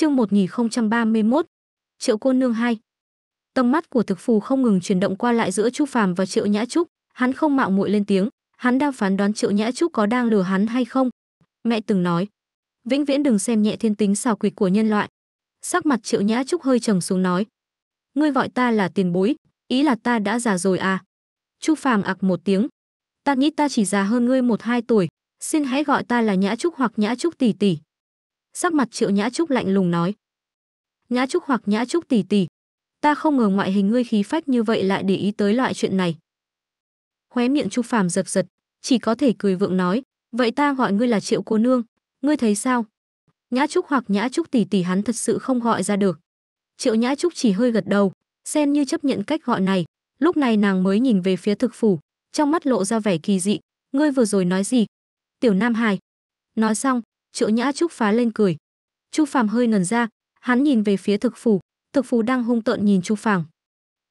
Chương 1031, Triệu cô nương 2. Tầm mắt của Thực Phù không ngừng chuyển động qua lại giữa Chu Phàm và Triệu Nhã Trúc, hắn không mạo muội lên tiếng, hắn đang phán đoán Triệu Nhã Trúc có đang lừa hắn hay không. Mẹ từng nói, vĩnh viễn đừng xem nhẹ thiên tính xào quyệt của nhân loại. Sắc mặt Triệu Nhã Trúc hơi trầm xuống nói, ngươi gọi ta là tiền bối, ý là ta đã già rồi à? Chu Phàm ạc một tiếng, ta nghĩ ta chỉ già hơn ngươi một hai tuổi, xin hãy gọi ta là Nhã Trúc hoặc Nhã Trúc tỷ tỷ sắc mặt triệu nhã trúc lạnh lùng nói nhã trúc hoặc nhã trúc tỷ tỷ ta không ngờ ngoại hình ngươi khí phách như vậy lại để ý tới loại chuyện này khóe miệng chu phàm giật giật chỉ có thể cười vượng nói vậy ta gọi ngươi là triệu cô nương ngươi thấy sao nhã trúc hoặc nhã trúc tỷ tỷ hắn thật sự không gọi ra được triệu nhã trúc chỉ hơi gật đầu xen như chấp nhận cách gọi này lúc này nàng mới nhìn về phía thực phủ trong mắt lộ ra vẻ kỳ dị ngươi vừa rồi nói gì tiểu nam hài nói xong Triệu Nhã Trúc phá lên cười. Chu Phàm hơi ngần ra, hắn nhìn về phía Thực Phù, Thực Phù đang hung tợn nhìn Chu Phàm.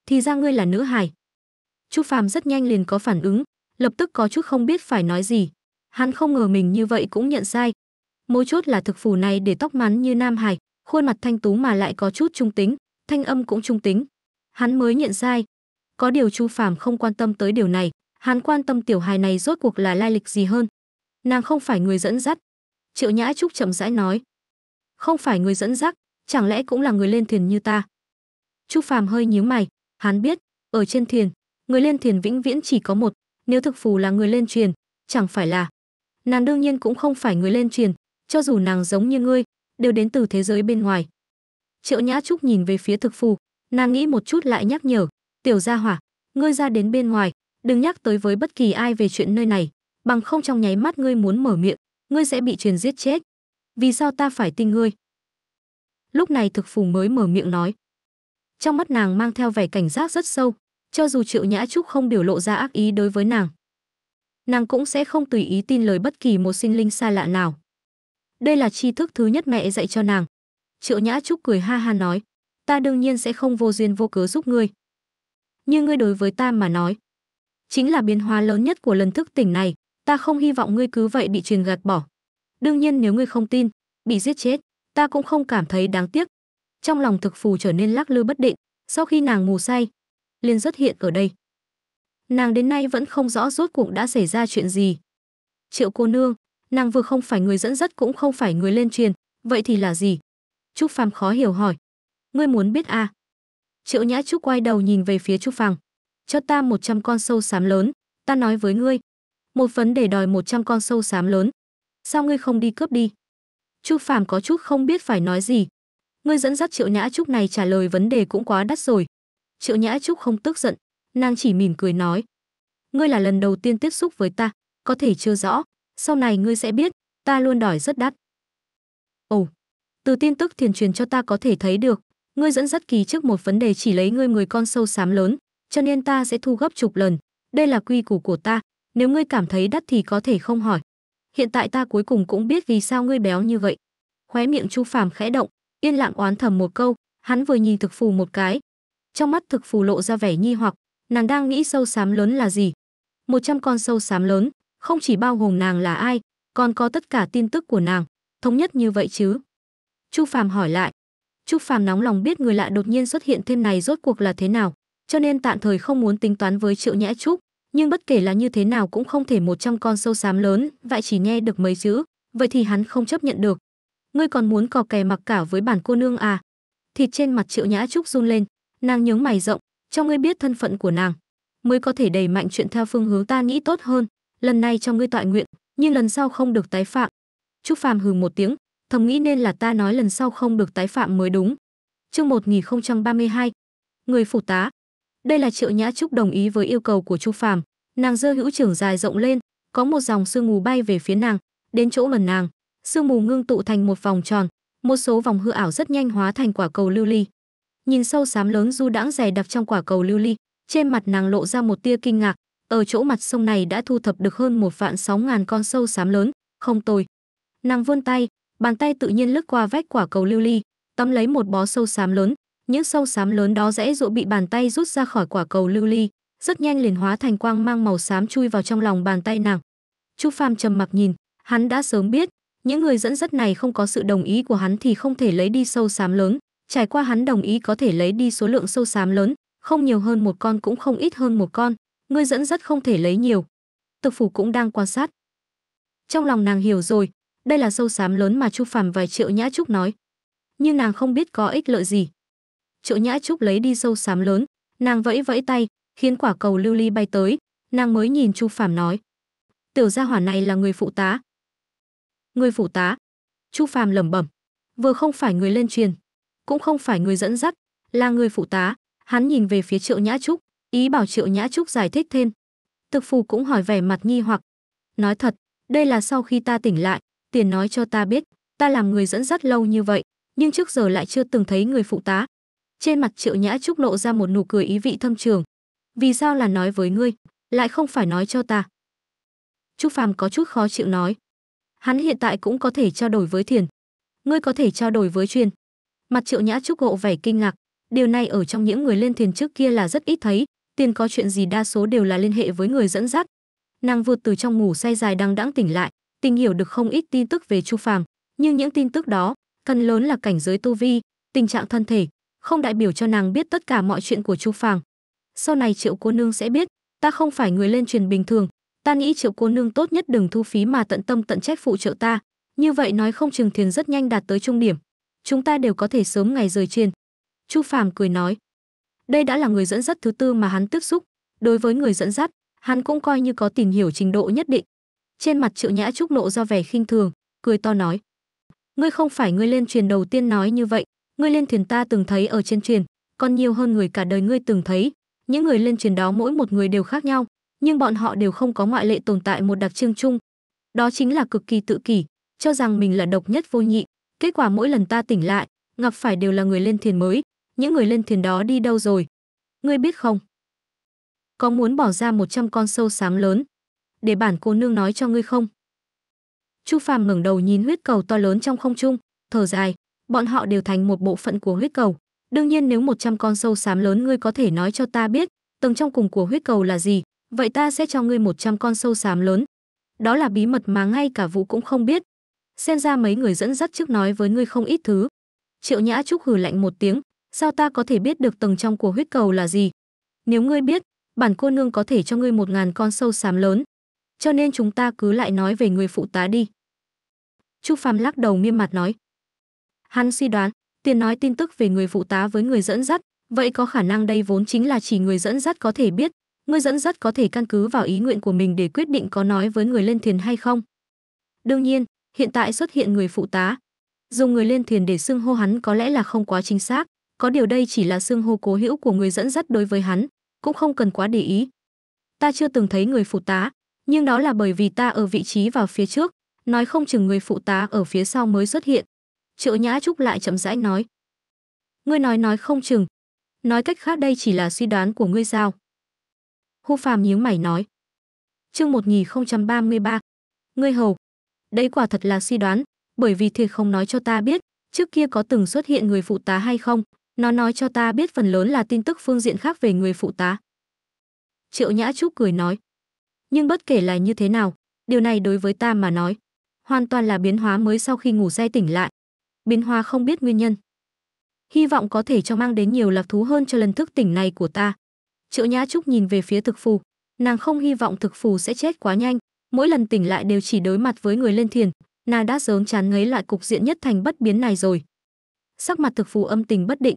Thì ra ngươi là nữ hải Chu Phàm rất nhanh liền có phản ứng, lập tức có chút không biết phải nói gì. Hắn không ngờ mình như vậy cũng nhận sai. Mấu chốt là Thực Phù này để tóc mắn như nam hải khuôn mặt thanh tú mà lại có chút trung tính, thanh âm cũng trung tính. Hắn mới nhận sai. Có điều Chu Phàm không quan tâm tới điều này, hắn quan tâm tiểu hài này rốt cuộc là lai lịch gì hơn. Nàng không phải người dẫn dắt, Triệu Nhã Trúc chậm rãi nói. Không phải người dẫn dắt, chẳng lẽ cũng là người lên thuyền như ta? Chu Phàm hơi nhíu mày, hắn biết, ở trên thuyền, người lên thuyền vĩnh viễn chỉ có một, nếu thực phù là người lên truyền, chẳng phải là. Nàng đương nhiên cũng không phải người lên truyền, cho dù nàng giống như ngươi, đều đến từ thế giới bên ngoài. Triệu Nhã Trúc nhìn về phía thực phù, nàng nghĩ một chút lại nhắc nhở, "Tiểu Gia Hỏa, ngươi ra đến bên ngoài, đừng nhắc tới với bất kỳ ai về chuyện nơi này, bằng không trong nháy mắt ngươi muốn mở miệng, ngươi sẽ bị truyền giết chết. Vì sao ta phải tin ngươi? Lúc này thực phù mới mở miệng nói. Trong mắt nàng mang theo vẻ cảnh giác rất sâu, cho dù triệu nhã trúc không biểu lộ ra ác ý đối với nàng. Nàng cũng sẽ không tùy ý tin lời bất kỳ một sinh linh xa lạ nào. Đây là tri thức thứ nhất mẹ dạy cho nàng. Triệu nhã trúc cười ha ha nói, ta đương nhiên sẽ không vô duyên vô cớ giúp ngươi. Nhưng ngươi đối với ta mà nói, chính là biến hóa lớn nhất của lần thức tỉnh này, ta không hy vọng ngươi cứ vậy bị truyền gạt bỏ. Đương nhiên nếu ngươi không tin, bị giết chết, ta cũng không cảm thấy đáng tiếc. Trong lòng thực phù trở nên lắc lư bất định, sau khi nàng ngủ say, liền xuất hiện ở đây. Nàng đến nay vẫn không rõ rốt cuộc đã xảy ra chuyện gì. Triệu cô nương, nàng vừa không phải người dẫn dắt cũng không phải người lên truyền, vậy thì là gì? Trúc Phàm khó hiểu hỏi. Ngươi muốn biết à? Triệu Nhã Trúc quay đầu nhìn về phía Trúc Phàm. Cho ta một trăm con sâu xám lớn, ta nói với ngươi, một phấn để đòi 100 con sâu xám lớn. Sao ngươi không đi cướp đi? Chu Phàm có chút không biết phải nói gì. Ngươi dẫn dắt Triệu Nhã Trúc này trả lời vấn đề cũng quá đắt rồi. Triệu Nhã Trúc không tức giận, nàng chỉ mỉm cười nói. Ngươi là lần đầu tiên tiếp xúc với ta, có thể chưa rõ, sau này ngươi sẽ biết, ta luôn đòi rất đắt. Ồ, từ tin tức thiền truyền cho ta có thể thấy được, ngươi dẫn dắt kỳ trước một vấn đề chỉ lấy ngươi 10 con sâu xám lớn, cho nên ta sẽ thu gấp chục lần. Đây là quy củ của ta, nếu ngươi cảm thấy đắt thì có thể không hỏi. Hiện tại ta cuối cùng cũng biết vì sao ngươi béo như vậy. Khóe miệng Chu Phàm khẽ động, yên lặng oán thầm một câu, hắn vừa nhìn thực phù một cái. Trong mắt thực phù lộ ra vẻ nghi hoặc, nàng đang nghĩ sâu xám lớn là gì? một trăm con sâu xám lớn, không chỉ bao gồm nàng là ai, còn có tất cả tin tức của nàng, thống nhất như vậy chứ? Chu Phàm hỏi lại. Chu Phàm nóng lòng biết người lạ đột nhiên xuất hiện thêm này rốt cuộc là thế nào, cho nên tạm thời không muốn tính toán với Triệu Nhã Trúc, nhưng bất kể là như thế nào cũng không thể một trong con sâu xám lớn vậy chỉ nghe được mấy chữ vậy thì hắn không chấp nhận được ngươi còn muốn cò kè mặc cả với bản cô nương à thịt trên mặt triệu nhã trúc run lên nàng nhướng mày rộng cho ngươi biết thân phận của nàng mới có thể đẩy mạnh chuyện theo phương hướng ta nghĩ tốt hơn lần này cho ngươi tọa nguyện nhưng lần sau không được tái phạm trúc phàm hừ một tiếng thầm nghĩ nên là ta nói lần sau không được tái phạm mới đúng chương hai người phụ tá đây là Triệu Nhã Trúc đồng ý với yêu cầu của Chu Phàm, nàng giơ hữu trưởng dài rộng lên, có một dòng sương mù bay về phía nàng, đến chỗ lần nàng, sương mù ngưng tụ thành một vòng tròn, một số vòng hư ảo rất nhanh hóa thành quả cầu lưu ly. Nhìn sâu xám lớn du đãng dày đặc trong quả cầu lưu ly, trên mặt nàng lộ ra một tia kinh ngạc, ở chỗ mặt sông này đã thu thập được hơn một vạn sáu ngàn con sâu xám lớn, không tồi. Nàng vươn tay, bàn tay tự nhiên lướt qua vách quả cầu lưu ly, tóm lấy một bó sâu xám lớn, những sâu xám lớn đó dễ dụ bị bàn tay rút ra khỏi quả cầu lưu ly, rất nhanh liền hóa thành quang mang màu xám chui vào trong lòng bàn tay nàng. chu Phàm trầm mặc nhìn, hắn đã sớm biết, những người dẫn dắt này không có sự đồng ý của hắn thì không thể lấy đi sâu xám lớn, trải qua hắn đồng ý có thể lấy đi số lượng sâu xám lớn, không nhiều hơn một con cũng không ít hơn một con, người dẫn dắt không thể lấy nhiều. Tục phủ cũng đang quan sát. Trong lòng nàng hiểu rồi, đây là sâu xám lớn mà Chu Phàm vài triệu nhã trúc nói, nhưng nàng không biết có ích lợi gì triệu nhã trúc lấy đi sâu xám lớn nàng vẫy vẫy tay khiến quả cầu lưu ly bay tới nàng mới nhìn chu phàm nói tiểu gia hỏa này là người phụ tá người phụ tá chu phàm lẩm bẩm vừa không phải người lên truyền cũng không phải người dẫn dắt là người phụ tá hắn nhìn về phía triệu nhã trúc ý bảo triệu nhã trúc giải thích thêm thực phù cũng hỏi vẻ mặt nghi hoặc nói thật đây là sau khi ta tỉnh lại tiền nói cho ta biết ta làm người dẫn dắt lâu như vậy nhưng trước giờ lại chưa từng thấy người phụ tá trên mặt Triệu Nhã Trúc lộ ra một nụ cười ý vị thâm trường. Vì sao là nói với ngươi, lại không phải nói cho ta? Trúc Phàm có chút khó chịu nói. Hắn hiện tại cũng có thể trao đổi với thiền. Ngươi có thể trao đổi với truyền. Mặt Triệu Nhã Trúc hộ vẻ kinh ngạc. Điều này ở trong những người lên thiền trước kia là rất ít thấy. Tiền có chuyện gì đa số đều là liên hệ với người dẫn dắt. Nàng vượt từ trong ngủ say dài đang đãng tỉnh lại, tình hiểu được không ít tin tức về Chu Phàm, nhưng những tin tức đó, cần lớn là cảnh giới tu vi, tình trạng thân thể, không đại biểu cho nàng biết tất cả mọi chuyện của chu phàng sau này triệu cô nương sẽ biết ta không phải người lên truyền bình thường ta nghĩ triệu cô nương tốt nhất đừng thu phí mà tận tâm tận trách phụ trợ ta như vậy nói không chừng thiền rất nhanh đạt tới trung điểm chúng ta đều có thể sớm ngày rời truyền chu phàm cười nói đây đã là người dẫn dắt thứ tư mà hắn tiếp xúc đối với người dẫn dắt hắn cũng coi như có tìm hiểu trình độ nhất định trên mặt triệu nhã trúc nộ ra vẻ khinh thường cười to nói ngươi không phải ngươi lên truyền đầu tiên nói như vậy ngươi lên thuyền ta từng thấy ở trên thuyền, còn nhiều hơn người cả đời ngươi từng thấy. Những người lên thuyền đó mỗi một người đều khác nhau, nhưng bọn họ đều không có ngoại lệ tồn tại một đặc trưng chung. Đó chính là cực kỳ tự kỷ, cho rằng mình là độc nhất vô nhị. Kết quả mỗi lần ta tỉnh lại, gặp phải đều là người lên thuyền mới, những người lên thuyền đó đi đâu rồi? Ngươi biết không? Có muốn bỏ ra 100 con sâu xám lớn để bản cô nương nói cho ngươi không? Chu Phàm ngẩng đầu nhìn huyết cầu to lớn trong không trung, thở dài, bọn họ đều thành một bộ phận của huyết cầu. Đương nhiên nếu 100 con sâu xám lớn ngươi có thể nói cho ta biết, tầng trong cùng của huyết cầu là gì, vậy ta sẽ cho ngươi 100 con sâu xám lớn. Đó là bí mật mà ngay cả Vũ cũng không biết. Xem ra mấy người dẫn dắt trước nói với ngươi không ít thứ. Triệu Nhã Trúc hừ lạnh một tiếng, sao ta có thể biết được tầng trong của huyết cầu là gì? Nếu ngươi biết, bản cô nương có thể cho ngươi một ngàn con sâu xám lớn. Cho nên chúng ta cứ lại nói về người phụ tá đi. chu Phàm lắc đầu nghiêm mặt nói, Hắn suy đoán, tiền nói tin tức về người phụ tá với người dẫn dắt, vậy có khả năng đây vốn chính là chỉ người dẫn dắt có thể biết, người dẫn dắt có thể căn cứ vào ý nguyện của mình để quyết định có nói với người lên thuyền hay không. Đương nhiên, hiện tại xuất hiện người phụ tá, dùng người lên thuyền để xưng hô hắn có lẽ là không quá chính xác, có điều đây chỉ là xưng hô cố hữu của người dẫn dắt đối với hắn, cũng không cần quá để ý. Ta chưa từng thấy người phụ tá, nhưng đó là bởi vì ta ở vị trí vào phía trước, nói không chừng người phụ tá ở phía sau mới xuất hiện, Triệu Nhã Trúc lại chậm rãi nói. Ngươi nói nói không chừng. Nói cách khác đây chỉ là suy đoán của ngươi sao. Hu Phạm nhíu mày nói. Chương 1033. Ngươi hầu. Đấy quả thật là suy đoán, bởi vì thiệt không nói cho ta biết, trước kia có từng xuất hiện người phụ tá hay không. Nó nói cho ta biết phần lớn là tin tức phương diện khác về người phụ tá. Triệu Nhã Trúc cười nói. Nhưng bất kể là như thế nào, điều này đối với ta mà nói, hoàn toàn là biến hóa mới sau khi ngủ say tỉnh lại, biến Hoa không biết nguyên nhân. Hy vọng có thể cho mang đến nhiều lạc thú hơn cho lần thức tỉnh này của ta. Triệu Nhã Trúc nhìn về phía thực phù, nàng không hy vọng thực phù sẽ chết quá nhanh, mỗi lần tỉnh lại đều chỉ đối mặt với người lên thiền, nàng đã sớm chán ngấy lại cục diện nhất thành bất biến này rồi. Sắc mặt thực phù âm tình bất định,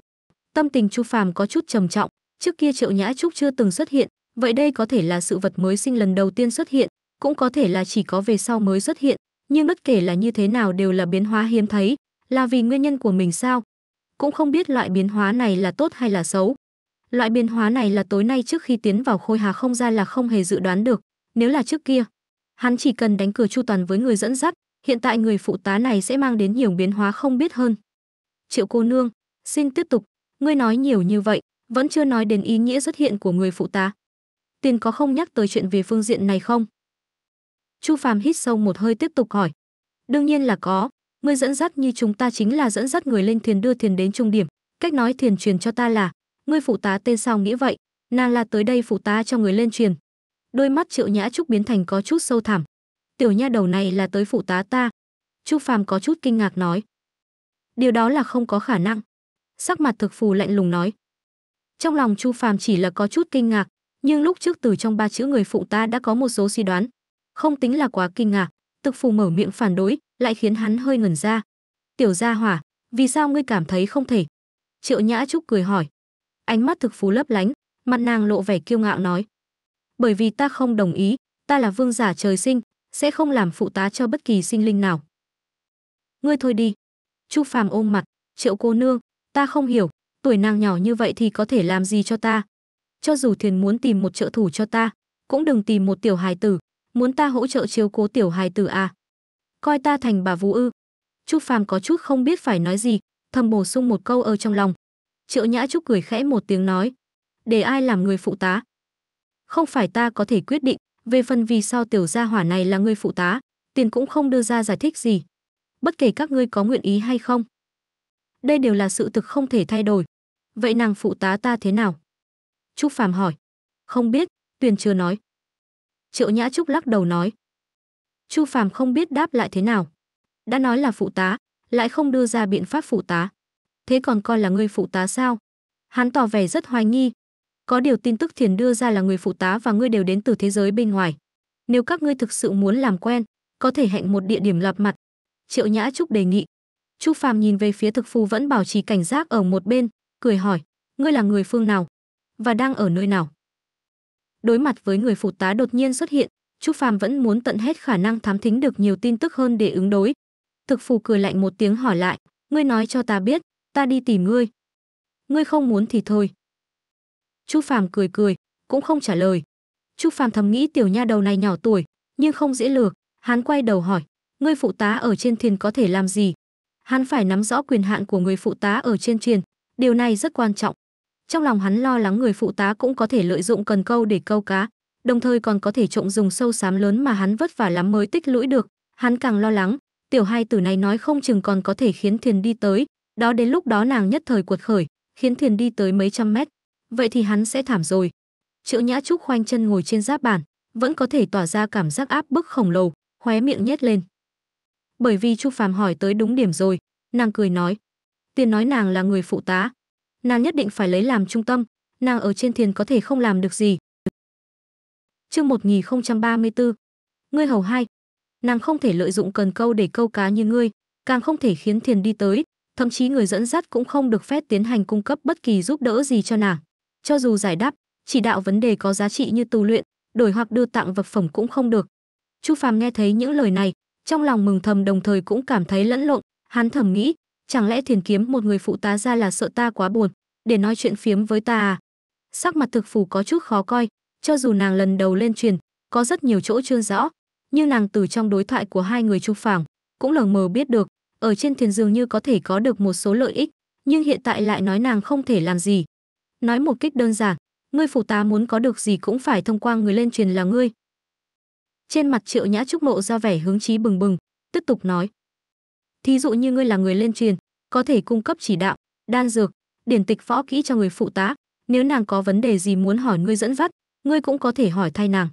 tâm tình Chu Phàm có chút trầm trọng, trước kia Triệu Nhã Trúc chưa từng xuất hiện, vậy đây có thể là sự vật mới sinh lần đầu tiên xuất hiện, cũng có thể là chỉ có về sau mới xuất hiện, nhưng bất kể là như thế nào đều là biến hóa hiếm thấy, là vì nguyên nhân của mình sao? Cũng không biết loại biến hóa này là tốt hay là xấu. Loại biến hóa này là tối nay trước khi tiến vào khôi hà không ra là không hề dự đoán được, nếu là trước kia, hắn chỉ cần đánh cửa chu toàn với người dẫn dắt, hiện tại người phụ tá này sẽ mang đến nhiều biến hóa không biết hơn. Triệu cô nương, xin tiếp tục, ngươi nói nhiều như vậy, vẫn chưa nói đến ý nghĩa xuất hiện của người phụ tá. Tiền có không nhắc tới chuyện về phương diện này không? Chu Phàm hít sâu một hơi tiếp tục hỏi. Đương nhiên là có, ngươi dẫn dắt như chúng ta chính là dẫn dắt người lên thuyền đưa thuyền đến trung điểm cách nói thuyền truyền cho ta là ngươi phụ tá tên sao nghĩ vậy nàng là tới đây phụ tá cho người lên truyền đôi mắt triệu nhã trúc biến thành có chút sâu thẳm tiểu nha đầu này là tới phụ tá ta trúc phàm có chút kinh ngạc nói điều đó là không có khả năng sắc mặt thực phù lạnh lùng nói trong lòng chu phàm chỉ là có chút kinh ngạc nhưng lúc trước từ trong ba chữ người phụ ta đã có một số suy đoán không tính là quá kinh ngạc thực phù mở miệng phản đối lại khiến hắn hơi ngẩn ra tiểu gia hỏa vì sao ngươi cảm thấy không thể triệu nhã trúc cười hỏi ánh mắt thực phú lấp lánh mặt nàng lộ vẻ kiêu ngạo nói bởi vì ta không đồng ý ta là vương giả trời sinh sẽ không làm phụ tá cho bất kỳ sinh linh nào ngươi thôi đi chu phàm ôm mặt triệu cô nương ta không hiểu tuổi nàng nhỏ như vậy thì có thể làm gì cho ta cho dù thiền muốn tìm một trợ thủ cho ta cũng đừng tìm một tiểu hài tử muốn ta hỗ trợ chiếu cố tiểu hài tử à coi ta thành bà vú ư. Trúc Phàm có chút không biết phải nói gì, thầm bổ sung một câu ở trong lòng. Triệu Nhã Trúc cười khẽ một tiếng nói, để ai làm người phụ tá. Không phải ta có thể quyết định, về phần vì sao tiểu gia hỏa này là người phụ tá, tiền cũng không đưa ra giải thích gì. Bất kể các ngươi có nguyện ý hay không. Đây đều là sự thực không thể thay đổi. Vậy nàng phụ tá ta thế nào? Trúc Phàm hỏi. Không biết, Tuyền chưa nói. Triệu Nhã Trúc lắc đầu nói. Chu Phàm không biết đáp lại thế nào. Đã nói là phụ tá, lại không đưa ra biện pháp phụ tá. Thế còn coi là người phụ tá sao? Hắn tỏ vẻ rất hoài nghi. Có điều tin tức Thiền đưa ra là người phụ tá và ngươi đều đến từ thế giới bên ngoài. Nếu các ngươi thực sự muốn làm quen, có thể hẹn một địa điểm lặp mặt. Triệu Nhã Trúc đề nghị. Chu Phàm nhìn về phía thực phù vẫn bảo trì cảnh giác ở một bên, cười hỏi, ngươi là người phương nào? Và đang ở nơi nào? Đối mặt với người phụ tá đột nhiên xuất hiện, Trúc Phàm vẫn muốn tận hết khả năng thám thính được nhiều tin tức hơn để ứng đối. Thực phù cười lạnh một tiếng hỏi lại, ngươi nói cho ta biết, ta đi tìm ngươi. Ngươi không muốn thì thôi. Trúc Phàm cười cười, cũng không trả lời. Trúc Phàm thầm nghĩ tiểu nha đầu này nhỏ tuổi, nhưng không dễ lừa, hắn quay đầu hỏi, ngươi phụ tá ở trên thuyền có thể làm gì? Hắn phải nắm rõ quyền hạn của người phụ tá ở trên thuyền, điều này rất quan trọng. Trong lòng hắn lo lắng người phụ tá cũng có thể lợi dụng cần câu để câu cá, đồng thời còn có thể trộn dùng sâu xám lớn mà hắn vất vả lắm mới tích lũy được. Hắn càng lo lắng, tiểu hai tử này nói không chừng còn có thể khiến thuyền đi tới, đó đến lúc đó nàng nhất thời cuột khởi, khiến thuyền đi tới mấy trăm mét. Vậy thì hắn sẽ thảm rồi. Triệu Nhã Trúc khoanh chân ngồi trên giáp bản, vẫn có thể tỏa ra cảm giác áp bức khổng lồ, khóe miệng nhét lên. Bởi vì Chu Phàm hỏi tới đúng điểm rồi, nàng cười nói, tiền nói nàng là người phụ tá, nàng nhất định phải lấy làm trung tâm, nàng ở trên thuyền có thể không làm được gì, Chương 1034. Ngươi hầu hai. Nàng không thể lợi dụng cần câu để câu cá như ngươi, càng không thể khiến thiền đi tới, thậm chí người dẫn dắt cũng không được phép tiến hành cung cấp bất kỳ giúp đỡ gì cho nàng. Cho dù giải đáp, chỉ đạo vấn đề có giá trị như tu luyện, đổi hoặc đưa tặng vật phẩm cũng không được. Chu Phàm nghe thấy những lời này, trong lòng mừng thầm đồng thời cũng cảm thấy lẫn lộn, hắn thầm nghĩ, chẳng lẽ thiền kiếm một người phụ tá ra là sợ ta quá buồn, để nói chuyện phiếm với ta à? Sắc mặt thực phủ có chút khó coi, cho dù nàng lần đầu lên truyền, có rất nhiều chỗ chưa rõ, nhưng nàng từ trong đối thoại của hai người Chu Phảng cũng lờ mờ biết được, ở trên thuyền dường như có thể có được một số lợi ích, nhưng hiện tại lại nói nàng không thể làm gì. Nói một cách đơn giản, ngươi phụ tá muốn có được gì cũng phải thông qua người lên truyền là ngươi. Trên mặt Triệu Nhã Trúc mộ ra vẻ hướng chí bừng bừng, tiếp tục nói: "Thí dụ như ngươi là người lên truyền, có thể cung cấp chỉ đạo, đan dược, điển tịch võ kỹ cho người phụ tá, nếu nàng có vấn đề gì muốn hỏi ngươi dẫn dắt, ngươi cũng có thể hỏi thay nàng.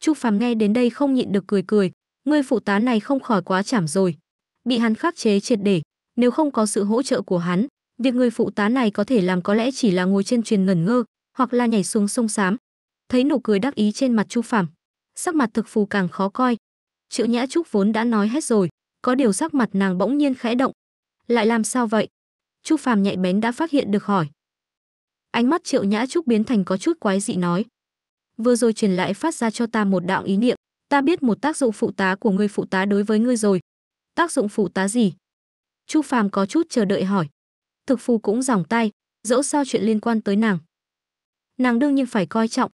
Trúc Phàm nghe đến đây không nhịn được cười cười, ngươi phụ tá này không khỏi quá chảm rồi. Bị hắn khắc chế triệt để, nếu không có sự hỗ trợ của hắn, việc người phụ tá này có thể làm có lẽ chỉ là ngồi trên truyền ngẩn ngơ, hoặc là nhảy xuống sông xám. Thấy nụ cười đắc ý trên mặt Chu Phàm, sắc mặt thực phù càng khó coi. Triệu Nhã Trúc vốn đã nói hết rồi, có điều sắc mặt nàng bỗng nhiên khẽ động. Lại làm sao vậy? Chu Phàm nhạy bén đã phát hiện được hỏi. Ánh mắt Triệu Nhã Trúc biến thành có chút quái dị nói. Vừa rồi truyền lại phát ra cho ta một đạo ý niệm, ta biết một tác dụng phụ tá của ngươi phụ tá đối với ngươi rồi. Tác dụng phụ tá gì? Chu Phàm có chút chờ đợi hỏi. Thực phù cũng giỏng tay, dẫu sao chuyện liên quan tới nàng. Nàng đương nhiên phải coi trọng.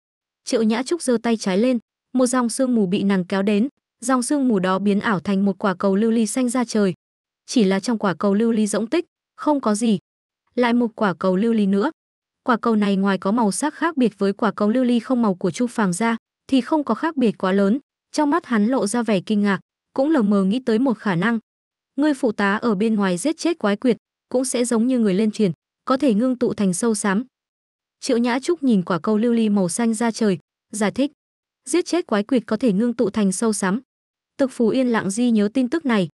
Triệu Nhã Trúc giơ tay trái lên, một dòng sương mù bị nàng kéo đến, dòng sương mù đó biến ảo thành một quả cầu lưu ly xanh ra trời. Chỉ là trong quả cầu lưu ly rỗng tích, không có gì. Lại một quả cầu lưu ly nữa. Quả cầu này ngoài có màu sắc khác biệt với quả cầu lưu ly không màu của Chu Phàng ra, thì không có khác biệt quá lớn, trong mắt hắn lộ ra vẻ kinh ngạc, cũng lờ mờ nghĩ tới một khả năng. người phụ tá ở bên ngoài giết chết quái quyệt, cũng sẽ giống như người lên truyền, có thể ngưng tụ thành sâu xám. Triệu Nhã Trúc nhìn quả cầu lưu ly màu xanh ra trời, giải thích, giết chết quái quyệt có thể ngưng tụ thành sâu xám. Thực Phù yên lặng di nhớ tin tức này.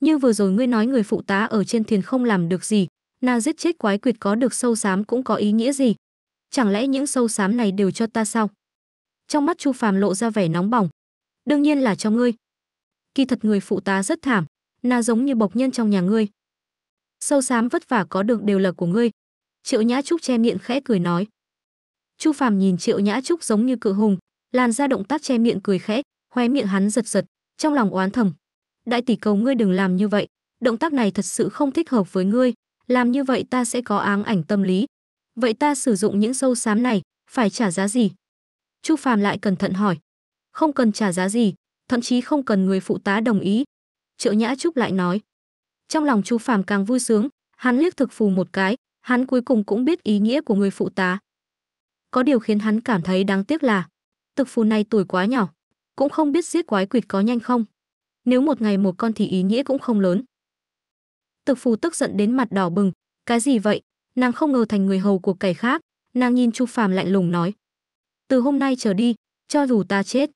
Như vừa rồi ngươi nói người phụ tá ở trên thuyền không làm được gì, na giết chết quái quyệt có được sâu xám cũng có ý nghĩa gì chẳng lẽ những sâu xám này đều cho ta sao trong mắt chu phàm lộ ra vẻ nóng bỏng đương nhiên là cho ngươi kỳ thật người phụ tá rất thảm na giống như bộc nhân trong nhà ngươi sâu xám vất vả có được đều là của ngươi triệu nhã trúc che miệng khẽ cười nói chu phàm nhìn triệu nhã trúc giống như cự hùng làn ra động tác che miệng cười khẽ khoe miệng hắn giật giật trong lòng oán thầm đại tỷ cầu ngươi đừng làm như vậy động tác này thật sự không thích hợp với ngươi làm như vậy ta sẽ có áng ảnh tâm lý. Vậy ta sử dụng những sâu xám này, phải trả giá gì? Chu Phàm lại cẩn thận hỏi. Không cần trả giá gì, thậm chí không cần người phụ tá đồng ý. trợ Nhã Trúc lại nói. Trong lòng Chu Phàm càng vui sướng, hắn liếc thực phù một cái, hắn cuối cùng cũng biết ý nghĩa của người phụ tá. Có điều khiến hắn cảm thấy đáng tiếc là thực phù này tuổi quá nhỏ, cũng không biết giết quái quỷ có nhanh không. Nếu một ngày một con thì ý nghĩa cũng không lớn. Tực Phù tức giận đến mặt đỏ bừng, cái gì vậy? Nàng không ngờ thành người hầu của kẻ khác, nàng nhìn Chu Phàm lạnh lùng nói: "Từ hôm nay trở đi, cho dù ta chết,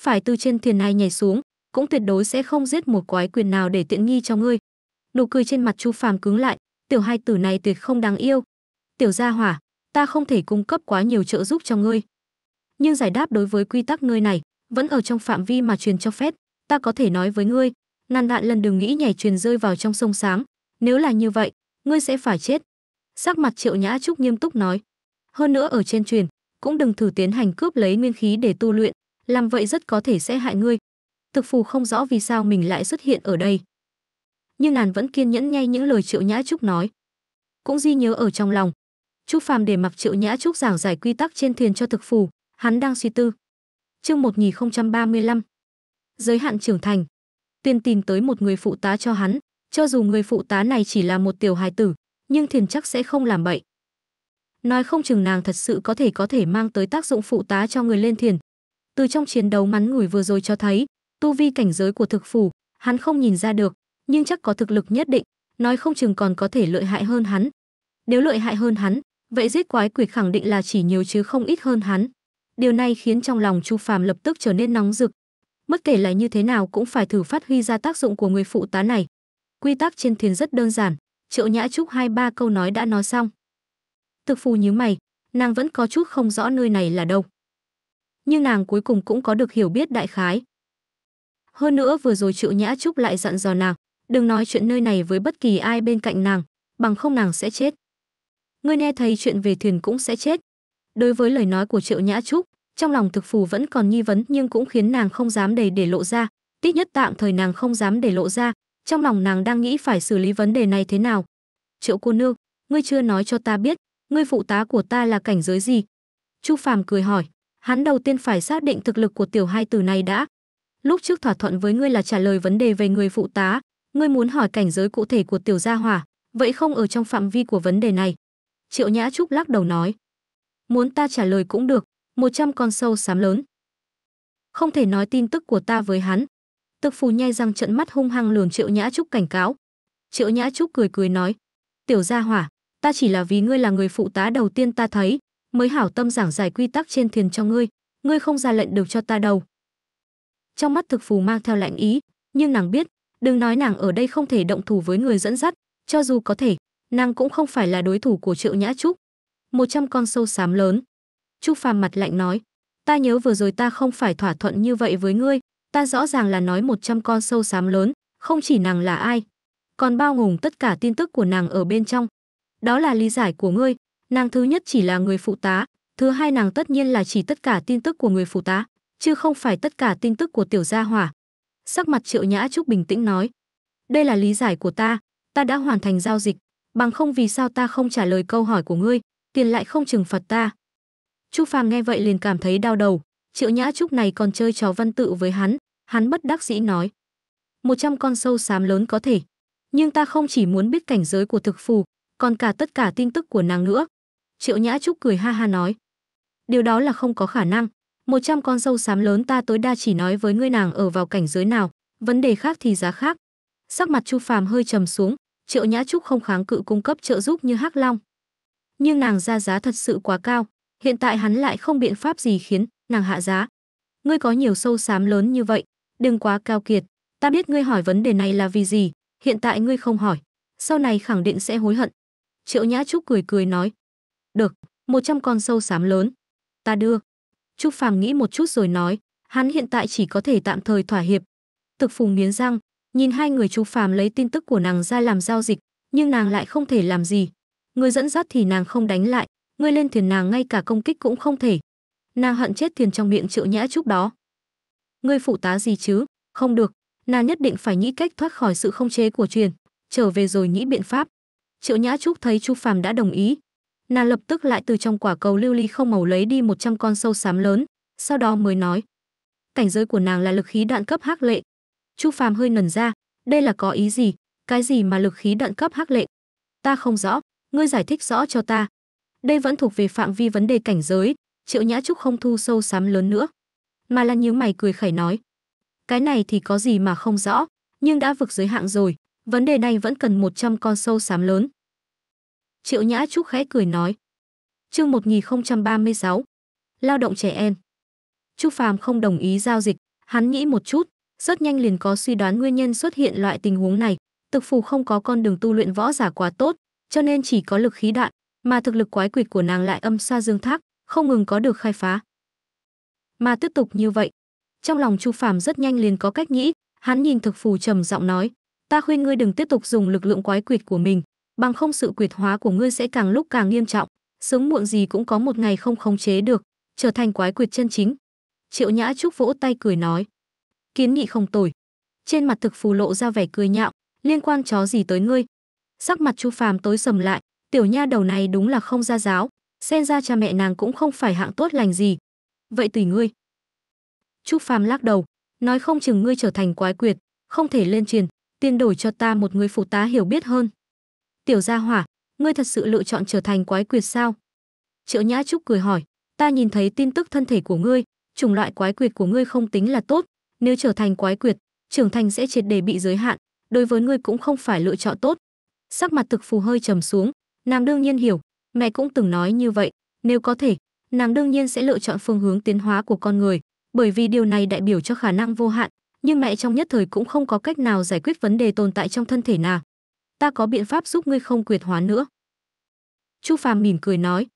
phải từ trên thuyền này nhảy xuống, cũng tuyệt đối sẽ không giết một quái quyền nào để tiện nghi cho ngươi." Nụ cười trên mặt Chu Phàm cứng lại, tiểu hai tử này tuyệt không đáng yêu. "Tiểu gia hỏa, ta không thể cung cấp quá nhiều trợ giúp cho ngươi, nhưng giải đáp đối với quy tắc ngươi này vẫn ở trong phạm vi mà truyền cho phép, ta có thể nói với ngươi, ngàn vạn lần đừng nghĩ nhảy truyền rơi vào trong sông sáng, nếu là như vậy, ngươi sẽ phải chết. Sắc mặt triệu nhã trúc nghiêm túc nói. Hơn nữa ở trên truyền, cũng đừng thử tiến hành cướp lấy nguyên khí để tu luyện, làm vậy rất có thể sẽ hại ngươi. Thực phù không rõ vì sao mình lại xuất hiện ở đây. Nhưng nàn vẫn kiên nhẫn nghe những lời triệu nhã trúc nói. Cũng ghi nhớ ở trong lòng. Trúc phàm để mặc triệu nhã trúc giảng giải quy tắc trên thuyền cho thực phù, hắn đang suy tư. Chương 1035 Giới hạn trưởng thành Tuyên tìm tới một người phụ tá cho hắn, cho dù người phụ tá này chỉ là một tiểu hài tử, nhưng thiền chắc sẽ không làm bậy. Nói không chừng nàng thật sự có thể có thể mang tới tác dụng phụ tá cho người lên thiền. Từ trong chiến đấu ngắn ngủi vừa rồi cho thấy, tu vi cảnh giới của thực phủ, hắn không nhìn ra được, nhưng chắc có thực lực nhất định, nói không chừng còn có thể lợi hại hơn hắn. Nếu lợi hại hơn hắn, vậy giết quái quỷ khẳng định là chỉ nhiều chứ không ít hơn hắn. Điều này khiến trong lòng Chu Phàm lập tức trở nên nóng rực. Bất kể là như thế nào cũng phải thử phát huy ra tác dụng của người phụ tá này. Quy tắc trên thuyền rất đơn giản, Triệu Nhã Trúc hai ba câu nói đã nói xong. Thực phù nhíu mày, nàng vẫn có chút không rõ nơi này là đâu. Nhưng nàng cuối cùng cũng có được hiểu biết đại khái. Hơn nữa vừa rồi Triệu Nhã Trúc lại dặn dò nàng, đừng nói chuyện nơi này với bất kỳ ai bên cạnh nàng, bằng không nàng sẽ chết. Ngươi nghe thấy chuyện về thuyền cũng sẽ chết. Đối với lời nói của Triệu Nhã Trúc, trong lòng thực phù vẫn còn nghi vấn nhưng cũng khiến nàng không dám đầy để lộ ra, ít nhất tạm thời nàng không dám để lộ ra, trong lòng nàng đang nghĩ phải xử lý vấn đề này thế nào. Triệu cô nương, ngươi chưa nói cho ta biết, ngươi phụ tá của ta là cảnh giới gì? Chu Phàm cười hỏi, hắn đầu tiên phải xác định thực lực của tiểu hai tử này đã. Lúc trước thỏa thuận với ngươi là trả lời vấn đề về người phụ tá, ngươi muốn hỏi cảnh giới cụ thể của tiểu gia hỏa, vậy không ở trong phạm vi của vấn đề này. Triệu Nhã Trúc lắc đầu nói, muốn ta trả lời cũng được, 100 con sâu xám lớn. Không thể nói tin tức của ta với hắn, tức phù nhai răng trận mắt hung hăng lườm triệu nhã trúc cảnh cáo triệu nhã trúc cười cười nói tiểu gia hỏa ta chỉ là vì ngươi là người phụ tá đầu tiên ta thấy mới hảo tâm giảng giải quy tắc trên thuyền cho ngươi ngươi không ra lệnh được cho ta đâu trong mắt thực phù mang theo lạnh ý nhưng nàng biết đừng nói nàng ở đây không thể động thủ với người dẫn dắt cho dù có thể nàng cũng không phải là đối thủ của triệu nhã trúc một trăm con sâu xám lớn trúc phàm mặt lạnh nói ta nhớ vừa rồi ta không phải thỏa thuận như vậy với ngươi ta rõ ràng là nói 100 con sâu xám lớn, không chỉ nàng là ai, còn bao gồm tất cả tin tức của nàng ở bên trong. Đó là lý giải của ngươi, nàng thứ nhất chỉ là người phụ tá, thứ hai nàng tất nhiên là chỉ tất cả tin tức của người phụ tá, chứ không phải tất cả tin tức của tiểu gia hỏa. Sắc mặt Triệu Nhã Trúc bình tĩnh nói, đây là lý giải của ta, ta đã hoàn thành giao dịch, bằng không vì sao ta không trả lời câu hỏi của ngươi, tiền lại không trừng phạt ta. Chu Phàm nghe vậy liền cảm thấy đau đầu, Triệu Nhã Trúc này còn chơi trò văn tự với hắn, Hắn bất đắc dĩ nói. một trăm con sâu xám lớn có thể. Nhưng ta không chỉ muốn biết cảnh giới của thực phù, còn cả tất cả tin tức của nàng nữa. Triệu Nhã Trúc cười ha ha nói. Điều đó là không có khả năng. một trăm con sâu xám lớn ta tối đa chỉ nói với ngươi nàng ở vào cảnh giới nào, vấn đề khác thì giá khác. Sắc mặt Chu Phàm hơi trầm xuống, Triệu Nhã Trúc không kháng cự cung cấp trợ giúp như Hắc Long. Nhưng nàng ra giá thật sự quá cao, hiện tại hắn lại không biện pháp gì khiến nàng hạ giá. Ngươi có nhiều sâu xám lớn như vậy, đừng quá cao kiệt. Ta biết ngươi hỏi vấn đề này là vì gì, hiện tại ngươi không hỏi, sau này khẳng định sẽ hối hận. Triệu Nhã Trúc cười cười nói, được, một trăm con sâu xám lớn, ta đưa. Trúc Phàm nghĩ một chút rồi nói, hắn hiện tại chỉ có thể tạm thời thỏa hiệp. Thực Phùng nghiến răng, nhìn hai người Trúc Phàm lấy tin tức của nàng ra làm giao dịch, nhưng nàng lại không thể làm gì. Người dẫn dắt thì nàng không đánh lại, ngươi lên thuyền nàng ngay cả công kích cũng không thể. Nàng hận chết thuyền trong miệng Triệu Nhã Trúc đó ngươi phụ tá gì chứ không được nàng nhất định phải nghĩ cách thoát khỏi sự không chế của truyền trở về rồi nghĩ biện pháp triệu nhã trúc thấy chu phàm đã đồng ý nàng lập tức lại từ trong quả cầu lưu ly không màu lấy đi 100 con sâu xám lớn sau đó mới nói cảnh giới của nàng là lực khí đạn cấp hắc lệ chu phàm hơi ngẩn ra đây là có ý gì cái gì mà lực khí đạn cấp hắc lệ ta không rõ ngươi giải thích rõ cho ta đây vẫn thuộc về phạm vi vấn đề cảnh giới triệu nhã trúc không thu sâu xám lớn nữa mà là nhíu mày cười khẩy nói cái này thì có gì mà không rõ nhưng đã vực giới hạn rồi vấn đề này vẫn cần 100 con sâu xám lớn triệu nhã trúc khẽ cười nói chương 1036 lao động trẻ em Chu phàm không đồng ý giao dịch hắn nghĩ một chút rất nhanh liền có suy đoán nguyên nhân xuất hiện loại tình huống này thực phù không có con đường tu luyện võ giả quá tốt cho nên chỉ có lực khí đạn mà thực lực quái quỷ của nàng lại âm xa dương thác không ngừng có được khai phá mà tiếp tục như vậy trong lòng chu phàm rất nhanh liền có cách nghĩ hắn nhìn thực phù trầm giọng nói ta khuyên ngươi đừng tiếp tục dùng lực lượng quái quyệt của mình bằng không sự quyệt hóa của ngươi sẽ càng lúc càng nghiêm trọng sớm muộn gì cũng có một ngày không khống chế được trở thành quái quyệt chân chính triệu nhã trúc vỗ tay cười nói kiến nghị không tồi trên mặt thực phù lộ ra vẻ cười nhạo liên quan chó gì tới ngươi sắc mặt chu phàm tối sầm lại tiểu nha đầu này đúng là không ra giáo xen ra cha mẹ nàng cũng không phải hạng tốt lành gì vậy tùy ngươi. Trúc Phàm lắc đầu, nói không chừng ngươi trở thành quái quyệt, không thể lên truyền, tiên đổi cho ta một người phụ tá hiểu biết hơn. Tiểu gia hỏa, ngươi thật sự lựa chọn trở thành quái quyệt sao? Triệu Nhã Trúc cười hỏi, ta nhìn thấy tin tức thân thể của ngươi, chủng loại quái quyệt của ngươi không tính là tốt, nếu trở thành quái quyệt, trưởng thành sẽ triệt để bị giới hạn, đối với ngươi cũng không phải lựa chọn tốt. Sắc mặt Thực Phù hơi trầm xuống, nàng đương nhiên hiểu, mẹ cũng từng nói như vậy, nếu có thể, nàng đương nhiên sẽ lựa chọn phương hướng tiến hóa của con người, bởi vì điều này đại biểu cho khả năng vô hạn, nhưng mẹ trong nhất thời cũng không có cách nào giải quyết vấn đề tồn tại trong thân thể nàng. Ta có biện pháp giúp ngươi không quyệt hóa nữa. Chu Phàm mỉm cười nói.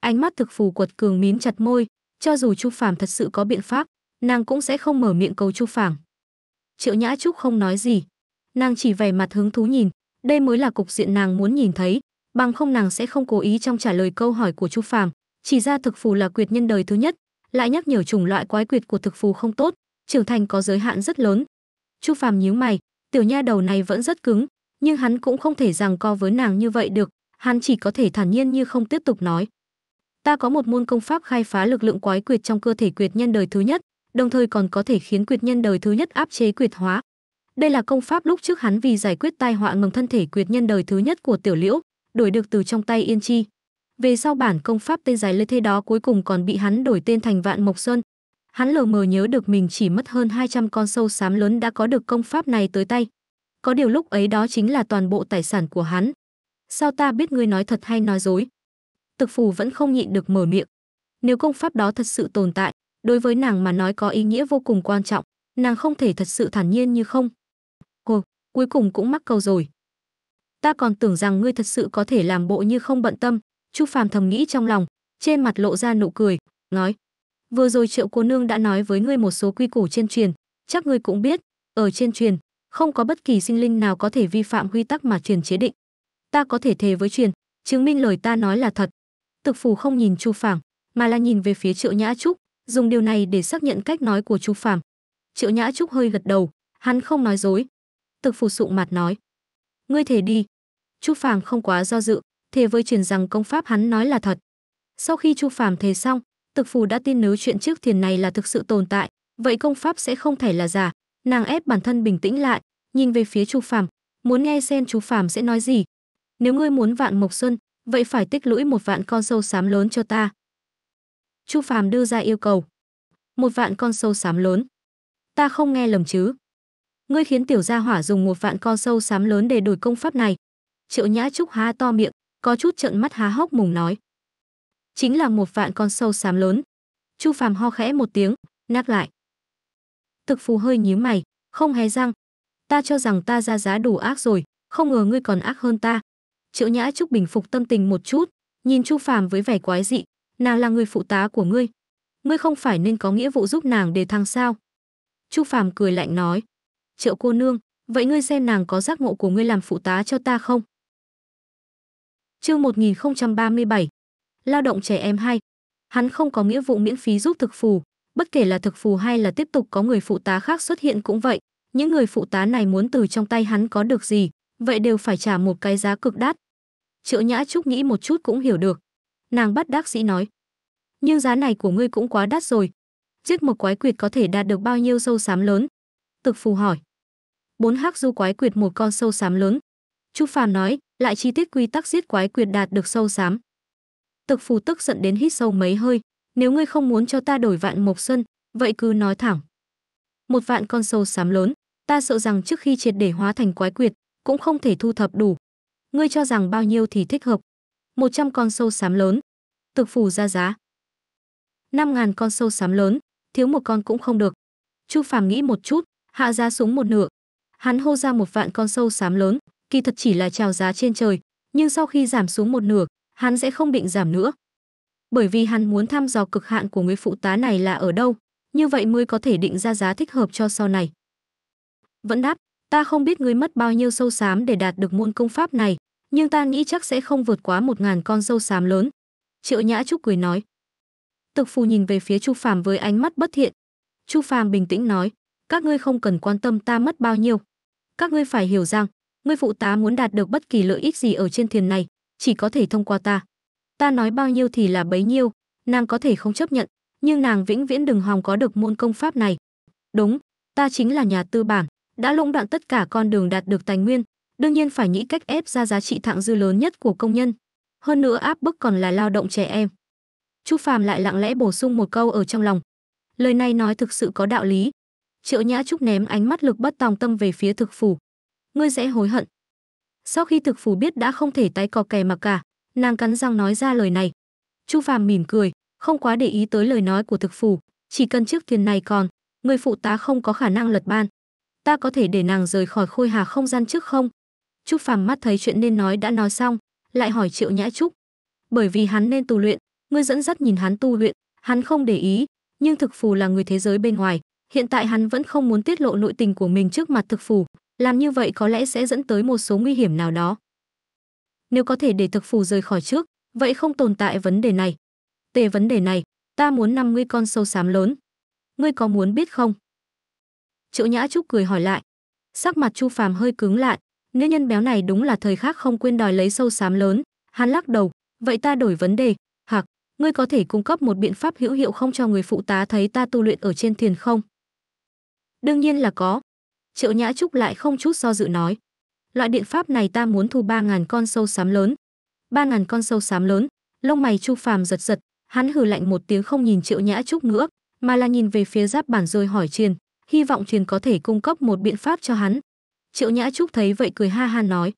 Ánh mắt thực phù quật cường mím chặt môi, cho dù Chu Phàm thật sự có biện pháp, nàng cũng sẽ không mở miệng cầu Chu Phàm. Triệu Nhã Trúc không nói gì, nàng chỉ vẻ mặt hứng thú nhìn, đây mới là cục diện nàng muốn nhìn thấy, bằng không nàng sẽ không cố ý trong trả lời câu hỏi của Chu Phàm, chỉ ra thực phù là quyệt nhân đời thứ nhất, lại nhắc nhở chủng loại quái quyệt của thực phù không tốt, trưởng thành có giới hạn rất lớn. Chu Phàm nhíu mày, tiểu nha đầu này vẫn rất cứng, nhưng hắn cũng không thể rằng co với nàng như vậy được, hắn chỉ có thể thản nhiên như không tiếp tục nói. Ta có một môn công pháp khai phá lực lượng quái quyệt trong cơ thể quyệt nhân đời thứ nhất, đồng thời còn có thể khiến quyệt nhân đời thứ nhất áp chế quyệt hóa. Đây là công pháp lúc trước hắn vì giải quyết tai họa ngầm thân thể quyệt nhân đời thứ nhất của tiểu liễu, đổi được từ trong tay Yên Chi. Về sau bản công pháp tên dài lê thế đó cuối cùng còn bị hắn đổi tên thành Vạn Mộc Xuân. Hắn lờ mờ nhớ được mình chỉ mất hơn 200 con sâu xám lớn đã có được công pháp này tới tay. Có điều lúc ấy đó chính là toàn bộ tài sản của hắn. Sao ta biết ngươi nói thật hay nói dối? Tực phù vẫn không nhịn được mở miệng. Nếu công pháp đó thật sự tồn tại, đối với nàng mà nói có ý nghĩa vô cùng quan trọng, nàng không thể thật sự thản nhiên như không. Ồ, cuối cùng cũng mắc câu rồi. Ta còn tưởng rằng ngươi thật sự có thể làm bộ như không bận tâm, Trúc Phàm thầm nghĩ trong lòng, trên mặt lộ ra nụ cười, nói: "Vừa rồi Triệu cô nương đã nói với ngươi một số quy củ trên truyền, chắc ngươi cũng biết, ở trên truyền, không có bất kỳ sinh linh nào có thể vi phạm quy tắc mà truyền chế định. Ta có thể thề với truyền, chứng minh lời ta nói là thật." Thực Phù không nhìn Chu Phàm, mà là nhìn về phía Triệu Nhã Trúc, dùng điều này để xác nhận cách nói của Chu Phàm. Triệu Nhã Trúc hơi gật đầu, hắn không nói dối. Thực Phù sụng mặt nói: "Ngươi thề đi." Chu Phàm không quá do dự, thề với truyền rằng công pháp hắn nói là thật. Sau khi Chu Phàm thề xong, Tực Phù đã tin nếu chuyện trước thiền này là thực sự tồn tại, vậy công pháp sẽ không thể là giả. Nàng ép bản thân bình tĩnh lại, nhìn về phía Chu Phàm, muốn nghe xem Chu Phàm sẽ nói gì. Nếu ngươi muốn vạn mộc xuân, vậy phải tích lũy một vạn con sâu xám lớn cho ta. Chu Phàm đưa ra yêu cầu. Một vạn con sâu xám lớn. Ta không nghe lầm chứ? Ngươi khiến tiểu gia hỏa dùng một vạn con sâu xám lớn để đổi công pháp này. Triệu Nhã Trúc há to miệng, có chút trợn mắt há hốc mùng nói. Chính là một vạn con sâu xám lớn. Chu Phàm ho khẽ một tiếng, nác lại. Thực phù hơi nhíu mày, không hé răng. Ta cho rằng ta ra giá đủ ác rồi, không ngờ ngươi còn ác hơn ta. Triệu Nhã Trúc bình phục tâm tình một chút, nhìn Chu Phàm với vẻ quái dị, nàng là người phụ tá của ngươi. Ngươi không phải nên có nghĩa vụ giúp nàng để thăng sao? Chu Phàm cười lạnh nói, Triệu cô nương, vậy ngươi xem nàng có giác ngộ của ngươi làm phụ tá cho ta không? Chương 1037. Lao động trẻ em 2. Hắn không có nghĩa vụ miễn phí giúp thực phù, bất kể là thực phù hay là tiếp tục có người phụ tá khác xuất hiện cũng vậy, những người phụ tá này muốn từ trong tay hắn có được gì, vậy đều phải trả một cái giá cực đắt. Triệu Nhã Trúc nghĩ một chút cũng hiểu được. Nàng bắt đắc sĩ nói. Nhưng giá này của ngươi cũng quá đắt rồi. Giết một quái quyệt có thể đạt được bao nhiêu sâu xám lớn? Thực phù hỏi. Bốn hắc du quái quyệt một con sâu xám lớn. Chu Phàm nói, lại chi tiết quy tắc giết quái quyền đạt được sâu xám. Tực phù tức giận đến hít sâu mấy hơi, nếu ngươi không muốn cho ta đổi vạn mộc sân, vậy cứ nói thẳng. Một vạn con sâu xám lớn, ta sợ rằng trước khi triệt để hóa thành quái quyệt, cũng không thể thu thập đủ. Ngươi cho rằng bao nhiêu thì thích hợp? 100 con sâu xám lớn, tực phù ra giá. 5000 con sâu xám lớn, thiếu một con cũng không được. Chu Phàm nghĩ một chút, hạ giá xuống một nửa. Hắn hô ra một vạn con sâu xám lớn, kỳ thật chỉ là trào giá trên trời, nhưng sau khi giảm xuống một nửa, hắn sẽ không định giảm nữa. Bởi vì hắn muốn thăm dò cực hạn của người phụ tá này là ở đâu, như vậy mới có thể định ra giá thích hợp cho sau này. Vẫn đáp, ta không biết ngươi mất bao nhiêu sâu xám để đạt được môn công pháp này, nhưng ta nghĩ chắc sẽ không vượt quá một ngàn con sâu xám lớn. Triệu Nhã Trúc cười nói. Tực phù nhìn về phía Chu Phàm với ánh mắt bất thiện. Chu Phàm bình tĩnh nói, các ngươi không cần quan tâm ta mất bao nhiêu. Các ngươi phải hiểu rằng, Ngươi phụ tá muốn đạt được bất kỳ lợi ích gì ở trên thuyền này, chỉ có thể thông qua ta. Ta nói bao nhiêu thì là bấy nhiêu, nàng có thể không chấp nhận, nhưng nàng vĩnh viễn đừng hòng có được môn công pháp này. Đúng, ta chính là nhà tư bản, đã lũng đoạn tất cả con đường đạt được tài nguyên, đương nhiên phải nghĩ cách ép ra giá trị thặng dư lớn nhất của công nhân. Hơn nữa áp bức còn là lao động trẻ em. Chu Phàm lại lặng lẽ bổ sung một câu ở trong lòng. Lời này nói thực sự có đạo lý. Triệu Nhã Trúc ném ánh mắt lực bất tòng tâm về phía thực phủ, ngươi sẽ hối hận. Sau khi thực phù biết đã không thể tái cò kè mà cả, nàng cắn răng nói ra lời này. Chu Phàm mỉm cười, không quá để ý tới lời nói của thực phù, chỉ cần trước tiền này còn, người phụ tá không có khả năng lật ban. Ta có thể để nàng rời khỏi khôi hà không gian trước không? Chu Phàm mắt thấy chuyện nên nói đã nói xong, lại hỏi Triệu Nhã Trúc. Bởi vì hắn nên tu luyện, ngươi dẫn dắt nhìn hắn tu luyện, hắn không để ý, nhưng thực phù là người thế giới bên ngoài, hiện tại hắn vẫn không muốn tiết lộ nội tình của mình trước mặt thực phù, làm như vậy có lẽ sẽ dẫn tới một số nguy hiểm nào đó. Nếu có thể để thực phù rời khỏi trước, vậy không tồn tại vấn đề này. Tề vấn đề này, ta muốn năm ngươi con sâu xám lớn. Ngươi có muốn biết không? Triệu Nhã Trúc cười hỏi lại. Sắc mặt Chu Phàm hơi cứng lại, nữ nhân béo này đúng là thời khắc không quên đòi lấy sâu xám lớn. Hắn lắc đầu, vậy ta đổi vấn đề, Hạc, ngươi có thể cung cấp một biện pháp hữu hiệu không cho người phụ tá thấy ta tu luyện ở trên thiền không? Đương nhiên là có, Triệu Nhã Trúc lại không chút do dự nói. Loại biện pháp này ta muốn thu 3.000 con sâu sám lớn. 3.000 con sâu sám lớn, lông mày Chu Phàm giật giật, hắn hừ lạnh một tiếng không nhìn Triệu Nhã Trúc nữa, mà là nhìn về phía giáp bản rồi hỏi Triền, hy vọng Triền có thể cung cấp một biện pháp cho hắn. Triệu Nhã Trúc thấy vậy cười ha ha nói,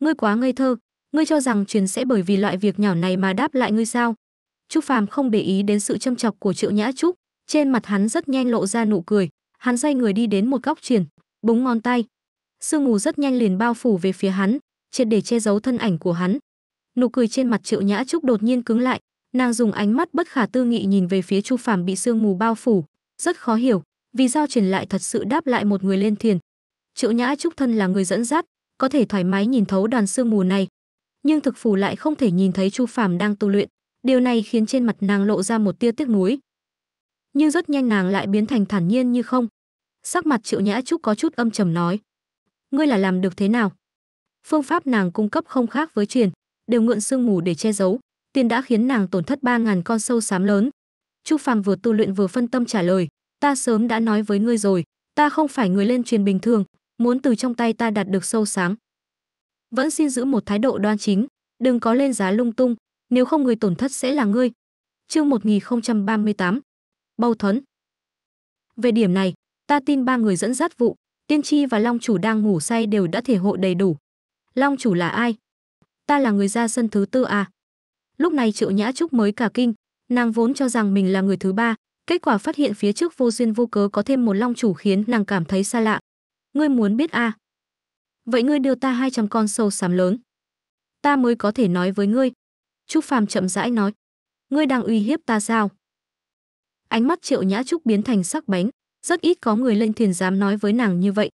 ngươi quá ngây thơ, ngươi cho rằng Triền sẽ bởi vì loại việc nhỏ này mà đáp lại ngươi sao? Chu Phàm không để ý đến sự châm chọc của Triệu Nhã Trúc, trên mặt hắn rất nhanh lộ ra nụ cười, hắn xoay người đi đến một góc Triền, búng ngón tay. Sương mù rất nhanh liền bao phủ về phía hắn, triệt để che giấu thân ảnh của hắn. Nụ cười trên mặt Triệu Nhã Trúc đột nhiên cứng lại, nàng dùng ánh mắt bất khả tư nghị nhìn về phía Chu Phàm bị sương mù bao phủ, rất khó hiểu, vì sao truyền lại thật sự đáp lại một người lên thiền. Triệu Nhã Trúc thân là người dẫn dắt, có thể thoải mái nhìn thấu đoàn sương mù này, nhưng thực phù lại không thể nhìn thấy Chu Phàm đang tu luyện, điều này khiến trên mặt nàng lộ ra một tia tiếc nuối. Nhưng rất nhanh nàng lại biến thành thản nhiên như không, Sắc mặt Triệu Nhã Trúc có chút âm trầm nói: "Ngươi là làm được thế nào?" Phương pháp nàng cung cấp không khác với truyền, đều mượn sương mù để che giấu, tiền đã khiến nàng tổn thất ba ngàn con sâu xám lớn. Trúc Phàm vừa tu luyện vừa phân tâm trả lời, "Ta sớm đã nói với ngươi rồi, ta không phải người lên truyền bình thường, muốn từ trong tay ta đạt được sâu sáng. Vẫn xin giữ một thái độ đoan chính, đừng có lên giá lung tung, nếu không người tổn thất sẽ là ngươi." Chương 1038. Bầu thuẫn. Về điểm này, Ta tin ba người dẫn dắt vụ, tiên tri và long chủ đang ngủ say đều đã thể hộ đầy đủ. Long chủ là ai? Ta là người ra sân thứ tư à? Lúc này triệu nhã trúc mới cả kinh, nàng vốn cho rằng mình là người thứ ba, kết quả phát hiện phía trước vô duyên vô cớ có thêm một long chủ khiến nàng cảm thấy xa lạ. Ngươi muốn biết à? Vậy ngươi đưa ta 200 con sâu sám lớn. Ta mới có thể nói với ngươi. Trúc Phàm chậm rãi nói. Ngươi đang uy hiếp ta sao? Ánh mắt triệu nhã trúc biến thành sắc bánh rất ít có người lên thuyền dám nói với nàng như vậy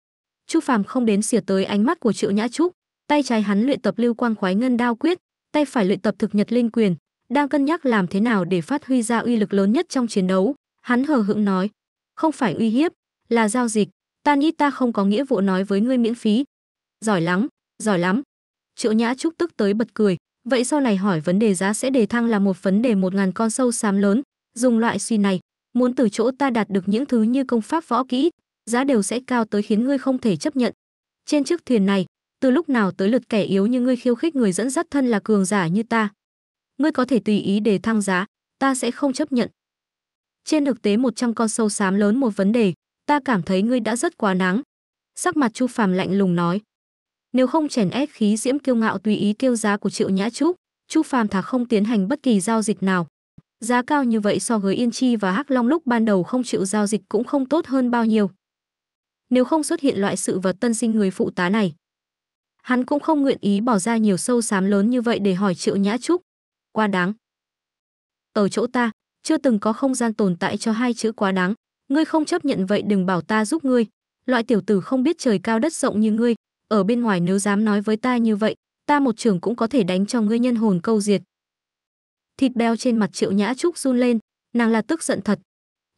chu phàm không đến xỉa tới ánh mắt của triệu nhã trúc tay trái hắn luyện tập lưu quang khoái ngân đao quyết tay phải luyện tập thực nhật linh quyền đang cân nhắc làm thế nào để phát huy ra uy lực lớn nhất trong chiến đấu hắn hờ hững nói không phải uy hiếp là giao dịch ta nghĩ ta không có nghĩa vụ nói với ngươi miễn phí giỏi lắm giỏi lắm triệu nhã trúc tức tới bật cười vậy sau này hỏi vấn đề giá sẽ đề thăng là một vấn đề một ngàn con sâu xám lớn dùng loại suy này muốn từ chỗ ta đạt được những thứ như công pháp võ kỹ, giá đều sẽ cao tới khiến ngươi không thể chấp nhận. Trên chiếc thuyền này, từ lúc nào tới lượt kẻ yếu như ngươi khiêu khích người dẫn dắt thân là cường giả như ta. Ngươi có thể tùy ý để thăng giá, ta sẽ không chấp nhận. Trên thực tế một trăm con sâu xám lớn một vấn đề, ta cảm thấy ngươi đã rất quá nắng. Sắc mặt Chu Phàm lạnh lùng nói. Nếu không chèn ép khí diễm kiêu ngạo tùy ý kêu giá của Triệu Nhã Trúc, Chu Phàm thà không tiến hành bất kỳ giao dịch nào. Giá cao như vậy so với Yên Chi và Hắc Long lúc ban đầu không chịu giao dịch cũng không tốt hơn bao nhiêu. Nếu không xuất hiện loại sự vật tân sinh người phụ tá này, hắn cũng không nguyện ý bỏ ra nhiều sâu xám lớn như vậy để hỏi Triệu Nhã Trúc. Quá đáng. Ở chỗ ta, chưa từng có không gian tồn tại cho hai chữ quá đáng. Ngươi không chấp nhận vậy đừng bảo ta giúp ngươi. Loại tiểu tử không biết trời cao đất rộng như ngươi, ở bên ngoài nếu dám nói với ta như vậy, ta một trưởng cũng có thể đánh cho ngươi nhân hồn câu diệt thịt béo trên mặt triệu nhã trúc run lên nàng là tức giận thật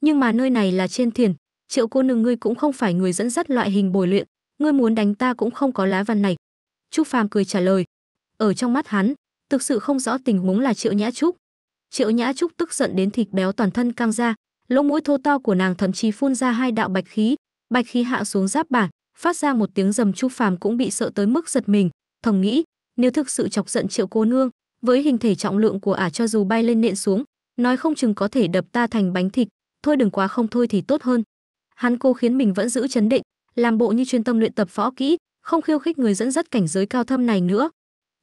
nhưng mà nơi này là trên thuyền triệu cô nương ngươi cũng không phải người dẫn dắt loại hình bồi luyện ngươi muốn đánh ta cũng không có lá văn này trúc phàm cười trả lời ở trong mắt hắn thực sự không rõ tình huống là triệu nhã trúc triệu nhã trúc tức giận đến thịt béo toàn thân căng ra lỗ mũi thô to của nàng thậm chí phun ra hai đạo bạch khí bạch khí hạ xuống giáp bản phát ra một tiếng rầm trúc phàm cũng bị sợ tới mức giật mình thầm nghĩ nếu thực sự chọc giận triệu cô nương với hình thể trọng lượng của ả cho dù bay lên nện xuống, nói không chừng có thể đập ta thành bánh thịt, thôi đừng quá không thôi thì tốt hơn. Hắn cố khiến mình vẫn giữ chấn định, làm bộ như chuyên tâm luyện tập võ kỹ, không khiêu khích người dẫn dắt cảnh giới cao thâm này nữa.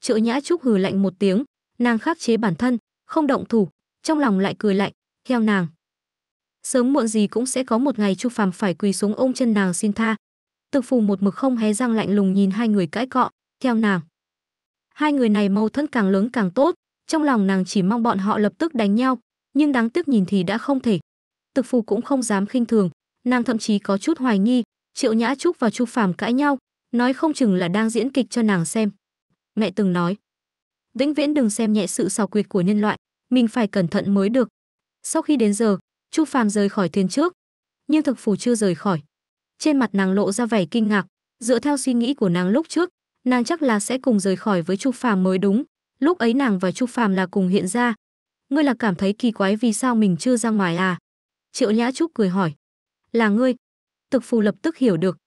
Triệu Nhã Trúc hừ lạnh một tiếng, nàng khắc chế bản thân, không động thủ, trong lòng lại cười lạnh, theo nàng. Sớm muộn gì cũng sẽ có một ngày Chu Phàm phải quỳ xuống ôm chân nàng xin tha. Tự phù một mực không hé răng lạnh lùng nhìn hai người cãi cọ, theo nàng hai người này mâu thuẫn càng lớn càng tốt, trong lòng nàng chỉ mong bọn họ lập tức đánh nhau, nhưng đáng tiếc nhìn thì đã không thể. Tực Phù cũng không dám khinh thường, nàng thậm chí có chút hoài nghi, Triệu Nhã Trúc và Chu Phàm cãi nhau, nói không chừng là đang diễn kịch cho nàng xem. Mẹ từng nói, vĩnh viễn đừng xem nhẹ sự xào quyệt của nhân loại, mình phải cẩn thận mới được. Sau khi đến giờ, Chu Phàm rời khỏi thuyền trước, nhưng thực phù chưa rời khỏi. Trên mặt nàng lộ ra vẻ kinh ngạc, dựa theo suy nghĩ của nàng lúc trước, nàng chắc là sẽ cùng rời khỏi với Chu Phàm mới đúng. Lúc ấy nàng và Chu Phàm là cùng hiện ra. Ngươi là cảm thấy kỳ quái vì sao mình chưa ra ngoài à? Triệu Nhã Trúc cười hỏi. Là ngươi. Thực phù lập tức hiểu được.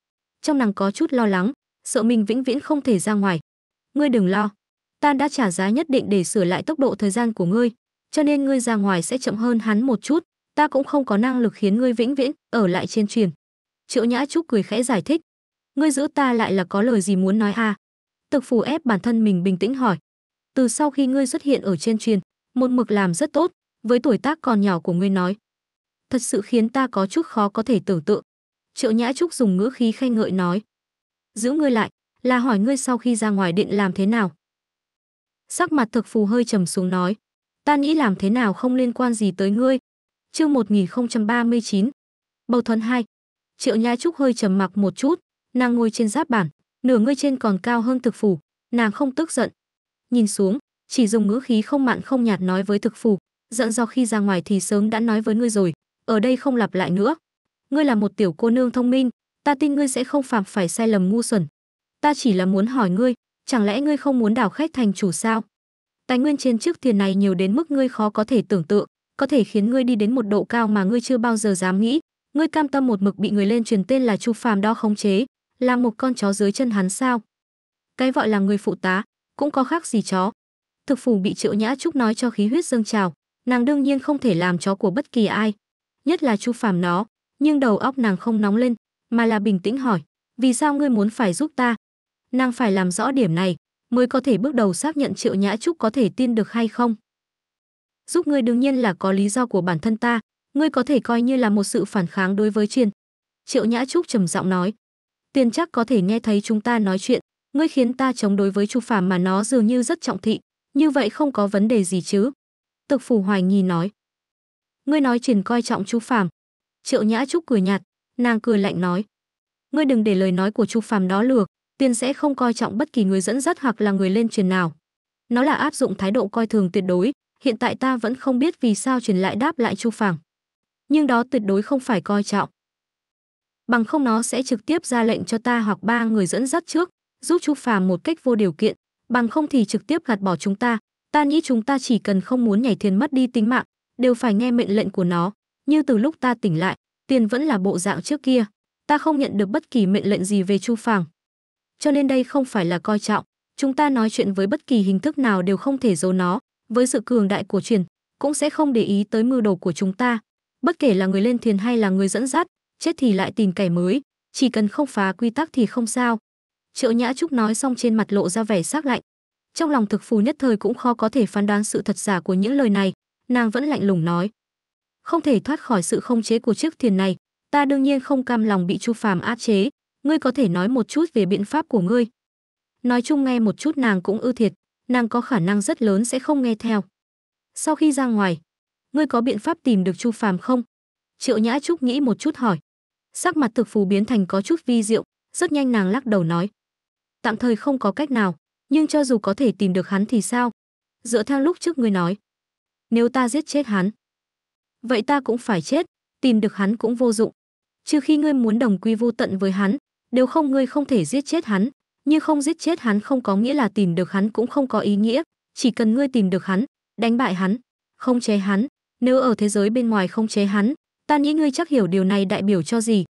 Trong nàng có chút lo lắng, sợ mình vĩnh viễn không thể ra ngoài. Ngươi đừng lo. Ta đã trả giá nhất định để sửa lại tốc độ thời gian của ngươi, cho nên ngươi ra ngoài sẽ chậm hơn hắn một chút. Ta cũng không có năng lực khiến ngươi vĩnh viễn ở lại trên truyền. Triệu Nhã Trúc cười khẽ giải thích. Ngươi giữ ta lại là có lời gì muốn nói à? Thực phù ép bản thân mình bình tĩnh hỏi. Từ sau khi ngươi xuất hiện ở trên truyền, một mực làm rất tốt, với tuổi tác còn nhỏ của ngươi nói. Thật sự khiến ta có chút khó có thể tưởng tượng. Triệu Nhã Trúc dùng ngữ khí khen ngợi nói. Giữ ngươi lại, là hỏi ngươi sau khi ra ngoài điện làm thế nào. Sắc mặt thực phù hơi trầm xuống nói. Ta nghĩ làm thế nào không liên quan gì tới ngươi. Chương 1039. Bầu thuần 2. Triệu Nhã Trúc hơi trầm mặc một chút, nàng ngồi trên giáp bản, nửa ngươi trên còn cao hơn thực phủ, nàng không tức giận. Nhìn xuống, chỉ dùng ngữ khí không mặn không nhạt nói với thực phủ, giận do khi ra ngoài thì sớm đã nói với ngươi rồi, ở đây không lặp lại nữa. Ngươi là một tiểu cô nương thông minh, ta tin ngươi sẽ không phạm phải sai lầm ngu xuẩn. Ta chỉ là muốn hỏi ngươi, chẳng lẽ ngươi không muốn đảo khách thành chủ sao? Tài nguyên trên chiếc thuyền này nhiều đến mức ngươi khó có thể tưởng tượng, có thể khiến ngươi đi đến một độ cao mà ngươi chưa bao giờ dám nghĩ. Ngươi cam tâm một mực bị người lên truyền tên là Chu Phàm đo khống chế, là một con chó dưới chân hắn sao? Cái gọi là người phụ tá, cũng có khác gì chó. Thực phủ bị Triệu Nhã Trúc nói cho khí huyết dâng trào, nàng đương nhiên không thể làm chó của bất kỳ ai, nhất là Chu Phàm nó, nhưng đầu óc nàng không nóng lên, mà là bình tĩnh hỏi, vì sao ngươi muốn phải giúp ta? Nàng phải làm rõ điểm này, mới có thể bước đầu xác nhận Triệu Nhã Trúc có thể tin được hay không. Giúp ngươi đương nhiên là có lý do của bản thân ta, ngươi có thể coi như là một sự phản kháng đối với truyền. Triệu Nhã Trúc trầm giọng nói, tiền chắc có thể nghe thấy chúng ta nói chuyện ngươi khiến ta chống đối với chu phàm mà nó dường như rất trọng thị như vậy không có vấn đề gì chứ tực phủ hoài nghi nói ngươi nói triển coi trọng chu phàm triệu nhã trúc cười nhạt nàng cười lạnh nói ngươi đừng để lời nói của chu phàm đó lừa tiền sẽ không coi trọng bất kỳ người dẫn dắt hoặc là người lên truyền nào nó là áp dụng thái độ coi thường tuyệt đối hiện tại ta vẫn không biết vì sao truyền lại đáp lại chu phàm nhưng đó tuyệt đối không phải coi trọng bằng không nó sẽ trực tiếp ra lệnh cho ta hoặc ba người dẫn dắt trước, giúp Chu Phàm một cách vô điều kiện, bằng không thì trực tiếp gạt bỏ chúng ta. Ta nghĩ chúng ta chỉ cần không muốn nhảy thuyền mất đi tính mạng, đều phải nghe mệnh lệnh của nó. Như từ lúc ta tỉnh lại, tiền vẫn là bộ dạng trước kia, ta không nhận được bất kỳ mệnh lệnh gì về Chu Phàm. Cho nên đây không phải là coi trọng, chúng ta nói chuyện với bất kỳ hình thức nào đều không thể giấu nó, với sự cường đại của truyền, cũng sẽ không để ý tới mưu đồ của chúng ta. Bất kể là người lên thuyền hay là người dẫn dắt, chết thì lại tìm kẻ mới, chỉ cần không phá quy tắc thì không sao. Triệu Nhã Trúc nói xong trên mặt lộ ra vẻ sắc lạnh. Trong lòng thực phù nhất thời cũng khó có thể phán đoán sự thật giả của những lời này, nàng vẫn lạnh lùng nói. Không thể thoát khỏi sự không chế của chiếc thuyền này, ta đương nhiên không cam lòng bị Chu Phàm áp chế, ngươi có thể nói một chút về biện pháp của ngươi. Nói chung nghe một chút nàng cũng ưu thiệt, nàng có khả năng rất lớn sẽ không nghe theo. Sau khi ra ngoài, ngươi có biện pháp tìm được Chu Phàm không? Triệu Nhã Trúc nghĩ một chút hỏi. Sắc mặt thực phù biến thành có chút vi diệu, rất nhanh nàng lắc đầu nói. Tạm thời không có cách nào, nhưng cho dù có thể tìm được hắn thì sao? Dựa theo lúc trước ngươi nói. Nếu ta giết chết hắn, vậy ta cũng phải chết, tìm được hắn cũng vô dụng. Trừ khi ngươi muốn đồng quy vô tận với hắn, nếu không ngươi không thể giết chết hắn, nhưng không giết chết hắn không có nghĩa là tìm được hắn cũng không có ý nghĩa, chỉ cần ngươi tìm được hắn, đánh bại hắn, không chế hắn, nếu ở thế giới bên ngoài không chế hắn, ta nghĩ ngươi chắc hiểu điều này đại biểu cho gì.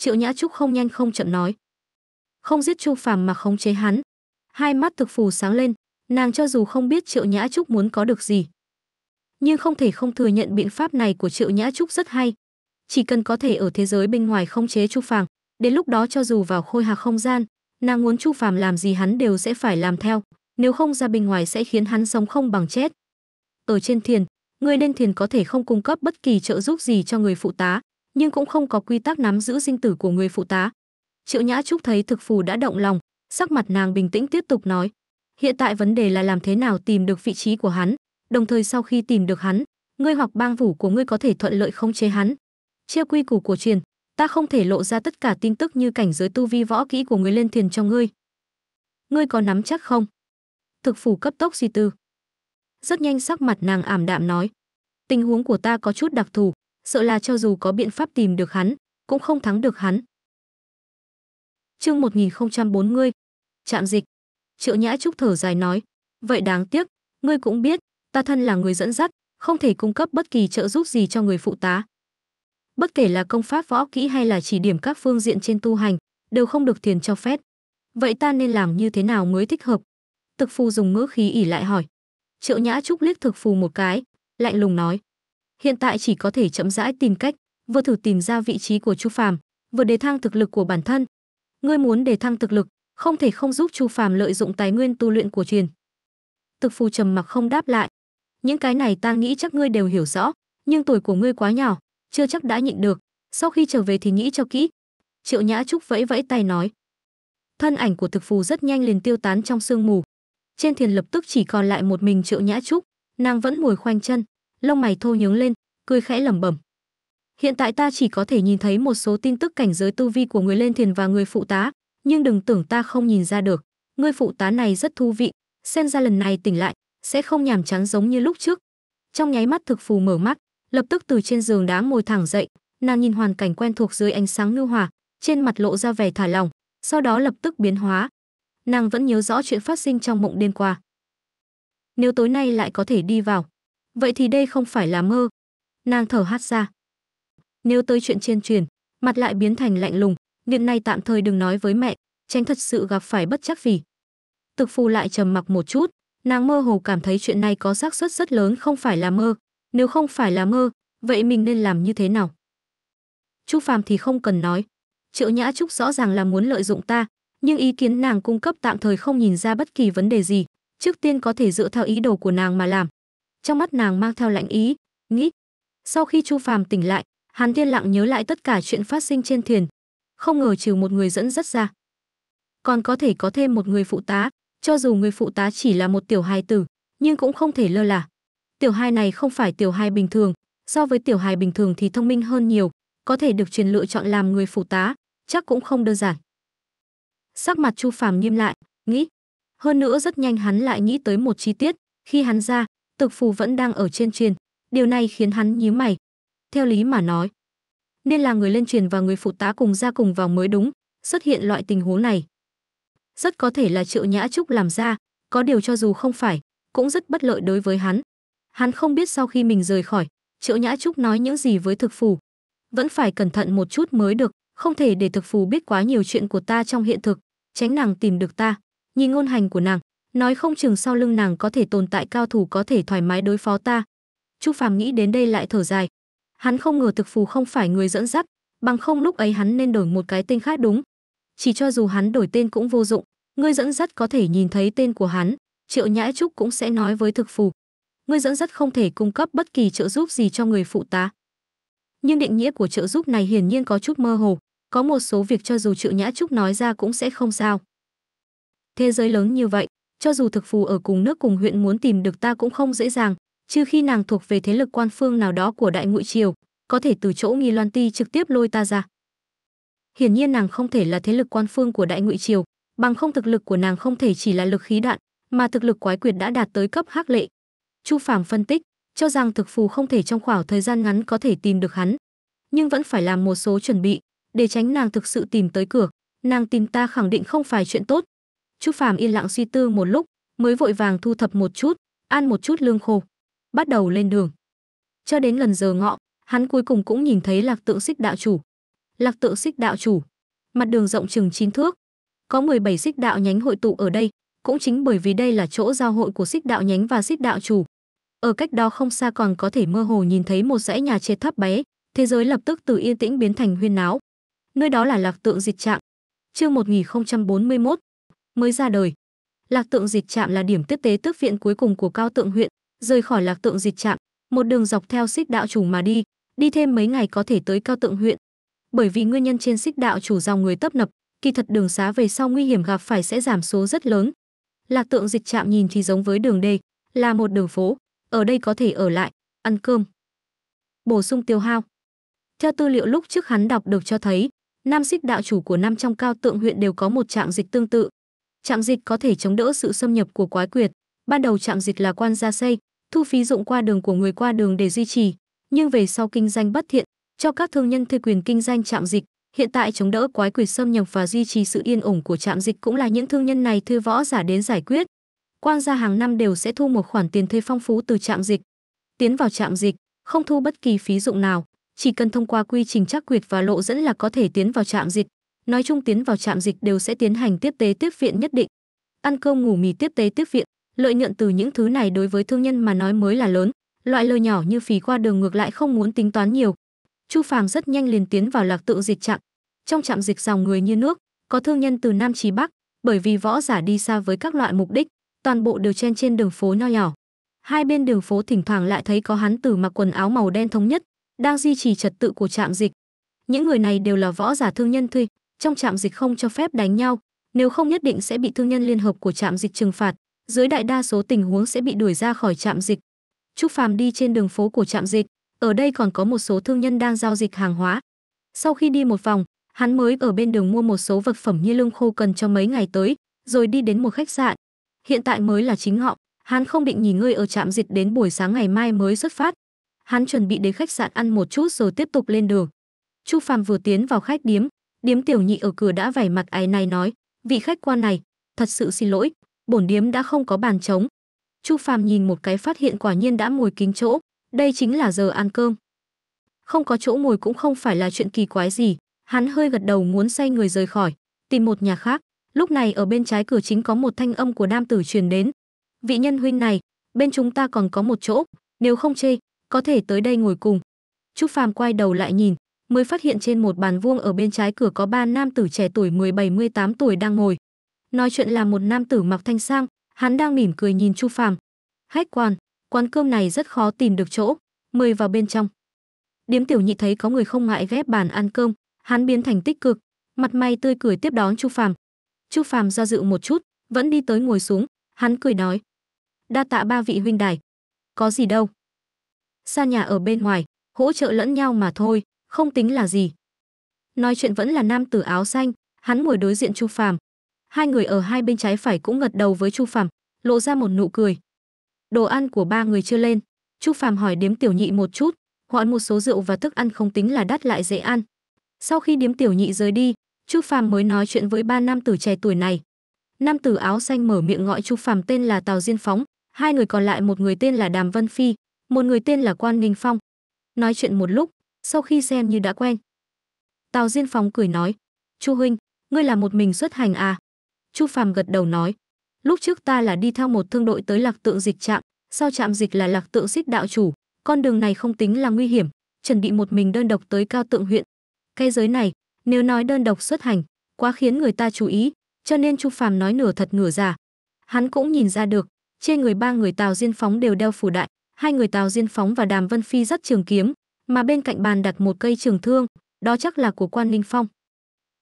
Triệu Nhã Trúc không nhanh không chậm nói. Không giết Chu Phàm mà khống chế hắn. Hai mắt thực phù sáng lên, nàng cho dù không biết Triệu Nhã Trúc muốn có được gì, nhưng không thể không thừa nhận biện pháp này của Triệu Nhã Trúc rất hay. Chỉ cần có thể ở thế giới bên ngoài không chế Chu Phàm, đến lúc đó cho dù vào khôi hạc không gian, nàng muốn Chu Phàm làm gì hắn đều sẽ phải làm theo, nếu không ra bên ngoài sẽ khiến hắn sống không bằng chết. Ở trên thiền, người lên thiền có thể không cung cấp bất kỳ trợ giúp gì cho người phụ tá, nhưng cũng không có quy tắc nắm giữ sinh tử của người phụ tá. Triệu Nhã Trúc thấy thực phù đã động lòng, sắc mặt nàng bình tĩnh tiếp tục nói. Hiện tại vấn đề là làm thế nào tìm được vị trí của hắn, đồng thời sau khi tìm được hắn, ngươi hoặc bang vũ của ngươi có thể thuận lợi khống chế hắn. Chia quy củ của truyền, ta không thể lộ ra tất cả tin tức như cảnh giới tu vi võ kỹ của người lên thuyền cho ngươi. Ngươi có nắm chắc không? Thực phủ cấp tốc suy tư. Rất nhanh sắc mặt nàng ảm đạm nói. Tình huống của ta có chút đặc thù, sợ là cho dù có biện pháp tìm được hắn, cũng không thắng được hắn. Chương 1040 Trạm dịch Triệu Nhã Trúc thở dài nói Vậy đáng tiếc, ngươi cũng biết, ta thân là người dẫn dắt, không thể cung cấp bất kỳ trợ giúp gì cho người phụ tá. Bất kể là công pháp võ kỹ hay là chỉ điểm các phương diện trên tu hành, đều không được thiền cho phép. Vậy ta nên làm như thế nào mới thích hợp? Thực phù dùng ngữ khí ỉ lại hỏi. Triệu Nhã Trúc liếc thực phù một cái, lạnh lùng nói hiện tại chỉ có thể chậm rãi tìm cách, vừa thử tìm ra vị trí của Chu Phàm, vừa đề thăng thực lực của bản thân. Ngươi muốn đề thăng thực lực, không thể không giúp Chu Phàm lợi dụng tài nguyên tu luyện của truyền. Thực Phù trầm mặc không đáp lại. Những cái này ta nghĩ chắc ngươi đều hiểu rõ, nhưng tuổi của ngươi quá nhỏ, chưa chắc đã nhịn được, sau khi trở về thì nghĩ cho kỹ. Triệu Nhã Trúc vẫy vẫy tay nói. Thân ảnh của Thực Phù rất nhanh liền tiêu tán trong sương mù. Trên thiền lập tức chỉ còn lại một mình Triệu Nhã Trúc, nàng vẫn ngồi khoanh chân, lông mày thô nhướng lên, cười khẽ lẩm bẩm. Hiện tại ta chỉ có thể nhìn thấy một số tin tức cảnh giới tu vi của người lên thiền và người phụ tá, nhưng đừng tưởng ta không nhìn ra được. Người phụ tá này rất thú vị, xem ra lần này tỉnh lại, sẽ không nhàm chán giống như lúc trước. Trong nháy mắt thực phù mở mắt, lập tức từ trên giường đá ngồi thẳng dậy, nàng nhìn hoàn cảnh quen thuộc dưới ánh sáng nhu hòa, trên mặt lộ ra vẻ thả lòng, sau đó lập tức biến hóa. Nàng vẫn nhớ rõ chuyện phát sinh trong mộng đêm qua. Nếu tối nay lại có thể đi vào, Vậy thì đây không phải là mơ. Nàng thở hắt ra. Nếu tới chuyện trên truyền, mặt lại biến thành lạnh lùng, việc này tạm thời đừng nói với mẹ, tránh thật sự gặp phải bất chắc vì. Tực phù lại trầm mặc một chút, nàng mơ hồ cảm thấy chuyện này có xác suất rất lớn không phải là mơ. Nếu không phải là mơ, vậy mình nên làm như thế nào? Trúc Phàm thì không cần nói. Triệu Nhã Trúc rõ ràng là muốn lợi dụng ta, nhưng ý kiến nàng cung cấp tạm thời không nhìn ra bất kỳ vấn đề gì. Trước tiên có thể dựa theo ý đồ của nàng mà làm, trong mắt nàng mang theo lạnh ý, nghĩ. Sau khi Chu Phàm tỉnh lại, hắn tiên lặng nhớ lại tất cả chuyện phát sinh trên thuyền, không ngờ trừ một người dẫn dắt ra, còn có thể có thêm một người phụ tá, cho dù người phụ tá chỉ là một tiểu hài tử, nhưng cũng không thể lơ là. Tiểu hài này không phải tiểu hài bình thường, so với tiểu hài bình thường thì thông minh hơn nhiều, có thể được truyền lựa chọn làm người phụ tá, chắc cũng không đơn giản. Sắc mặt Chu Phàm nghiêm lại, nghĩ, hơn nữa rất nhanh hắn lại nghĩ tới một chi tiết, khi hắn ra, Thực phù vẫn đang ở trên truyền, điều này khiến hắn nhíu mày. Theo lý mà nói, nên là người lên truyền và người phụ tá cùng ra cùng vào mới đúng, xuất hiện loại tình huống này. Rất có thể là Triệu Nhã Trúc làm ra, có điều cho dù không phải, cũng rất bất lợi đối với hắn. Hắn không biết sau khi mình rời khỏi, Triệu Nhã Trúc nói những gì với thực phù. Vẫn phải cẩn thận một chút mới được, không thể để thực phù biết quá nhiều chuyện của ta trong hiện thực, tránh nàng tìm được ta. Nhìn ngôn hành của nàng, nói không chừng sau lưng nàng có thể tồn tại cao thủ có thể thoải mái đối phó ta trúc phàm nghĩ đến đây lại thở dài hắn không ngờ thực phù không phải người dẫn dắt bằng không lúc ấy hắn nên đổi một cái tên khác đúng chỉ cho dù hắn đổi tên cũng vô dụng ngươi dẫn dắt có thể nhìn thấy tên của hắn triệu nhã trúc cũng sẽ nói với thực phù ngươi dẫn dắt không thể cung cấp bất kỳ trợ giúp gì cho người phụ tá nhưng định nghĩa của trợ giúp này hiển nhiên có chút mơ hồ có một số việc cho dù triệu nhã trúc nói ra cũng sẽ không sao thế giới lớn như vậy cho dù thực phù ở cùng nước cùng huyện muốn tìm được ta cũng không dễ dàng, trừ khi nàng thuộc về thế lực quan phương nào đó của đại ngụy triều, có thể từ chỗ Nghi Loan Ti trực tiếp lôi ta ra. Hiển nhiên nàng không thể là thế lực quan phương của đại ngụy triều, bằng không thực lực của nàng không thể chỉ là lực khí đạn, mà thực lực quái quyệt đã đạt tới cấp hắc lệ. Chu Phàm phân tích, cho rằng thực phù không thể trong khoảng thời gian ngắn có thể tìm được hắn, nhưng vẫn phải làm một số chuẩn bị, để tránh nàng thực sự tìm tới cửa, nàng tìm ta khẳng định không phải chuyện tốt, Trúc Phàm yên lặng suy tư một lúc, mới vội vàng thu thập một chút, ăn một chút lương khô, bắt đầu lên đường. Cho đến lần giờ ngọ, hắn cuối cùng cũng nhìn thấy Lạc Tượng Xích đạo chủ. Lạc Tượng Xích đạo chủ, mặt đường rộng chừng chín thước, có 17 xích đạo nhánh hội tụ ở đây, cũng chính bởi vì đây là chỗ giao hội của xích đạo nhánh và xích đạo chủ. Ở cách đó không xa còn có thể mơ hồ nhìn thấy một dãy nhà trệt thấp bé, thế giới lập tức từ yên tĩnh biến thành huyên náo. Nơi đó là Lạc Tượng Dịch Trạng. Chương 1041, mới ra đời. Lạc Tượng Dịch Trạm là điểm tiếp tế tước viện cuối cùng của Cao Tượng huyện, rời khỏi Lạc Tượng Dịch Trạm, một đường dọc theo xích đạo chủ mà đi, đi thêm mấy ngày có thể tới Cao Tượng huyện. Bởi vì nguyên nhân trên xích đạo chủ dòng người tấp nập, kỳ thật đường xá về sau nguy hiểm gặp phải sẽ giảm số rất lớn. Lạc Tượng Dịch Trạm nhìn thì giống với đường đê, là một đường phố, ở đây có thể ở lại, ăn cơm. Bổ sung tiêu hao. Theo tư liệu lúc trước hắn đọc được cho thấy, năm xích đạo chủ của năm trong cao tượng huyện đều có một trạng dịch tương tự, trạm dịch có thể chống đỡ sự xâm nhập của quái quyệt. Ban đầu trạm dịch là quan gia xây, thu phí dụng qua đường của người qua đường để duy trì, nhưng về sau kinh doanh bất thiện, cho các thương nhân thuê quyền kinh doanh trạm dịch, hiện tại chống đỡ quái quyệt xâm nhập và duy trì sự yên ổn của trạm dịch cũng là những thương nhân này thuê võ giả đến giải quyết. Quan gia hàng năm đều sẽ thu một khoản tiền thuê phong phú từ trạm dịch. Tiến vào trạm dịch, không thu bất kỳ phí dụng nào, chỉ cần thông qua quy trình trắc quyệt và lộ dẫn là có thể tiến vào trạm dịch. Nói chung tiến vào trạm dịch đều sẽ tiến hành tiếp tế tiếp viện nhất định. Ăn cơm ngủ mì tiếp tế tiếp viện, lợi nhuận từ những thứ này đối với thương nhân mà nói mới là lớn, loại lời nhỏ như phí qua đường ngược lại không muốn tính toán nhiều. Chu Phàm rất nhanh liền tiến vào lạc tự dịch trạm. Trong trạm dịch dòng người như nước, có thương nhân từ Nam chí Bắc, bởi vì võ giả đi xa với các loại mục đích, toàn bộ đều chen trên đường phố nho nhỏ. Hai bên đường phố thỉnh thoảng lại thấy có hắn tử mặc quần áo màu đen thống nhất, đang duy trì trật tự của trạm dịch. Những người này đều là võ giả thương nhân thuê, trong trạm dịch không cho phép đánh nhau, nếu không nhất định sẽ bị thương nhân liên hợp của trạm dịch trừng phạt, dưới đại đa số tình huống sẽ bị đuổi ra khỏi trạm dịch. Trúc Phàm đi trên đường phố của trạm dịch, ở đây còn có một số thương nhân đang giao dịch hàng hóa. Sau khi đi một vòng, hắn mới ở bên đường mua một số vật phẩm như lương khô cần cho mấy ngày tới, rồi đi đến một khách sạn. Hiện tại mới là chính ngọ hắn không định nghỉ ngơi ở trạm dịch đến buổi sáng ngày mai mới xuất phát. Hắn chuẩn bị đến khách sạn ăn một chút rồi tiếp tục lên đường. Chu Phàm vừa tiến vào khách điếm, điếm tiểu nhị ở cửa đã vảy mặt ái này nói vị khách quan này thật sự xin lỗi bổn điếm đã không có bàn trống chu phàm nhìn một cái phát hiện quả nhiên đã ngồi kín chỗ đây chính là giờ ăn cơm không có chỗ ngồi cũng không phải là chuyện kỳ quái gì hắn hơi gật đầu muốn say người rời khỏi tìm một nhà khác lúc này ở bên trái cửa chính có một thanh âm của nam tử truyền đến vị nhân huynh này bên chúng ta còn có một chỗ nếu không chê có thể tới đây ngồi cùng Chu Phàm quay đầu lại nhìn, mới phát hiện trên một bàn vuông ở bên trái cửa có ba nam tử trẻ tuổi 17-18 tuổi đang ngồi. Nói chuyện là một nam tử mặc thanh sang, hắn đang mỉm cười nhìn Chu Phàm. Hách quan, quán cơm này rất khó tìm được chỗ, mời vào bên trong. Điếm tiểu nhị thấy có người không ngại ghép bàn ăn cơm, hắn biến thành tích cực, mặt mày tươi cười tiếp đón Chu Phàm. Chu Phàm do dự một chút, vẫn đi tới ngồi xuống, hắn cười nói: "Đa tạ ba vị huynh đài. Có gì đâu. Xa nhà ở bên ngoài, hỗ trợ lẫn nhau mà thôi." không tính là gì. Nói chuyện vẫn là nam tử áo xanh, hắn ngồi đối diện Chu Phàm. Hai người ở hai bên trái phải cũng gật đầu với Chu Phàm, lộ ra một nụ cười. Đồ ăn của ba người chưa lên, Chu Phàm hỏi điếm tiểu nhị một chút, gọi một số rượu và thức ăn không tính là đắt lại dễ ăn. Sau khi điếm tiểu nhị rời đi, Chu Phàm mới nói chuyện với ba nam tử trẻ tuổi này. Nam tử áo xanh mở miệng gọi Chu Phàm tên là Tào Diên Phóng, hai người còn lại một người tên là Đàm Vân Phi, một người tên là Quan ninh Phong. Nói chuyện một lúc, sau khi xem như đã quen. Tào Diên Phóng cười nói, Chu Huynh, ngươi là một mình xuất hành à? Chu Phàm gật đầu nói, lúc trước ta là đi theo một thương đội tới lạc tượng dịch trạm, sau trạm dịch là lạc tượng xích đạo chủ, con đường này không tính là nguy hiểm, chuẩn bị một mình đơn độc tới cao tượng huyện. Cái giới này, nếu nói đơn độc xuất hành, quá khiến người ta chú ý, cho nên Chu Phàm nói nửa thật nửa giả. Hắn cũng nhìn ra được, trên người ba người Tào Diên Phóng đều đeo phủ đại, hai người Tào Diên Phóng và Đàm Vân Phi dắt trường kiếm, mà bên cạnh bàn đặt một cây trường thương, đó chắc là của quan Ninh Phong.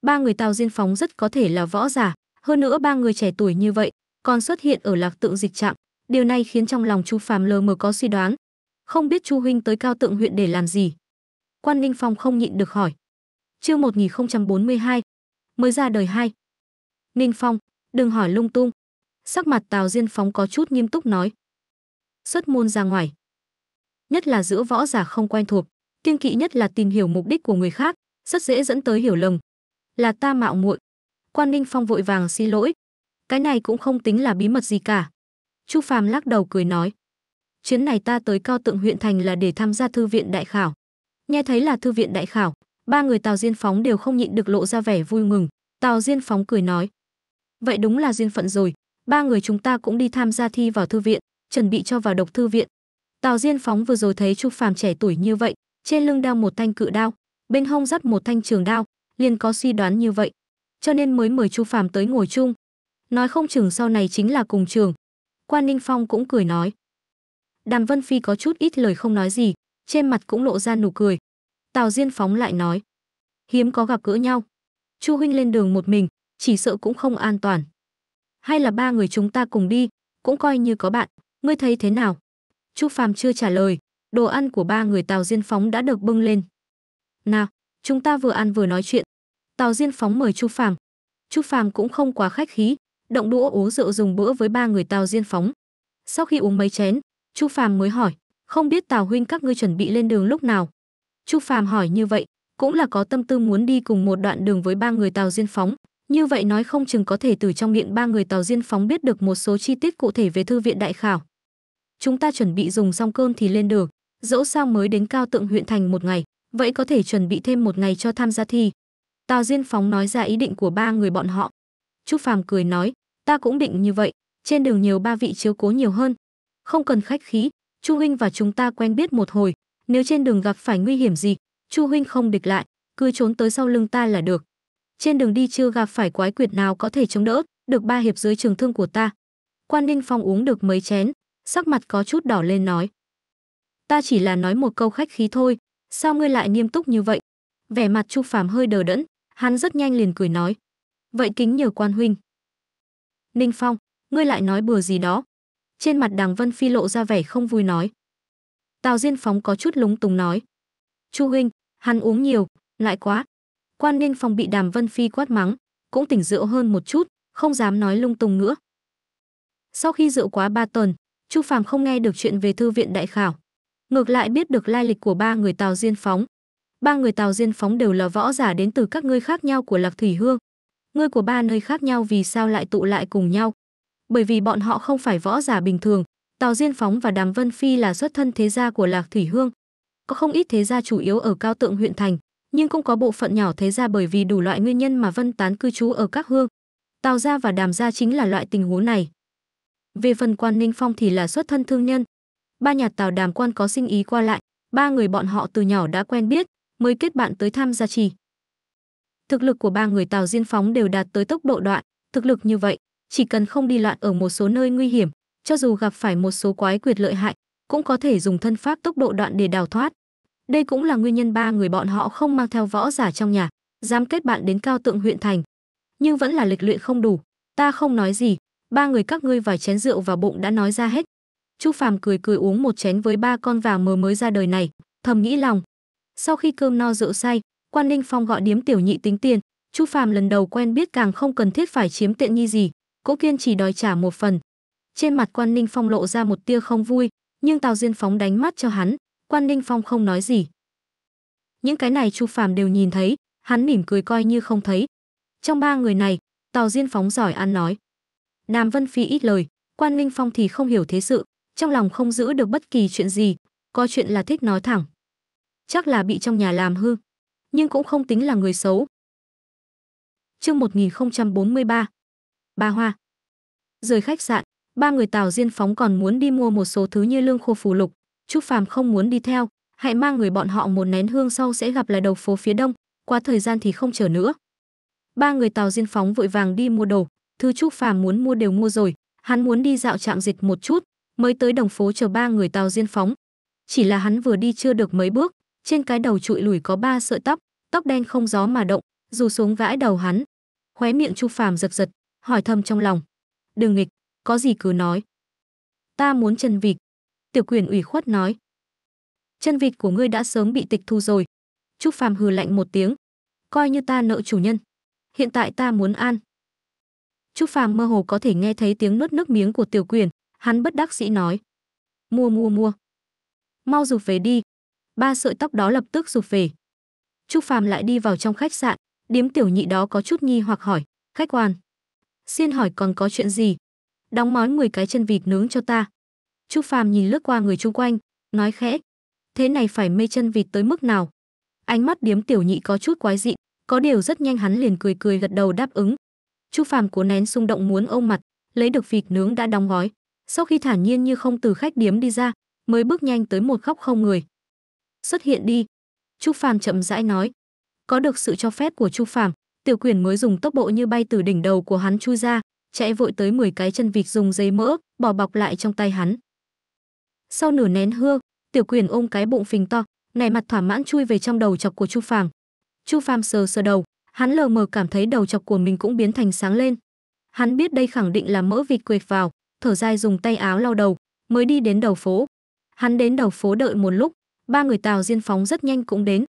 Ba người Tào Diên Phóng rất có thể là võ giả, hơn nữa ba người trẻ tuổi như vậy còn xuất hiện ở lạc tượng dịch trạng, điều này khiến trong lòng Chu Phàm lờ mờ có suy đoán, không biết Chu huynh tới Cao Tượng huyện để làm gì. Quan Ninh Phong không nhịn được hỏi. Chương 1042, mới ra đời hai. Ninh Phong, đừng hỏi lung tung. Sắc mặt Tào Diên Phóng có chút nghiêm túc nói. Xuất môn ra ngoài. Nhất là giữa võ giả không quen thuộc kiêng kỵ nhất là tìm hiểu mục đích của người khác, rất dễ dẫn tới hiểu lầm. Là ta mạo muội. Quan Ninh Phong vội vàng xin lỗi. Cái này cũng không tính là bí mật gì cả. Chu Phàm lắc đầu cười nói. Chuyến này ta tới Cao Tượng huyện thành là để tham gia thư viện đại khảo. Nghe thấy là thư viện đại khảo, ba người Tào Diên Phóng đều không nhịn được lộ ra vẻ vui mừng. Tào Diên Phóng cười nói. Vậy đúng là duyên phận rồi, ba người chúng ta cũng đi tham gia thi vào thư viện, chuẩn bị cho vào độc thư viện. Tào Diên Phóng vừa rồi thấy Chu Phàm trẻ tuổi như vậy, trên lưng đeo một thanh cự đao, bên hông dắt một thanh trường đao, liền có suy đoán như vậy, cho nên mới mời Chu Phàm tới ngồi chung. Nói không chừng sau này chính là cùng trường. Quan Ninh Phong cũng cười nói. Đàm Vân Phi có chút ít lời không nói gì, trên mặt cũng lộ ra nụ cười. Tào Diên phóng lại nói, hiếm có gặp gỡ nhau. Chu huynh lên đường một mình, chỉ sợ cũng không an toàn. Hay là ba người chúng ta cùng đi, cũng coi như có bạn, ngươi thấy thế nào? Chu Phàm chưa trả lời, Đồ ăn của ba người Tào Diên Phóng đã được bưng lên. Nào, chúng ta vừa ăn vừa nói chuyện. Tào Diên Phóng mời Chu Phàm. Chu Phàm cũng không quá khách khí, động đũa uống rượu dùng bữa với ba người Tào Diên Phóng. Sau khi uống mấy chén, Chu Phàm mới hỏi, không biết Tào huynh các ngươi chuẩn bị lên đường lúc nào. Chu Phàm hỏi như vậy, cũng là có tâm tư muốn đi cùng một đoạn đường với ba người Tào Diên Phóng, như vậy nói không chừng có thể từ trong miệng ba người Tào Diên Phóng biết được một số chi tiết cụ thể về thư viện đại khảo. Chúng ta chuẩn bị dùng xong cơm thì lên đường dẫu sao mới đến cao tượng huyện thành một ngày, vậy có thể chuẩn bị thêm một ngày cho tham gia thi. Tào Diên Phóng nói ra ý định của ba người bọn họ. Trúc Phàm cười nói, ta cũng định như vậy, trên đường nhiều ba vị chiếu cố nhiều hơn. Không cần khách khí, Chu Huynh và chúng ta quen biết một hồi, nếu trên đường gặp phải nguy hiểm gì, Chu Huynh không địch lại, cứ trốn tới sau lưng ta là được. Trên đường đi chưa gặp phải quái quyệt nào có thể chống đỡ, được ba hiệp dưới trường thương của ta. Quan Ninh Phong uống được mấy chén, sắc mặt có chút đỏ lên nói ta chỉ là nói một câu khách khí thôi, sao ngươi lại nghiêm túc như vậy? Vẻ mặt Chu Phàm hơi đờ đẫn, hắn rất nhanh liền cười nói, vậy kính nhờ quan huynh. Ninh Phong, ngươi lại nói bừa gì đó. Trên mặt Đàng Vân Phi lộ ra vẻ không vui nói. Tào Diên Phóng có chút lúng túng nói. Chu huynh, hắn uống nhiều, lại quá. Quan Ninh Phong bị Đàm Vân Phi quát mắng, cũng tỉnh rượu hơn một chút, không dám nói lung tung nữa. Sau khi rượu quá ba tuần, Chu Phàm không nghe được chuyện về thư viện đại khảo, Ngược lại biết được lai lịch của ba người Tào Diên Phóng. Ba người Tào Diên Phóng đều là võ giả đến từ các ngươi khác nhau của Lạc Thủy Hương. Ngươi của ba nơi khác nhau vì sao lại tụ lại cùng nhau? Bởi vì bọn họ không phải võ giả bình thường, Tào Diên Phóng và Đàm Vân Phi là xuất thân thế gia của Lạc Thủy Hương. Có không ít thế gia chủ yếu ở Cao Tượng huyện thành, nhưng cũng có bộ phận nhỏ thế gia bởi vì đủ loại nguyên nhân mà Vân Tán cư trú ở các hương. Tào gia và Đàm gia chính là loại tình huống này. Về phần quan Ninh Phong thì là xuất thân thương nhân, ba nhà Tào Đàm Quan có sinh ý qua lại, ba người bọn họ từ nhỏ đã quen biết, mới kết bạn tới tham gia trì. Thực lực của ba người Tào Diên Phóng đều đạt tới tốc độ đoạn, thực lực như vậy, chỉ cần không đi loạn ở một số nơi nguy hiểm, cho dù gặp phải một số quái quyệt lợi hại, cũng có thể dùng thân pháp tốc độ đoạn để đào thoát. Đây cũng là nguyên nhân ba người bọn họ không mang theo võ giả trong nhà, dám kết bạn đến cao tượng huyện thành. Nhưng vẫn là lịch luyện không đủ, ta không nói gì, ba người các ngươi vài chén rượu vào bụng đã nói ra hết, Chu Phàm cười cười uống một chén với ba con vàng mờ mới ra đời này, thầm nghĩ lòng. Sau khi cơm no rượu say, Quan Ninh Phong gọi điếm tiểu nhị tính tiền, Chu Phàm lần đầu quen biết càng không cần thiết phải chiếm tiện nghi gì, cố kiên chỉ đòi trả một phần. Trên mặt Quan Ninh Phong lộ ra một tia không vui, nhưng Tào Diên phóng đánh mắt cho hắn, Quan Ninh Phong không nói gì. Những cái này Chu Phàm đều nhìn thấy, hắn mỉm cười coi như không thấy. Trong ba người này, Tào Diên phóng giỏi ăn nói. Nam Vân Phi ít lời, Quan Ninh Phong thì không hiểu thế sự, trong lòng không giữ được bất kỳ chuyện gì, có chuyện là thích nói thẳng. Chắc là bị trong nhà làm hư, nhưng cũng không tính là người xấu. Chương 1043. ba Hoa. Rời khách sạn, ba người Tào Diên phóng còn muốn đi mua một số thứ như lương khô phù lục, Trúc Phàm không muốn đi theo, hãy mang người bọn họ một nén hương sau sẽ gặp lại đầu phố phía đông, qua thời gian thì không chờ nữa. Ba người Tào Diên phóng vội vàng đi mua đồ, thứ Trúc Phàm muốn mua đều mua rồi, hắn muốn đi dạo trạng dịch một chút, mới tới đồng phố chờ ba người tàu diên phóng. Chỉ là hắn vừa đi chưa được mấy bước, trên cái đầu trụi lùi có ba sợi tóc, tóc đen không gió mà động, dù xuống vãi đầu hắn. Khóe miệng Chu Phàm giật giật, hỏi thầm trong lòng. Đừng nghịch, có gì cứ nói. Ta muốn chân vịt. Tiểu quyền ủy khuất nói. Chân vịt của ngươi đã sớm bị tịch thu rồi. Chu Phàm hừ lạnh một tiếng. Coi như ta nợ chủ nhân. Hiện tại ta muốn ăn. Chu Phàm mơ hồ có thể nghe thấy tiếng nuốt nước miếng của tiểu quyền, Hắn bất đắc sĩ nói. Mua mua mua. Mau rụt về đi. Ba sợi tóc đó lập tức rụt về. Trúc Phàm lại đi vào trong khách sạn, điếm tiểu nhị đó có chút nghi hoặc hỏi, khách quan. Xin hỏi còn có chuyện gì? Đóng món 10 cái chân vịt nướng cho ta. Trúc Phàm nhìn lướt qua người chung quanh, nói khẽ. Thế này phải mê chân vịt tới mức nào? Ánh mắt điếm tiểu nhị có chút quái dị, có điều rất nhanh hắn liền cười cười gật đầu đáp ứng. Trúc Phàm cố nén xung động muốn ôm mặt, lấy được vịt nướng đã đóng gói, sau khi thản nhiên như không từ khách điếm đi ra mới bước nhanh tới một góc không người xuất hiện đi chu phàm chậm rãi nói có được sự cho phép của chu phàm tiểu quyển mới dùng tốc bộ như bay từ đỉnh đầu của hắn chui ra chạy vội tới 10 cái chân vịt dùng giấy mỡ bỏ bọc lại trong tay hắn sau nửa nén hương tiểu quyển ôm cái bụng phình to này mặt thỏa mãn chui về trong đầu chọc của chu phàm chu phàm sờ sờ đầu hắn lờ mờ cảm thấy đầu chọc của mình cũng biến thành sáng lên hắn biết đây khẳng định là mỡ vịt quệt vào thở dài dùng tay áo lau đầu, mới đi đến đầu phố. Hắn đến đầu phố đợi một lúc, ba người Tào Diên phóng rất nhanh cũng đến.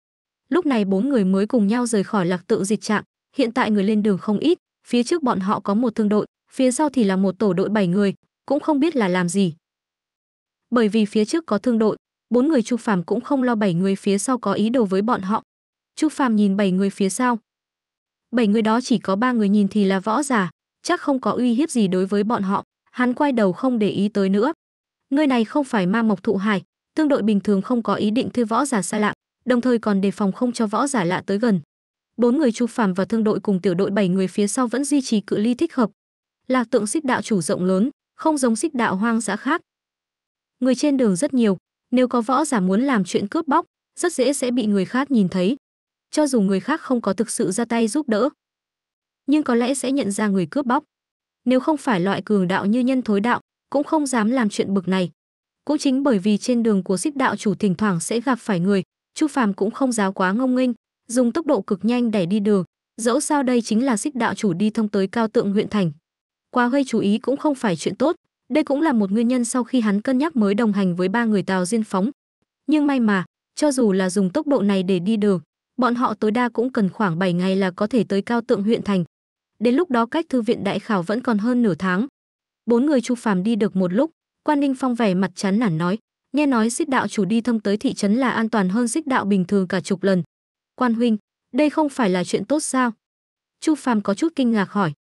Lúc này bốn người mới cùng nhau rời khỏi lạc tự dịch trạng, hiện tại người lên đường không ít, phía trước bọn họ có một thương đội, phía sau thì là một tổ đội bảy người, cũng không biết là làm gì. Bởi vì phía trước có thương đội, bốn người Chu Phàm cũng không lo bảy người phía sau có ý đồ với bọn họ. Chu Phàm nhìn bảy người phía sau. Bảy người đó chỉ có ba người nhìn thì là võ giả, chắc không có uy hiếp gì đối với bọn họ hắn quay đầu không để ý tới nữa. Người này không phải ma mộc thụ hải, tương đội bình thường không có ý định thuê võ giả xa lạ, đồng thời còn đề phòng không cho võ giả lạ tới gần. Bốn người Chu Phàm và thương đội cùng tiểu đội bảy người phía sau vẫn duy trì cự ly thích hợp. Lạc tượng xích đạo chủ rộng lớn, không giống xích đạo hoang dã khác. Người trên đường rất nhiều, nếu có võ giả muốn làm chuyện cướp bóc, rất dễ sẽ bị người khác nhìn thấy. Cho dù người khác không có thực sự ra tay giúp đỡ, nhưng có lẽ sẽ nhận ra người cướp bóc nếu không phải loại cường đạo như nhân thối đạo, cũng không dám làm chuyện bực này. Cũng chính bởi vì trên đường của xích đạo chủ thỉnh thoảng sẽ gặp phải người, Chu Phàm cũng không giáo quá ngông nghênh, dùng tốc độ cực nhanh để đi đường, dẫu sao đây chính là xích đạo chủ đi thông tới cao tượng huyện thành. Quá gây chú ý cũng không phải chuyện tốt, đây cũng là một nguyên nhân sau khi hắn cân nhắc mới đồng hành với ba người Tào Diên phóng. Nhưng may mà, cho dù là dùng tốc độ này để đi đường, bọn họ tối đa cũng cần khoảng 7 ngày là có thể tới cao tượng huyện thành, Đến lúc đó cách thư viện đại khảo vẫn còn hơn nửa tháng. Bốn người Chu Phàm đi được một lúc, Quan Ninh Phong vẻ mặt chán nản nói, nghe nói xích đạo chủ đi thông tới thị trấn là an toàn hơn xích đạo bình thường cả chục lần. Quan huynh, đây không phải là chuyện tốt sao? Chu Phàm có chút kinh ngạc hỏi.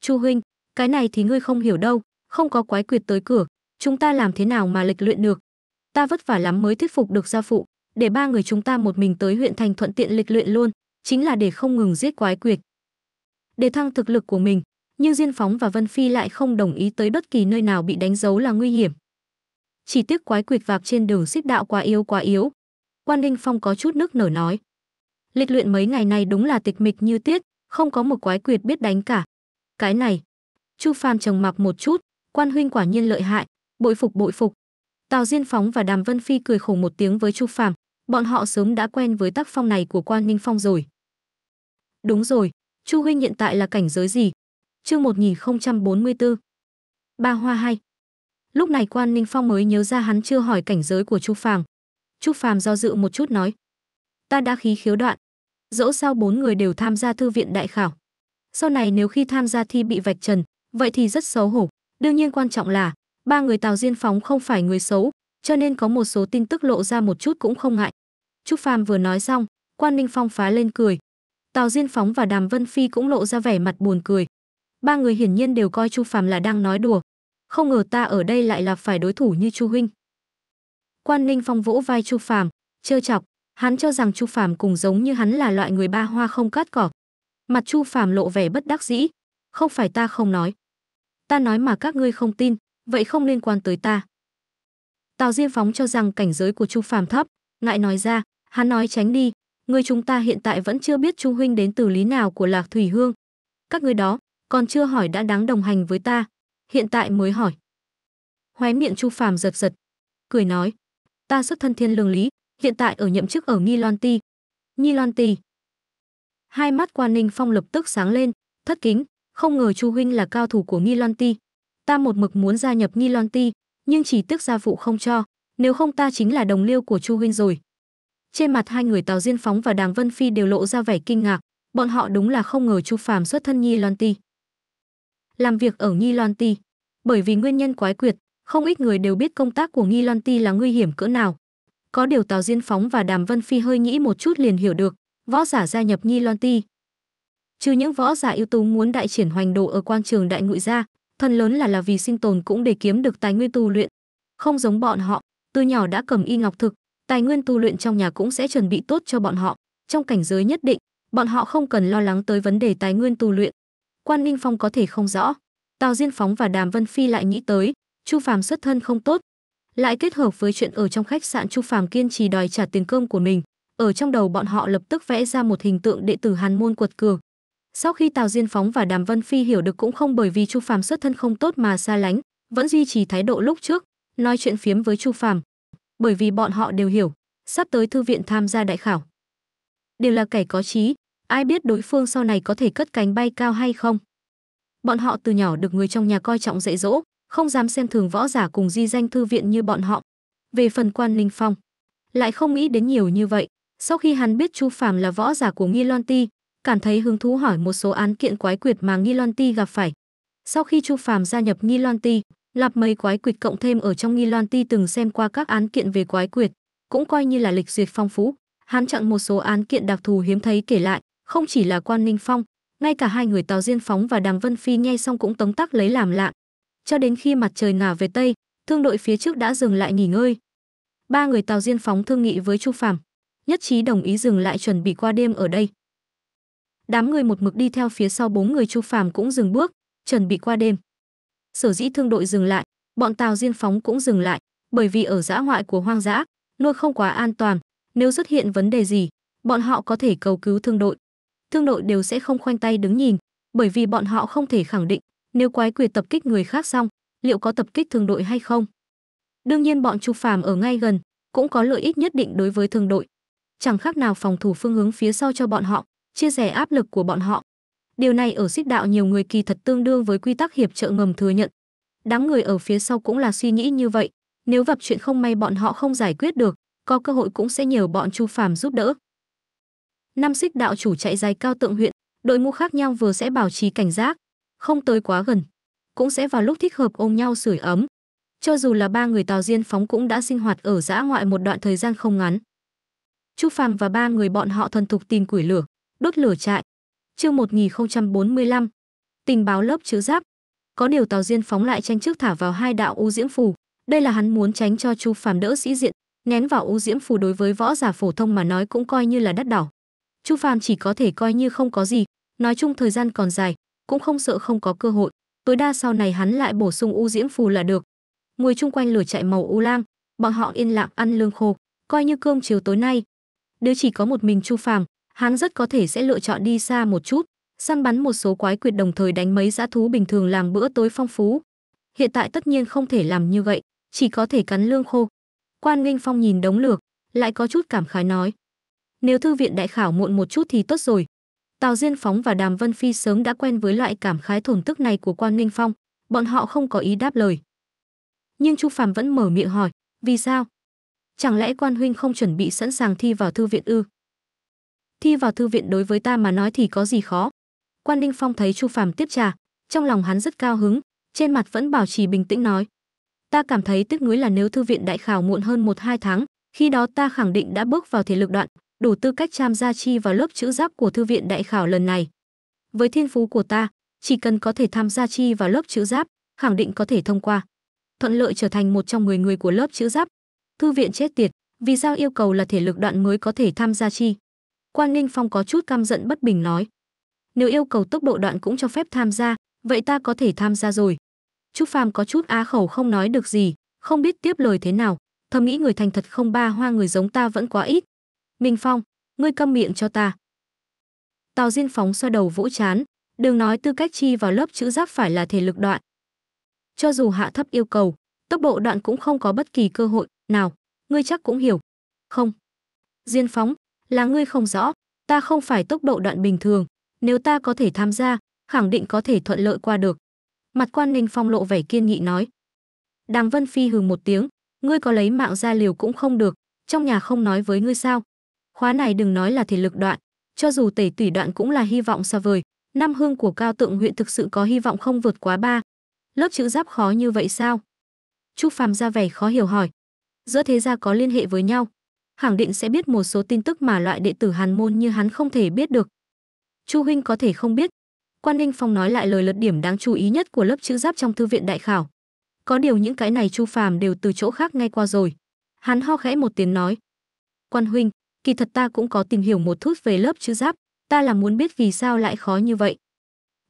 Chu huynh, cái này thì ngươi không hiểu đâu, không có quái quyệt tới cửa, chúng ta làm thế nào mà lịch luyện được? Ta vất vả lắm mới thuyết phục được gia phụ, để ba người chúng ta một mình tới huyện thành thuận tiện lịch luyện luôn, chính là để không ngừng giết quái quyệt để thăng thực lực của mình, nhưng Diên Phóng và Vân Phi lại không đồng ý tới bất kỳ nơi nào bị đánh dấu là nguy hiểm. Chỉ tiếc quái quỵt vạc trên đường xích đạo quá yếu quá yếu. Quan Ninh Phong có chút nước nở nói. Lịch luyện mấy ngày này đúng là tịch mịch như tiết, không có một quái quyệt biết đánh cả. Cái này, Chu Phàm trầm mặc một chút, quan huynh quả nhiên lợi hại, bội phục bội phục. Tào Diên Phóng và Đàm Vân Phi cười khổ một tiếng với Chu Phàm, bọn họ sớm đã quen với tác phong này của Quan Ninh Phong rồi. Đúng rồi, Chu huynh hiện tại là cảnh giới gì? Chương 1044. Ba hoa hay. Lúc này Quan Ninh Phong mới nhớ ra hắn chưa hỏi cảnh giới của Chu Phàm. Chu Phàm do dự một chút nói: "Ta đã khí khiếu đoạn, dẫu sao bốn người đều tham gia thư viện đại khảo. Sau này nếu khi tham gia thi bị vạch trần, vậy thì rất xấu hổ. Đương nhiên quan trọng là ba người Tào Diên Phóng không phải người xấu, cho nên có một số tin tức lộ ra một chút cũng không ngại." Chu Phàm vừa nói xong, Quan Ninh Phong phá lên cười, Tào Diên Phóng và Đàm Vân Phi cũng lộ ra vẻ mặt buồn cười. Ba người hiển nhiên đều coi Chu Phàm là đang nói đùa. Không ngờ ta ở đây lại là phải đối thủ như Chu huynh. Quan Ninh Phong vỗ vai Chu Phàm, trêu chọc, hắn cho rằng Chu Phàm cùng giống như hắn là loại người ba hoa không cắt cỏ. Mặt Chu Phàm lộ vẻ bất đắc dĩ, không phải ta không nói. Ta nói mà các ngươi không tin, vậy không liên quan tới ta. Tào Diên Phóng cho rằng cảnh giới của Chu Phàm thấp, ngại nói ra, hắn nói tránh đi, người chúng ta hiện tại vẫn chưa biết Trung Huynh đến từ lý nào của Lạc Thủy Hương. Các người đó, còn chưa hỏi đã đáng đồng hành với ta, hiện tại mới hỏi. Hoé miệng Chu Phàm giật giật, cười nói, ta xuất thân thiên lương lý, hiện tại ở nhậm chức ở Nghi Loan Ti. Nghi Loan Ti. Hai mắt quan Ninh Phong lập tức sáng lên, thất kính, không ngờ Chu Huynh là cao thủ của Nghi Loan Ti. Ta một mực muốn gia nhập Nghi Loan Ti, nhưng chỉ tiếc gia vụ không cho, nếu không ta chính là đồng liêu của Chu Huynh rồi. Trên mặt hai người Tào Diên Phóng và Đàng Vân Phi đều lộ ra vẻ kinh ngạc, bọn họ đúng là không ngờ Chu Phàm xuất thân Nhi Loan Ti. Làm việc ở Nhi Loan Ti, bởi vì nguyên nhân quái quyệt, không ít người đều biết công tác của Nghi Loan Ti là nguy hiểm cỡ nào. Có điều Tào Diên Phóng và Đàm Vân Phi hơi nghĩ một chút liền hiểu được, võ giả gia nhập Nghi Loan Ti. Trừ những võ giả ưu tú muốn đại triển hoành độ ở quan trường đại ngụy gia, phần lớn là là vì sinh tồn cũng để kiếm được tài nguyên tu luyện. Không giống bọn họ, từ nhỏ đã cầm y ngọc thực, tài nguyên tu luyện trong nhà cũng sẽ chuẩn bị tốt cho bọn họ. Trong cảnh giới nhất định, bọn họ không cần lo lắng tới vấn đề tài nguyên tu luyện. Quan Ninh Phong có thể không rõ, Tào Diên Phóng và Đàm Vân Phi lại nghĩ tới, Chu Phàm xuất thân không tốt, lại kết hợp với chuyện ở trong khách sạn Chu Phàm kiên trì đòi trả tiền cơm của mình, ở trong đầu bọn họ lập tức vẽ ra một hình tượng đệ tử Hàn môn quật cường. Sau khi Tào Diên Phóng và Đàm Vân Phi hiểu được cũng không bởi vì Chu Phàm xuất thân không tốt mà xa lánh, vẫn duy trì thái độ lúc trước, nói chuyện phiếm với Chu Phàm, bởi vì bọn họ đều hiểu, sắp tới thư viện tham gia đại khảo. Đều là kẻ có trí, ai biết đối phương sau này có thể cất cánh bay cao hay không. Bọn họ từ nhỏ được người trong nhà coi trọng dạy dỗ, không dám xem thường võ giả cùng di danh thư viện như bọn họ. Về phần quan Linh Phong, lại không nghĩ đến nhiều như vậy. Sau khi hắn biết Chu Phàm là võ giả của Nghi Loan Ti, cảm thấy hứng thú hỏi một số án kiện quái quyệt mà Nghi Loan Ti gặp phải. Sau khi Chu Phàm gia nhập Nghi Loan Ti, Lặp mấy quái quyệt cộng thêm ở trong nghi loan ti từng xem qua các án kiện về quái quyệt, cũng coi như là lịch duyệt phong phú. Hắn chặn một số án kiện đặc thù hiếm thấy kể lại, không chỉ là quan ninh phong, ngay cả hai người Tào Diên Phóng và đàng Vân Phi nghe xong cũng tống tắc lấy làm lạ. Cho đến khi mặt trời ngả về tây, thương đội phía trước đã dừng lại nghỉ ngơi. Ba người Tào Diên Phóng thương nghị với Chu Phàm, nhất trí đồng ý dừng lại chuẩn bị qua đêm ở đây. Đám người một mực đi theo phía sau bốn người Chu Phàm cũng dừng bước, chuẩn bị qua đêm sở dĩ thương đội dừng lại, bọn tàu diên phóng cũng dừng lại, bởi vì ở dã ngoại của hoang dã, nuôi không quá an toàn, nếu xuất hiện vấn đề gì, bọn họ có thể cầu cứu thương đội. Thương đội đều sẽ không khoanh tay đứng nhìn, bởi vì bọn họ không thể khẳng định nếu quái quỷ tập kích người khác xong, liệu có tập kích thương đội hay không. Đương nhiên bọn Chu Phàm ở ngay gần, cũng có lợi ích nhất định đối với thương đội. Chẳng khác nào phòng thủ phương hướng phía sau cho bọn họ, chia sẻ áp lực của bọn họ, Điều này ở xích đạo nhiều người kỳ thật tương đương với quy tắc hiệp trợ ngầm thừa nhận. Đám người ở phía sau cũng là suy nghĩ như vậy, nếu gặp chuyện không may bọn họ không giải quyết được, có cơ hội cũng sẽ nhờ bọn Chu Phàm giúp đỡ. Năm xích đạo chủ chạy dài cao tượng huyện, đội ngũ khác nhau vừa sẽ bảo trì cảnh giác, không tới quá gần, cũng sẽ vào lúc thích hợp ôm nhau sưởi ấm. Cho dù là ba người Tào Diên phóng cũng đã sinh hoạt ở giã ngoại một đoạn thời gian không ngắn. Chu Phàm và ba người bọn họ thân thục tìm củi lửa, đốt lửa trại, Chương 1045. Tình báo lớp chứa giáp. Có điều Tào Diên phóng lại tranh trước thả vào hai đạo u diễm phù, đây là hắn muốn tránh cho Chu Phàm đỡ sĩ diện, nén vào u diễm phù đối với võ giả phổ thông mà nói cũng coi như là đắt đỏ. Chu Phàm chỉ có thể coi như không có gì, nói chung thời gian còn dài, cũng không sợ không có cơ hội, tối đa sau này hắn lại bổ sung u diễm phù là được. Mùi chung quanh lửa chạy màu u lang, bọn họ yên lặng ăn lương khô, coi như cơm chiều tối nay. Nếu chỉ có một mình Chu Phàm, hắn rất có thể sẽ lựa chọn đi xa một chút, săn bắn một số quái quyệt đồng thời đánh mấy dã thú bình thường làm bữa tối phong phú. Hiện tại tất nhiên không thể làm như vậy, chỉ có thể cắn lương khô. Quan Nghênh Phong nhìn đống lược, lại có chút cảm khái nói: "Nếu thư viện đại khảo muộn một chút thì tốt rồi." Tào Diên Phóng và Đàm Vân Phi sớm đã quen với loại cảm khái thổn tức này của Quan Nghênh Phong, bọn họ không có ý đáp lời. Nhưng Chu Phàm vẫn mở miệng hỏi: "Vì sao? Chẳng lẽ Quan huynh không chuẩn bị sẵn sàng thi vào thư viện ư?" thi vào thư viện đối với ta mà nói thì có gì khó quan đinh phong thấy chu phàm tiếp trà trong lòng hắn rất cao hứng trên mặt vẫn bảo trì bình tĩnh nói ta cảm thấy tiếc nuối là nếu thư viện đại khảo muộn hơn một hai tháng khi đó ta khẳng định đã bước vào thể lực đoạn đủ tư cách tham gia chi vào lớp chữ giáp của thư viện đại khảo lần này với thiên phú của ta chỉ cần có thể tham gia chi vào lớp chữ giáp khẳng định có thể thông qua thuận lợi trở thành một trong 10 người của lớp chữ giáp thư viện chết tiệt vì sao yêu cầu là thể lực đoạn mới có thể tham gia chi Quan Ninh Phong có chút căm giận bất bình nói. Nếu yêu cầu tốc độ đoạn cũng cho phép tham gia, vậy ta có thể tham gia rồi. Trúc Phàm có chút á khẩu không nói được gì, không biết tiếp lời thế nào, thầm nghĩ người thành thật không ba hoa người giống ta vẫn quá ít. Minh Phong, ngươi câm miệng cho ta. Tào Diên phóng xoa đầu vỗ chán, đừng nói tư cách chi vào lớp chữ giáp phải là thể lực đoạn. Cho dù hạ thấp yêu cầu, tốc độ đoạn cũng không có bất kỳ cơ hội nào, ngươi chắc cũng hiểu. Không. Diên phóng, là ngươi không rõ, ta không phải tốc độ đoạn bình thường, nếu ta có thể tham gia, khẳng định có thể thuận lợi qua được. Mặt quan Ninh Phong lộ vẻ kiên nghị nói. Đàng Vân Phi hừ một tiếng, ngươi có lấy mạng ra liều cũng không được, trong nhà không nói với ngươi sao. Khóa này đừng nói là thể lực đoạn, cho dù tẩy tủy đoạn cũng là hy vọng xa vời, năm hương của cao tượng huyện thực sự có hy vọng không vượt quá ba. Lớp chữ giáp khó như vậy sao? Chu Phàm ra vẻ khó hiểu hỏi. Giữa thế gia có liên hệ với nhau khẳng định sẽ biết một số tin tức mà loại đệ tử hàn môn như hắn không thể biết được. Chu Huynh có thể không biết. Quan Ninh Phong nói lại lời lật điểm đáng chú ý nhất của lớp chữ giáp trong thư viện đại khảo. Có điều những cái này Chu Phàm đều từ chỗ khác ngay qua rồi. Hắn ho khẽ một tiếng nói. Quan Huynh, kỳ thật ta cũng có tìm hiểu một chút về lớp chữ giáp. Ta là muốn biết vì sao lại khó như vậy.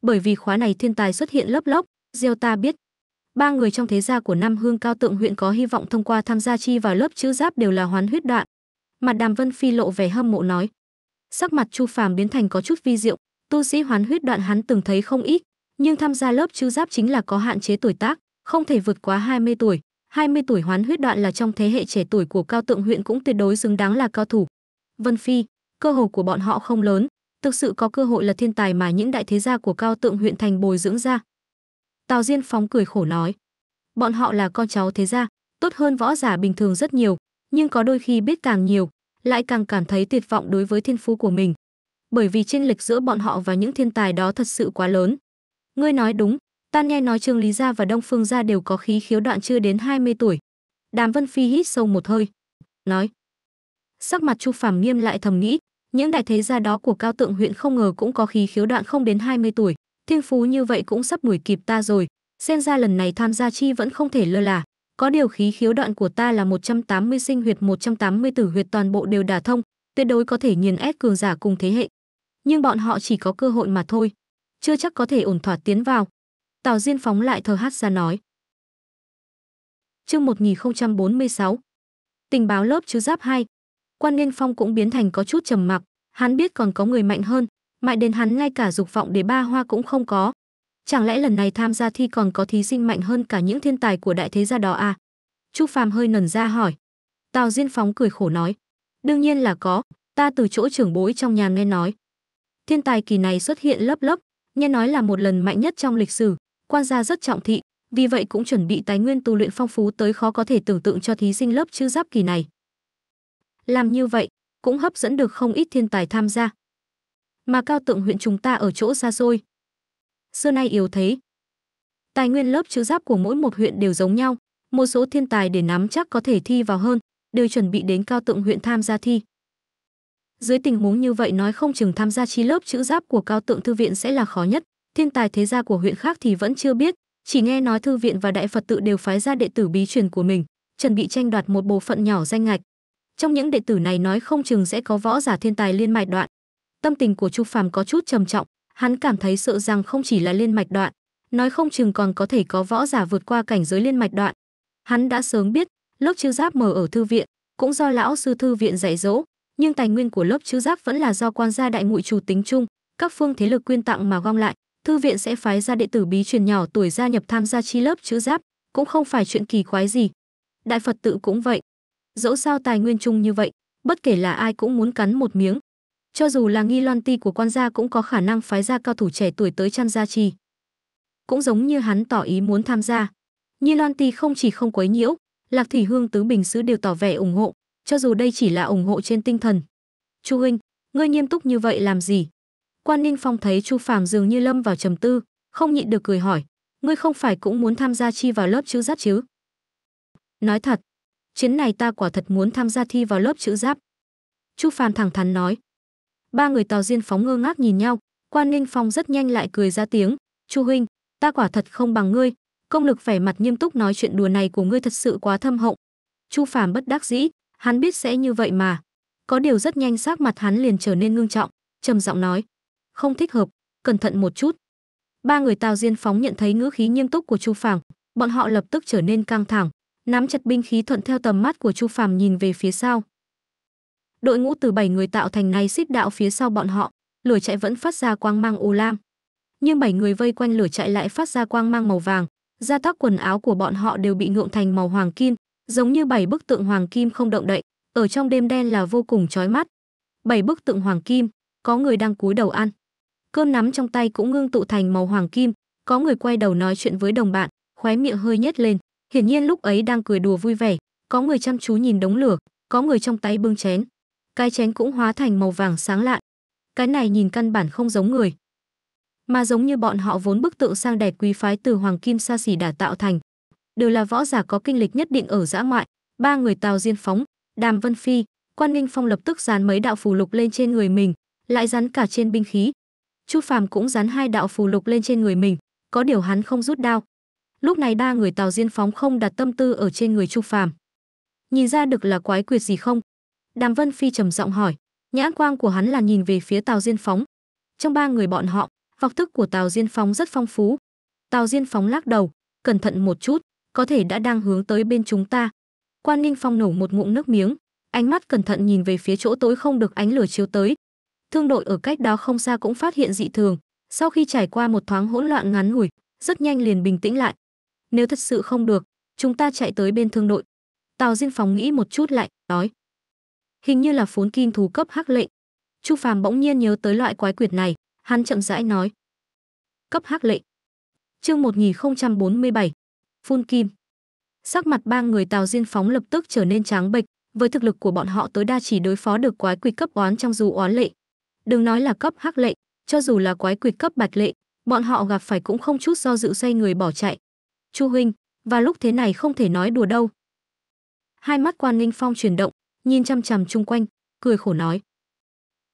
Bởi vì khóa này thiên tài xuất hiện lớp lốc, gieo ta biết. Ba người trong thế gia của năm hương cao tượng huyện có hy vọng thông qua tham gia chi vào lớp chữ giáp đều là hoán huyết đoạn, Mặt Đàm Vân Phi lộ vẻ hâm mộ nói. Sắc mặt Chu Phàm biến thành có chút vi diệu, tu sĩ hoán huyết đoạn hắn từng thấy không ít, nhưng tham gia lớp chư giáp chính là có hạn chế tuổi tác, không thể vượt quá 20 tuổi. 20 tuổi hoán huyết đoạn là trong thế hệ trẻ tuổi của cao tượng huyện cũng tuyệt đối xứng đáng là cao thủ. Vân Phi, cơ hội của bọn họ không lớn, thực sự có cơ hội là thiên tài mà những đại thế gia của cao tượng huyện thành bồi dưỡng ra. Tào Diên phóng cười khổ nói, bọn họ là con cháu thế gia, tốt hơn võ giả bình thường rất nhiều, nhưng có đôi khi biết càng nhiều, lại càng cảm thấy tuyệt vọng đối với thiên phú của mình. Bởi vì chênh lệch giữa bọn họ và những thiên tài đó thật sự quá lớn. Ngươi nói đúng, ta nghe nói Trương Lý Gia và Đông Phương Gia đều có khí khiếu đoạn chưa đến 20 tuổi. Đàm Vân Phi hít sâu một hơi, nói. Sắc mặt Chu Phàm nghiêm lại thầm nghĩ, những đại thế gia đó của cao tượng huyện không ngờ cũng có khí khiếu đoạn không đến 20 tuổi, thiên phú như vậy cũng sắp đuổi kịp ta rồi, xem ra lần này tham gia chi vẫn không thể lơ là. Có điều khí khiếu đoạn của ta là 180 sinh huyệt 180 tử huyệt toàn bộ đều đả thông, tuyệt đối có thể nghiền ép cường giả cùng thế hệ. Nhưng bọn họ chỉ có cơ hội mà thôi, chưa chắc có thể ổn thỏa tiến vào. Tào Diên phóng lại thờ hát ra nói. Chương 1046 Tình báo lớp chứ giáp 2 Quan Nguyên Phong cũng biến thành có chút trầm mặc, hắn biết còn có người mạnh hơn, mại đến hắn ngay cả dục vọng để ba hoa cũng không có, Chẳng lẽ lần này tham gia thi còn có thí sinh mạnh hơn cả những thiên tài của đại thế gia đó à? Trúc Phàm hơi nần ra hỏi. Tào Diên Phóng cười khổ nói. Đương nhiên là có, ta từ chỗ trưởng bối trong nhà nghe nói. Thiên tài kỳ này xuất hiện lấp lấp, nghe nói là một lần mạnh nhất trong lịch sử, quan gia rất trọng thị, vì vậy cũng chuẩn bị tài nguyên tu luyện phong phú tới khó có thể tưởng tượng cho thí sinh lớp chữ giáp kỳ này. Làm như vậy, cũng hấp dẫn được không ít thiên tài tham gia. Mà cao tượng huyện chúng ta ở chỗ xa xôi, xưa nay yếu thế. Tài nguyên lớp chữ giáp của mỗi một huyện đều giống nhau, một số thiên tài để nắm chắc có thể thi vào hơn, đều chuẩn bị đến cao tượng huyện tham gia thi. Dưới tình huống như vậy nói không chừng tham gia chi lớp chữ giáp của cao tượng thư viện sẽ là khó nhất, thiên tài thế gia của huyện khác thì vẫn chưa biết, chỉ nghe nói thư viện và đại Phật tự đều phái ra đệ tử bí truyền của mình, chuẩn bị tranh đoạt một bộ phận nhỏ danh ngạch. Trong những đệ tử này nói không chừng sẽ có võ giả thiên tài liên mạch đoạn. Tâm tình của Chu Phàm có chút trầm trọng, Hắn cảm thấy sợ rằng không chỉ là liên mạch đoạn, nói không chừng còn có thể có võ giả vượt qua cảnh giới liên mạch đoạn. Hắn đã sớm biết, lớp chữ giáp mở ở thư viện, cũng do lão sư thư viện dạy dỗ, nhưng tài nguyên của lớp chữ giáp vẫn là do quan gia đại ngụy chủ tính chung, các phương thế lực quyên tặng mà gom lại, thư viện sẽ phái ra đệ tử bí truyền nhỏ tuổi gia nhập tham gia chi lớp chữ giáp, cũng không phải chuyện kỳ quái gì. Đại Phật tự cũng vậy. Dẫu sao tài nguyên chung như vậy, bất kể là ai cũng muốn cắn một miếng, cho dù là nghi loan ti của quan gia cũng có khả năng phái ra cao thủ trẻ tuổi tới chăn gia chi. Cũng giống như hắn tỏ ý muốn tham gia. Nghi loan ti không chỉ không quấy nhiễu, Lạc Thủy Hương tứ bình sứ đều tỏ vẻ ủng hộ, cho dù đây chỉ là ủng hộ trên tinh thần. Chu huynh, ngươi nghiêm túc như vậy làm gì? Quan Ninh Phong thấy Chu Phàm dường như lâm vào trầm tư, không nhịn được cười hỏi, ngươi không phải cũng muốn tham gia chi vào lớp chữ giáp chứ? Nói thật, chuyến này ta quả thật muốn tham gia thi vào lớp chữ giáp. Chu Phàm thẳng thắn nói, ba người tào diên phóng ngơ ngác nhìn nhau quan ninh phong rất nhanh lại cười ra tiếng chu huynh ta quả thật không bằng ngươi công lực vẻ mặt nghiêm túc nói chuyện đùa này của ngươi thật sự quá thâm hậu chu phàm bất đắc dĩ hắn biết sẽ như vậy mà có điều rất nhanh sắc mặt hắn liền trở nên ngưng trọng trầm giọng nói không thích hợp cẩn thận một chút ba người tào diên phóng nhận thấy ngữ khí nghiêm túc của chu phàm bọn họ lập tức trở nên căng thẳng nắm chặt binh khí thuận theo tầm mắt của chu phàm nhìn về phía sau Đội ngũ từ 7 người tạo thành này xích đạo phía sau bọn họ, lửa chạy vẫn phát ra quang mang u lam. Nhưng 7 người vây quanh lửa chạy lại phát ra quang mang màu vàng, da tóc quần áo của bọn họ đều bị nhuộm thành màu hoàng kim, giống như bảy bức tượng hoàng kim không động đậy, ở trong đêm đen là vô cùng chói mắt. Bảy bức tượng hoàng kim, có người đang cúi đầu ăn. Cơn nắm trong tay cũng ngưng tụ thành màu hoàng kim, có người quay đầu nói chuyện với đồng bạn, khóe miệng hơi nhếch lên, hiển nhiên lúc ấy đang cười đùa vui vẻ, có người chăm chú nhìn đống lửa, có người trong tay bưng chén cái chén cũng hóa thành màu vàng sáng lạn. Cái này nhìn căn bản không giống người, mà giống như bọn họ vốn bức tượng sang đẹp quý phái từ hoàng kim xa xỉ đã tạo thành, đều là võ giả có kinh lịch nhất định ở dã ngoại, ba người Tào Diên Phóng, Đàm Vân Phi, Quan Ninh Phong lập tức dán mấy đạo phù lục lên trên người mình, lại dán cả trên binh khí. Chu Phàm cũng dán hai đạo phù lục lên trên người mình, có điều hắn không rút đao. Lúc này ba người Tào Diên Phóng không đặt tâm tư ở trên người Chu Phàm. Nhìn ra được là quái quyệt gì không? Đàm Vân Phi trầm giọng hỏi, nhãn quang của hắn là nhìn về phía Tào Diên Phóng. Trong ba người bọn họ, vọc thức của Tào Diên Phóng rất phong phú. Tào Diên Phóng lắc đầu, cẩn thận một chút, có thể đã đang hướng tới bên chúng ta. Quan Ninh Phong nổ một ngụm nước miếng, ánh mắt cẩn thận nhìn về phía chỗ tối không được ánh lửa chiếu tới. Thương đội ở cách đó không xa cũng phát hiện dị thường, sau khi trải qua một thoáng hỗn loạn ngắn ngủi, rất nhanh liền bình tĩnh lại. Nếu thật sự không được, chúng ta chạy tới bên thương đội. Tào Diên Phóng nghĩ một chút lại, nói, hình như là phốn kim thú cấp hắc lệnh. Chu Phàm bỗng nhiên nhớ tới loại quái quyệt này, hắn chậm rãi nói: "Cấp hắc lệnh." Chương 1047. Phun kim. Sắc mặt ba người Tào Diên phóng lập tức trở nên trắng bệch, với thực lực của bọn họ tối đa chỉ đối phó được quái quỷ cấp oán trong dù oán lệ. Đừng nói là cấp hắc lệ, cho dù là quái quỷ cấp bạch lệ, bọn họ gặp phải cũng không chút do dự xoay người bỏ chạy. Chu huynh, và lúc thế này không thể nói đùa đâu. Hai mắt Quan Ninh Phong chuyển động, nhìn chăm chằm chung quanh, cười khổ nói: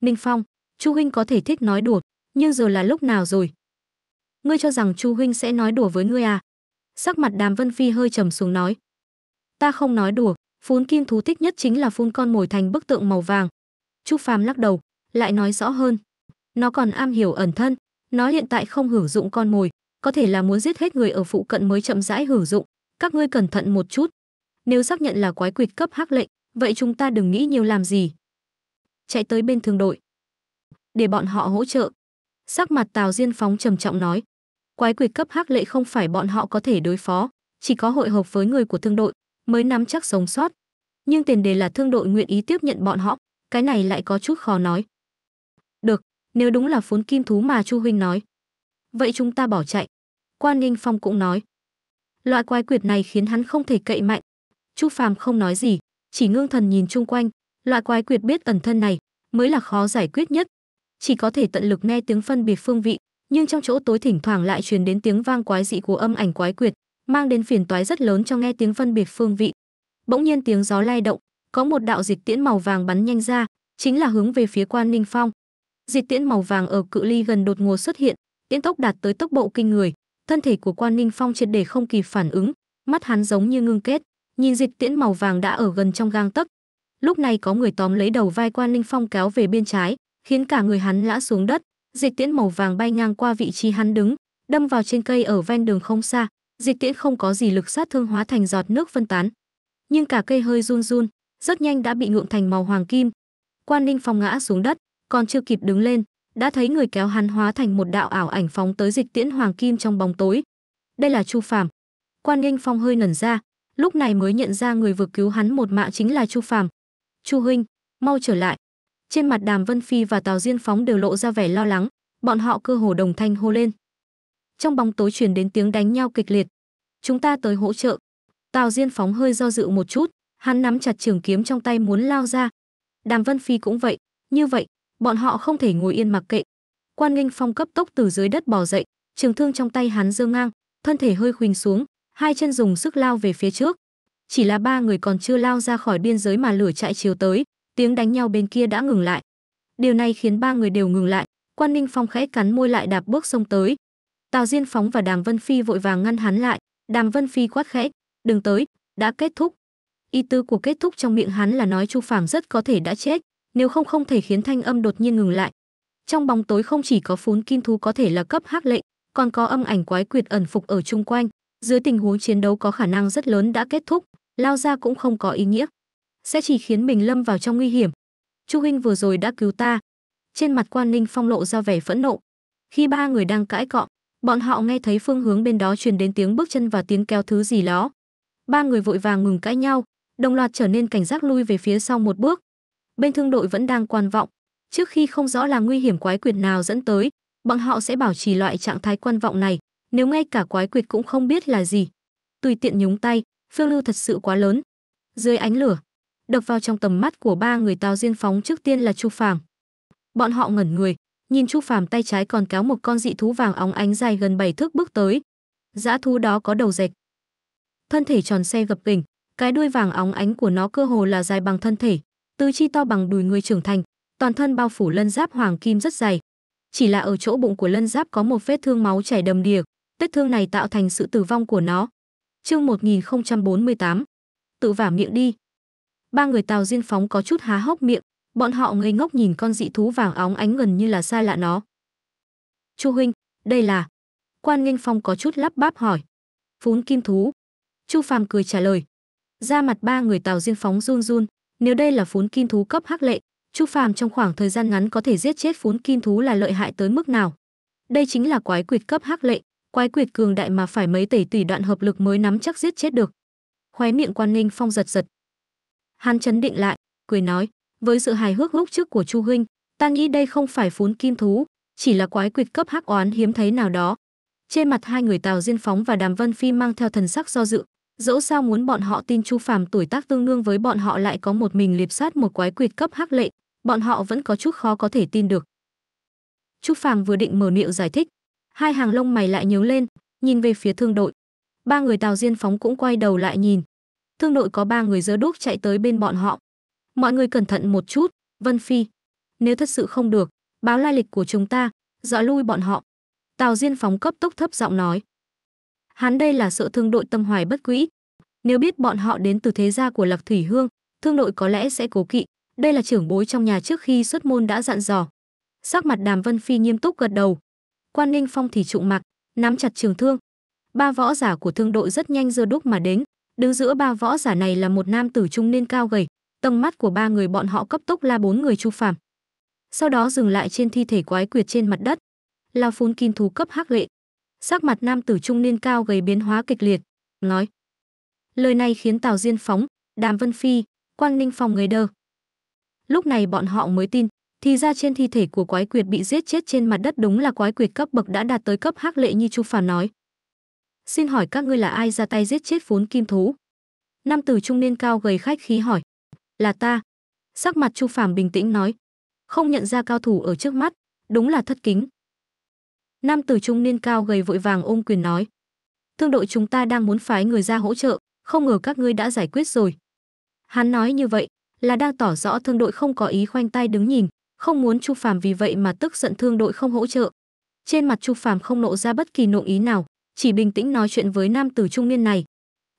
"Ninh Phong, Chu huynh có thể thích nói đùa, nhưng giờ là lúc nào rồi? Ngươi cho rằng Chu huynh sẽ nói đùa với ngươi à?" Sắc mặt Đàm Vân Phi hơi trầm xuống nói: "Ta không nói đùa, phún kim thú thích nhất chính là phun con mồi thành bức tượng màu vàng." Chu Phàm lắc đầu, lại nói rõ hơn: "Nó còn am hiểu ẩn thân, nó hiện tại không hưởng dụng con mồi, có thể là muốn giết hết người ở phụ cận mới chậm rãi hưởng dụng, các ngươi cẩn thận một chút. Nếu xác nhận là quái quỷ cấp hắc lệnh, Vậy chúng ta đừng nghĩ nhiều làm gì. Chạy tới bên thương đội. Để bọn họ hỗ trợ. Sắc mặt Tào Diên Phóng trầm trọng nói. Quái quỷ cấp hắc lệ không phải bọn họ có thể đối phó, chỉ có hội hợp với người của thương đội mới nắm chắc sống sót. Nhưng tiền đề là thương đội nguyện ý tiếp nhận bọn họ, cái này lại có chút khó nói. Được, nếu đúng là phốn kim thú mà Chu Huynh nói. Vậy chúng ta bỏ chạy. Quan Ninh Phong cũng nói. Loại quái quyệt này khiến hắn không thể cậy mạnh. Chu Phàm không nói gì chỉ ngưng thần nhìn chung quanh loại quái quyệt biết ẩn thân này mới là khó giải quyết nhất chỉ có thể tận lực nghe tiếng phân biệt phương vị nhưng trong chỗ tối thỉnh thoảng lại truyền đến tiếng vang quái dị của âm ảnh quái quyệt mang đến phiền toái rất lớn cho nghe tiếng phân biệt phương vị bỗng nhiên tiếng gió lay động có một đạo dịch tiễn màu vàng bắn nhanh ra chính là hướng về phía quan ninh phong dịch tiễn màu vàng ở cự ly gần đột ngột xuất hiện tiễn tốc đạt tới tốc độ kinh người thân thể của quan ninh phong triệt để không kịp phản ứng mắt hắn giống như ngưng kết nhìn dịch tiễn màu vàng đã ở gần trong gang tấc lúc này có người tóm lấy đầu vai quan linh phong kéo về bên trái khiến cả người hắn ngã xuống đất dịch tiễn màu vàng bay ngang qua vị trí hắn đứng đâm vào trên cây ở ven đường không xa dịch tiễn không có gì lực sát thương hóa thành giọt nước phân tán nhưng cả cây hơi run run rất nhanh đã bị nhuộm thành màu hoàng kim quan linh phong ngã xuống đất còn chưa kịp đứng lên đã thấy người kéo hắn hóa thành một đạo ảo ảnh phóng tới dịch tiễn hoàng kim trong bóng tối đây là chu phàm quan linh phong hơi ngẩn ra lúc này mới nhận ra người vừa cứu hắn một mạng chính là Chu Phàm. "Chu huynh, mau trở lại." Trên mặt Đàm Vân Phi và Tào Diên Phóng đều lộ ra vẻ lo lắng, bọn họ cơ hồ đồng thanh hô lên. Trong bóng tối truyền đến tiếng đánh nhau kịch liệt. "Chúng ta tới hỗ trợ." Tào Diên Phóng hơi do dự một chút, hắn nắm chặt trường kiếm trong tay muốn lao ra. Đàm Vân Phi cũng vậy, như vậy, bọn họ không thể ngồi yên mặc kệ. Quan Nghinh Phong cấp tốc từ dưới đất bò dậy, trường thương trong tay hắn giơ ngang, thân thể hơi khuỳnh xuống, hai chân dùng sức lao về phía trước. Chỉ là ba người còn chưa lao ra khỏi biên giới mà lửa chạy chiều tới, tiếng đánh nhau bên kia đã ngừng lại. Điều này khiến ba người đều ngừng lại, Quan Ninh Phong khẽ cắn môi lại đạp bước sông tới. Tào Diên Phóng và Đàm Vân Phi vội vàng ngăn hắn lại, Đàm Vân Phi quát khẽ, "Đừng tới, đã kết thúc." Ý tư của kết thúc trong miệng hắn là nói Chu Phàm rất có thể đã chết, nếu không không thể khiến thanh âm đột nhiên ngừng lại. Trong bóng tối không chỉ có phún kim thú có thể là cấp hắc lệnh, còn có âm ảnh quái quyệt ẩn phục ở chung quanh, dưới tình huống chiến đấu có khả năng rất lớn đã kết thúc, lao ra cũng không có ý nghĩa. Sẽ chỉ khiến mình lâm vào trong nguy hiểm. Chu huynh vừa rồi đã cứu ta. Trên mặt Quan Ninh Phong lộ ra vẻ phẫn nộ. Khi ba người đang cãi cọ, bọn họ nghe thấy phương hướng bên đó truyền đến tiếng bước chân và tiếng kéo thứ gì đó. Ba người vội vàng ngừng cãi nhau, đồng loạt trở nên cảnh giác lui về phía sau một bước. Bên thương đội vẫn đang quan vọng, trước khi không rõ là nguy hiểm quái quyệt nào dẫn tới, bọn họ sẽ bảo trì loại trạng thái quan vọng này nếu ngay cả quái quyệt cũng không biết là gì. Tùy tiện nhúng tay, phiêu lưu thật sự quá lớn. Dưới ánh lửa, đập vào trong tầm mắt của ba người Tào Diên phóng trước tiên là Chu Phàm. Bọn họ ngẩn người, nhìn Chu Phàm tay trái còn kéo một con dị thú vàng óng ánh dài gần bảy thước bước tới. Dã thú đó có đầu rạch, thân thể tròn xe gập ghềnh, cái đuôi vàng óng ánh của nó cơ hồ là dài bằng thân thể, tứ chi to bằng đùi người trưởng thành, toàn thân bao phủ lân giáp hoàng kim rất dày. Chỉ là ở chỗ bụng của lân giáp có một vết thương máu chảy đầm đìa, vết thương này tạo thành sự tử vong của nó. Chương 1048. Tự vả miệng đi. Ba người Tào Diên phóng có chút há hốc miệng, bọn họ ngây ngốc nhìn con dị thú vàng óng ánh gần như là xa lạ nó. "Chu huynh, đây là?" Quan Nghênh Phong có chút lắp bắp hỏi. "Phún kim thú." Chu Phàm cười trả lời. Da mặt ba người Tào Diên phóng run run, nếu đây là phún kim thú cấp hắc lệ, Chu Phàm trong khoảng thời gian ngắn có thể giết chết phún kim thú là lợi hại tới mức nào. Đây chính là quái quyệt cấp hắc lệ, quái quyệt cường đại mà phải mấy tỷ tỷ đoạn hợp lực mới nắm chắc giết chết được. Khóe miệng Quan Ninh Phong giật giật. Hắn chấn định lại, cười nói, với sự hài hước lúc trước của Chu huynh, ta nghĩ đây không phải phún kim thú, chỉ là quái quyệt cấp hắc oán hiếm thấy nào đó. Trên mặt hai người Tào Diên Phóng và Đàm Vân Phi mang theo thần sắc do dự, dẫu sao muốn bọn họ tin Chu Phàm tuổi tác tương đương với bọn họ lại có một mình liệp sát một quái quyệt cấp hắc lệ, bọn họ vẫn có chút khó có thể tin được. Chu Phàm vừa định mở miệng giải thích, hai hàng lông mày lại nhướng lên, nhìn về phía thương đội. Ba người Tào Diên phóng cũng quay đầu lại nhìn. Thương đội có ba người dơ đúc chạy tới bên bọn họ. Mọi người cẩn thận một chút, Vân Phi. Nếu thật sự không được, báo lai lịch của chúng ta, dọa lui bọn họ. Tào Diên phóng cấp tốc thấp giọng nói. Hắn đây là sợ thương đội tâm hoài bất quỹ. Nếu biết bọn họ đến từ thế gia của Lạc Thủy Hương, thương đội có lẽ sẽ cố kỵ. Đây là trưởng bối trong nhà trước khi xuất môn đã dặn dò. Sắc mặt Đàm Vân Phi nghiêm túc gật đầu, quan ninh phong thì trụng mặc nắm chặt trường thương ba võ giả của thương đội rất nhanh dơ đúc mà đến đứng giữa ba võ giả này là một nam tử trung niên cao gầy tầm mắt của ba người bọn họ cấp tốc la bốn người chu phàm sau đó dừng lại trên thi thể quái quyệt trên mặt đất là phun kim thú cấp hắc lệ sắc mặt nam tử trung niên cao gầy biến hóa kịch liệt nói lời này khiến tào diên phóng đàm vân phi quan ninh phong người đơ lúc này bọn họ mới tin thì ra trên thi thể của quái quyệt bị giết chết trên mặt đất đúng là quái quyệt cấp bậc đã đạt tới cấp hắc lệ như Chu Phàm nói. Xin hỏi các ngươi là ai ra tay giết chết vốn kim thú? Nam tử trung niên cao gầy khách khí hỏi. Là ta. Sắc mặt Chu Phàm bình tĩnh nói. Không nhận ra cao thủ ở trước mắt, đúng là thất kính. Nam tử trung niên cao gầy vội vàng ôm quyền nói. Thương đội chúng ta đang muốn phái người ra hỗ trợ, không ngờ các ngươi đã giải quyết rồi. Hắn nói như vậy, là đang tỏ rõ thương đội không có ý khoanh tay đứng nhìn, không muốn Chu Phàm vì vậy mà tức giận thương đội không hỗ trợ. Trên mặt Chu Phàm không lộ ra bất kỳ nộ ý nào, chỉ bình tĩnh nói chuyện với nam tử trung niên này.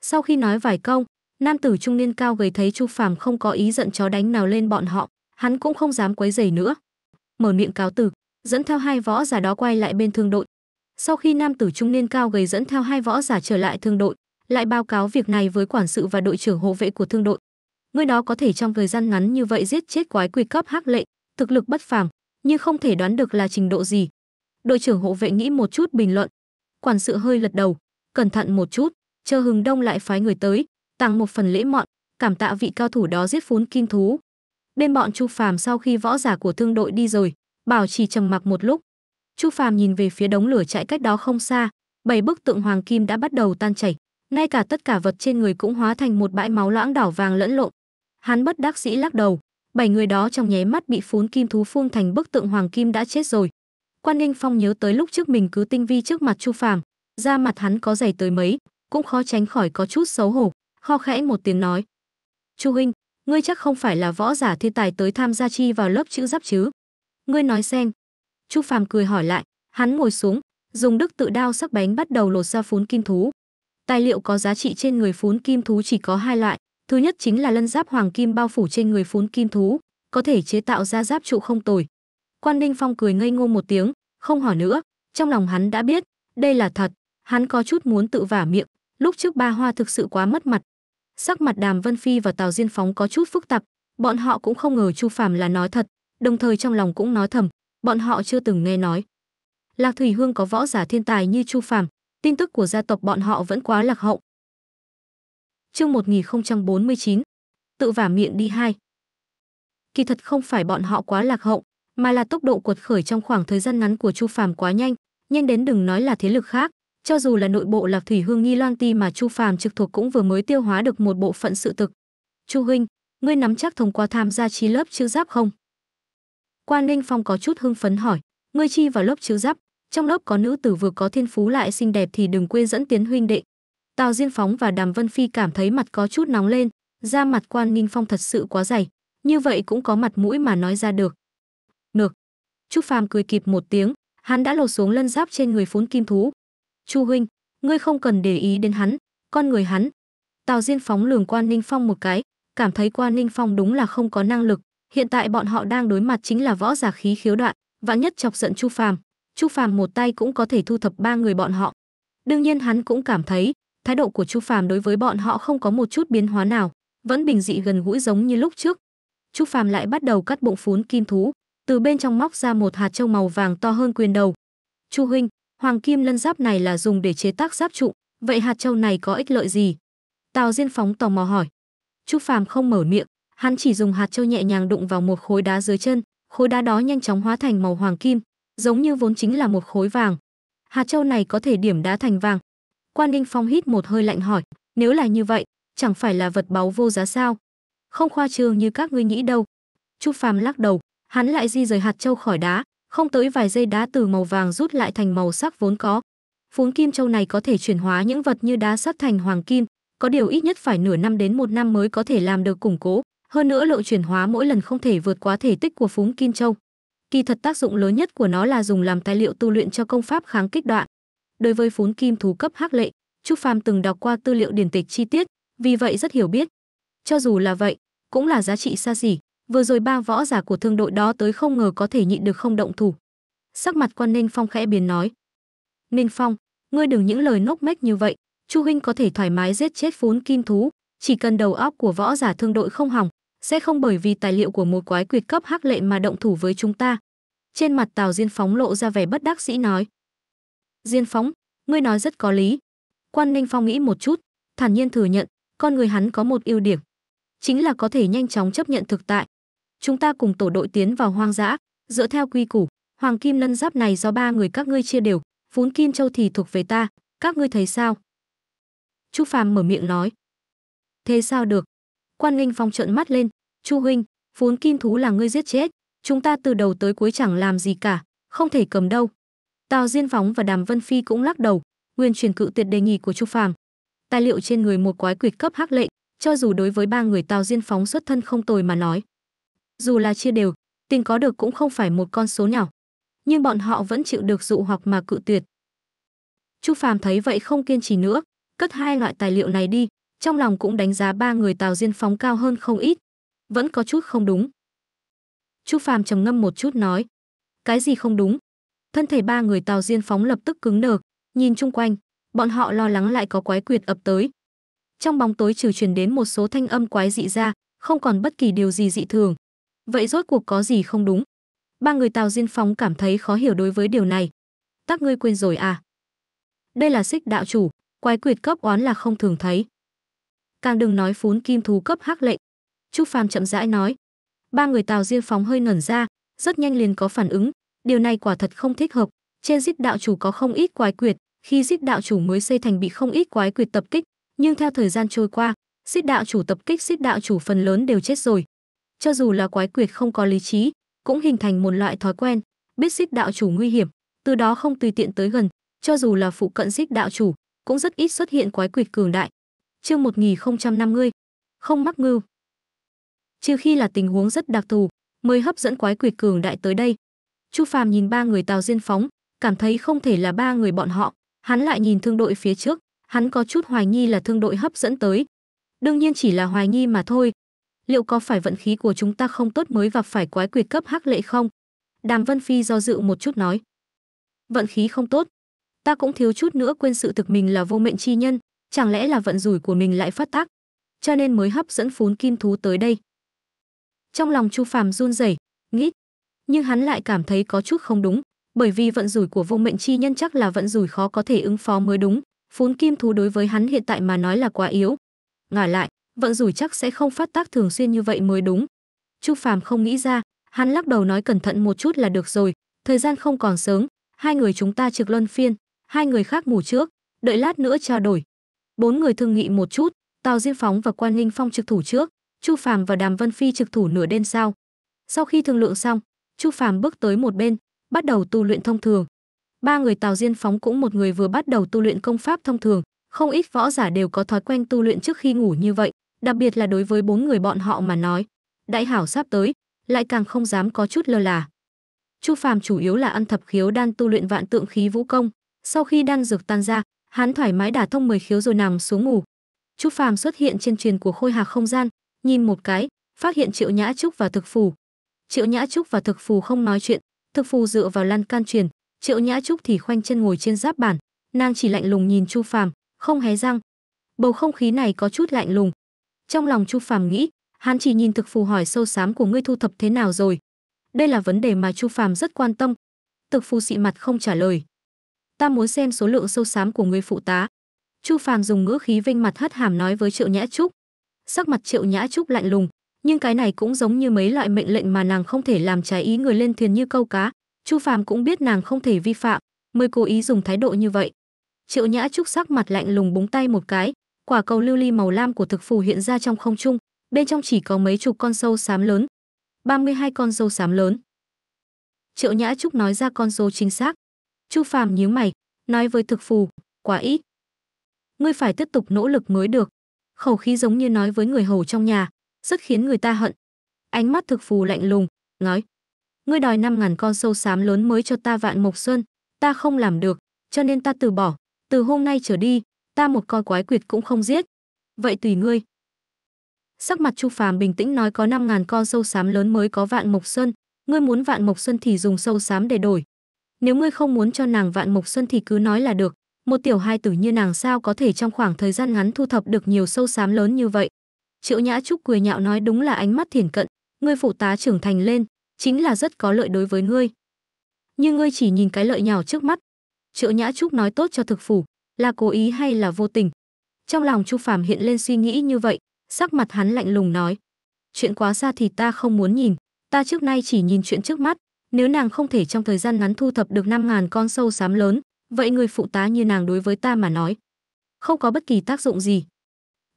Sau khi nói vài câu, nam tử trung niên cao gầy thấy Chu Phàm không có ý giận chó đánh nào lên bọn họ, hắn cũng không dám quấy rầy nữa. Mở miệng cáo từ, dẫn theo hai võ giả đó quay lại bên thương đội. Sau khi nam tử trung niên cao gầy dẫn theo hai võ giả trở lại thương đội, lại báo cáo việc này với quản sự và đội trưởng hộ vệ của thương đội. Người đó có thể trong thời gian ngắn như vậy giết chết quái quy cấp hắc lệnh thực lực bất phàm, nhưng không thể đoán được là trình độ gì. Đội trưởng hộ vệ nghĩ một chút bình luận. Quản sự hơi lật đầu, cẩn thận một chút, chờ Hừng Đông lại phái người tới, tặng một phần lễ mọn, cảm tạ vị cao thủ đó giết phún kim thú. Bên bọn Chu Phàm sau khi võ giả của thương đội đi rồi, Bảo Trì trầm mặc một lúc. Chu Phàm nhìn về phía đống lửa chạy cách đó không xa, bảy bức tượng hoàng kim đã bắt đầu tan chảy, ngay cả tất cả vật trên người cũng hóa thành một bãi máu loãng đỏ vàng lẫn lộn. Hắn bất đắc dĩ lắc đầu, bảy người đó trong nháy mắt bị phún kim thú phun thành bức tượng hoàng kim đã chết rồi quan ninh phong nhớ tới lúc trước mình cứ tinh vi trước mặt chu phàm da mặt hắn có dày tới mấy cũng khó tránh khỏi có chút xấu hổ kho khẽ một tiếng nói chu huynh ngươi chắc không phải là võ giả thiên tài tới tham gia chi vào lớp chữ giáp chứ ngươi nói xem chu phàm cười hỏi lại hắn ngồi xuống dùng đức tự đao sắc bánh bắt đầu lột ra phún kim thú tài liệu có giá trị trên người phún kim thú chỉ có hai loại Thứ nhất chính là lân giáp hoàng kim bao phủ trên người phún kim thú, có thể chế tạo ra giáp trụ không tồi. Quan Ninh Phong cười ngây ngô một tiếng, không hỏi nữa, trong lòng hắn đã biết, đây là thật, hắn có chút muốn tự vả miệng, lúc trước ba hoa thực sự quá mất mặt. Sắc mặt Đàm Vân Phi và Tào Diên Phóng có chút phức tạp, bọn họ cũng không ngờ Chu Phàm là nói thật, đồng thời trong lòng cũng nói thầm, bọn họ chưa từng nghe nói. Lạc Thủy Hương có võ giả thiên tài như Chu Phàm, tin tức của gia tộc bọn họ vẫn quá lạc hậu, Chương 1049. Tự vả miệng đi hai. Kỳ thật không phải bọn họ quá lạc hậu, mà là tốc độ cuột khởi trong khoảng thời gian ngắn của Chu Phàm quá nhanh, nhanh đến đừng nói là thế lực khác, cho dù là nội bộ Lạc Thủy Hương Nghi Loan Ti mà Chu Phàm trực thuộc cũng vừa mới tiêu hóa được một bộ phận sự thực. Chu huynh, ngươi nắm chắc thông qua tham gia chi lớp chữ giáp không? Quan Ninh Phong có chút hưng phấn hỏi, ngươi chi vào lớp chữ giáp, trong lớp có nữ tử vừa có thiên phú lại xinh đẹp thì đừng quên dẫn tiến huynh đệ, Tào Diên Phóng và Đàm Vân Phi cảm thấy mặt có chút nóng lên, da mặt quan Ninh Phong thật sự quá dày, như vậy cũng có mặt mũi mà nói ra được. Nực. Trúc Phàm cười kịp một tiếng, hắn đã lột xuống lân giáp trên người phốn kim thú. Chu huynh, ngươi không cần để ý đến hắn, con người hắn. Tào Diên Phóng lường quan Ninh Phong một cái, cảm thấy quan Ninh Phong đúng là không có năng lực, hiện tại bọn họ đang đối mặt chính là võ giả khí khiếu đoạn, vạn nhất chọc giận Chu Phàm, Chu Phàm một tay cũng có thể thu thập ba người bọn họ. Đương nhiên hắn cũng cảm thấy, thái độ của chu phàm đối với bọn họ không có một chút biến hóa nào vẫn bình dị gần gũi giống như lúc trước chu phàm lại bắt đầu cắt bụng phún kim thú từ bên trong móc ra một hạt trâu màu vàng to hơn quyền đầu chu huynh hoàng kim lân giáp này là dùng để chế tác giáp trụ vậy hạt trâu này có ích lợi gì tào diên phóng tò mò hỏi chu phàm không mở miệng hắn chỉ dùng hạt trâu nhẹ nhàng đụng vào một khối đá dưới chân khối đá đó nhanh chóng hóa thành màu hoàng kim giống như vốn chính là một khối vàng hạt trâu này có thể điểm đá thành vàng Quan Ninh Phong hít một hơi lạnh hỏi, nếu là như vậy, chẳng phải là vật báu vô giá sao? Không khoa trương như các ngươi nghĩ đâu. Chu Phàm lắc đầu, hắn lại di rời hạt châu khỏi đá, không tới vài giây đá từ màu vàng rút lại thành màu sắc vốn có. Phún kim châu này có thể chuyển hóa những vật như đá sắt thành hoàng kim, có điều ít nhất phải nửa năm đến một năm mới có thể làm được củng cố, hơn nữa lộ chuyển hóa mỗi lần không thể vượt quá thể tích của phúng kim châu. Kỳ thật tác dụng lớn nhất của nó là dùng làm tài liệu tu luyện cho công pháp kháng kích đoạn đối với phún kim thú cấp hắc lệ trúc phàm từng đọc qua tư liệu điển tịch chi tiết vì vậy rất hiểu biết cho dù là vậy cũng là giá trị xa xỉ vừa rồi ba võ giả của thương đội đó tới không ngờ có thể nhịn được không động thủ sắc mặt quan ninh phong khẽ biến nói ninh phong ngươi đừng những lời nốc nghếch như vậy chu huynh có thể thoải mái giết chết phún kim thú chỉ cần đầu óc của võ giả thương đội không hỏng sẽ không bởi vì tài liệu của một quái quyệt cấp hắc lệ mà động thủ với chúng ta trên mặt tào diên phóng lộ ra vẻ bất đắc dĩ nói diên phóng ngươi nói rất có lý quan ninh phong nghĩ một chút thản nhiên thừa nhận con người hắn có một ưu điểm chính là có thể nhanh chóng chấp nhận thực tại chúng ta cùng tổ đội tiến vào hoang dã dựa theo quy củ hoàng kim lân giáp này do ba người các ngươi chia đều vốn kim châu thì thuộc về ta các ngươi thấy sao chu phàm mở miệng nói thế sao được quan Ninh phong trợn mắt lên chu huynh vốn kim thú là ngươi giết chết chúng ta từ đầu tới cuối chẳng làm gì cả không thể cầm đâu Tào Diên Phóng và Đàm Vân Phi cũng lắc đầu, nguyên truyền cự tuyệt đề nghị của Chu Phàm. Tài liệu trên người một quái quỷ cấp hắc lệnh, cho dù đối với ba người Tào Diên Phóng xuất thân không tồi mà nói, dù là chia đều, tiền có được cũng không phải một con số nhỏ, nhưng bọn họ vẫn chịu được dụ hoặc mà cự tuyệt. Chu Phàm thấy vậy không kiên trì nữa, cất hai loại tài liệu này đi, trong lòng cũng đánh giá ba người Tào Diên Phóng cao hơn không ít, vẫn có chút không đúng. Chu Phàm trầm ngâm một chút nói, cái gì không đúng? thân thể ba người tàu diên phóng lập tức cứng đờ nhìn chung quanh bọn họ lo lắng lại có quái quyệt ập tới trong bóng tối trừ truyền đến một số thanh âm quái dị ra không còn bất kỳ điều gì dị thường vậy rốt cuộc có gì không đúng ba người tàu diên phóng cảm thấy khó hiểu đối với điều này các ngươi quên rồi à đây là xích đạo chủ quái quyệt cấp oán là không thường thấy càng đừng nói phún kim thú cấp hắc lệnh trúc phàm chậm rãi nói ba người tàu diên phóng hơi ngẩn ra rất nhanh liền có phản ứng điều này quả thật không thích hợp trên giết đạo chủ có không ít quái quyệt khi giết đạo chủ mới xây thành bị không ít quái quyệt tập kích nhưng theo thời gian trôi qua giết đạo chủ tập kích giết đạo chủ phần lớn đều chết rồi cho dù là quái quyệt không có lý trí cũng hình thành một loại thói quen biết giết đạo chủ nguy hiểm từ đó không tùy tiện tới gần cho dù là phụ cận giết đạo chủ cũng rất ít xuất hiện quái quyệt cường đại chương một 1050 không mắc ngưu trừ khi là tình huống rất đặc thù mới hấp dẫn quái quyệt cường đại tới đây Chu Phàm nhìn ba người Tào Diên phóng, cảm thấy không thể là ba người bọn họ, hắn lại nhìn thương đội phía trước, hắn có chút hoài nghi là thương đội hấp dẫn tới. Đương nhiên chỉ là hoài nghi mà thôi. Liệu có phải vận khí của chúng ta không tốt mới gặp phải quái quyệt cấp hắc lệ không? Đàm Vân Phi do dự một chút nói. Vận khí không tốt. Ta cũng thiếu chút nữa quên sự thực mình là vô mệnh chi nhân, chẳng lẽ là vận rủi của mình lại phát tác, cho nên mới hấp dẫn phún kim thú tới đây. Trong lòng Chu Phàm run rẩy, nghĩ nhưng hắn lại cảm thấy có chút không đúng, bởi vì vận rủi của vô mệnh chi nhân chắc là vận rủi khó có thể ứng phó mới đúng, phún kim thú đối với hắn hiện tại mà nói là quá yếu. Ngả lại, vận rủi chắc sẽ không phát tác thường xuyên như vậy mới đúng. Chu Phàm không nghĩ ra, hắn lắc đầu nói cẩn thận một chút là được rồi, thời gian không còn sớm, hai người chúng ta trực luân phiên, hai người khác ngủ trước, đợi lát nữa trao đổi. Bốn người thương nghị một chút, Tào Diên Phóng và Quan linh Phong trực thủ trước, Chu Phàm và Đàm Vân Phi trực thủ nửa đêm sau. Sau khi thương lượng xong, Chu Phàm bước tới một bên, bắt đầu tu luyện thông thường. Ba người Tào Diên Phóng cũng một người vừa bắt đầu tu luyện công pháp thông thường, không ít võ giả đều có thói quen tu luyện trước khi ngủ như vậy, đặc biệt là đối với bốn người bọn họ mà nói. Đại hảo sắp tới, lại càng không dám có chút lơ là. Chu Phàm chủ yếu là ăn thập khiếu đan tu luyện vạn tượng khí vũ công, sau khi đan dược tan ra, hắn thoải mái đả thông mười khiếu rồi nằm xuống ngủ. Chu Phàm xuất hiện trên truyền của Khôi hà không gian, nhìn một cái, phát hiện Triệu Nhã Trúc và Thực Phủ, triệu nhã trúc và thực phù không nói chuyện thực phù dựa vào lan can truyền triệu nhã trúc thì khoanh chân ngồi trên giáp bản nàng chỉ lạnh lùng nhìn chu phàm không hé răng bầu không khí này có chút lạnh lùng trong lòng chu phàm nghĩ hắn chỉ nhìn thực phù hỏi sâu xám của ngươi thu thập thế nào rồi đây là vấn đề mà chu phàm rất quan tâm thực phù xị mặt không trả lời ta muốn xem số lượng sâu xám của ngươi phụ tá chu phàm dùng ngữ khí vinh mặt hất hàm nói với triệu nhã trúc sắc mặt triệu nhã trúc lạnh lùng nhưng cái này cũng giống như mấy loại mệnh lệnh mà nàng không thể làm trái ý người lên thuyền như câu cá chu phàm cũng biết nàng không thể vi phạm mới cố ý dùng thái độ như vậy triệu nhã trúc sắc mặt lạnh lùng búng tay một cái quả cầu lưu ly màu lam của thực phù hiện ra trong không trung bên trong chỉ có mấy chục con sâu xám lớn 32 con sâu xám lớn triệu nhã trúc nói ra con số chính xác chu phàm nhíu mày nói với thực phù quả ít ngươi phải tiếp tục nỗ lực mới được khẩu khí giống như nói với người hầu trong nhà rất khiến người ta hận. Ánh mắt thực phù lạnh lùng, nói: "Ngươi đòi năm ngàn con sâu xám lớn mới cho ta vạn mộc xuân, ta không làm được, cho nên ta từ bỏ, từ hôm nay trở đi, ta một con quái quyệt cũng không giết. Vậy tùy ngươi." Sắc mặt Chu Phàm bình tĩnh nói có năm ngàn con sâu xám lớn mới có vạn mộc xuân, ngươi muốn vạn mộc xuân thì dùng sâu xám để đổi. Nếu ngươi không muốn cho nàng vạn mộc xuân thì cứ nói là được, một tiểu hai tử như nàng sao có thể trong khoảng thời gian ngắn thu thập được nhiều sâu xám lớn như vậy. Triệu Nhã Trúc cười nhạo nói đúng là ánh mắt thiển cận, ngươi phụ tá trưởng thành lên, chính là rất có lợi đối với ngươi. Nhưng ngươi chỉ nhìn cái lợi nhỏ trước mắt. Triệu Nhã Trúc nói tốt cho thực phủ, là cố ý hay là vô tình? Trong lòng Chu Phàm hiện lên suy nghĩ như vậy, sắc mặt hắn lạnh lùng nói: "Chuyện quá xa thì ta không muốn nhìn, ta trước nay chỉ nhìn chuyện trước mắt, nếu nàng không thể trong thời gian ngắn thu thập được 5000 con sâu xám lớn, vậy người phụ tá như nàng đối với ta mà nói, không có bất kỳ tác dụng gì."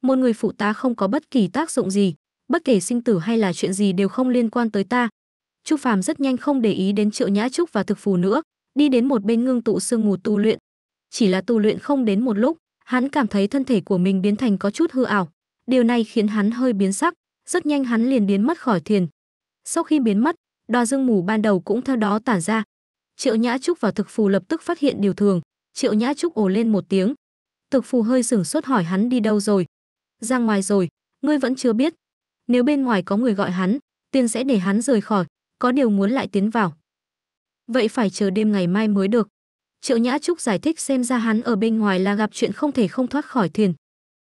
một người phụ tá không có bất kỳ tác dụng gì, bất kể sinh tử hay là chuyện gì đều không liên quan tới ta. Chu Phàm rất nhanh không để ý đến Triệu Nhã Trúc và thực phù nữa, đi đến một bên ngưng tụ sương mù tu luyện. Chỉ là tu luyện không đến một lúc, hắn cảm thấy thân thể của mình biến thành có chút hư ảo. Điều này khiến hắn hơi biến sắc, rất nhanh hắn liền biến mất khỏi thiền. Sau khi biến mất, đo dương mù ban đầu cũng theo đó tản ra. Triệu Nhã Trúc và thực phù lập tức phát hiện điều thường, Triệu Nhã Trúc ồ lên một tiếng. Thực phù hơi sửng sốt hỏi hắn đi đâu rồi, ra ngoài rồi, ngươi vẫn chưa biết. Nếu bên ngoài có người gọi hắn, tiên sẽ để hắn rời khỏi, có điều muốn lại tiến vào. Vậy phải chờ đêm ngày mai mới được. Triệu Nhã Trúc giải thích xem ra hắn ở bên ngoài là gặp chuyện không thể không thoát khỏi thiền,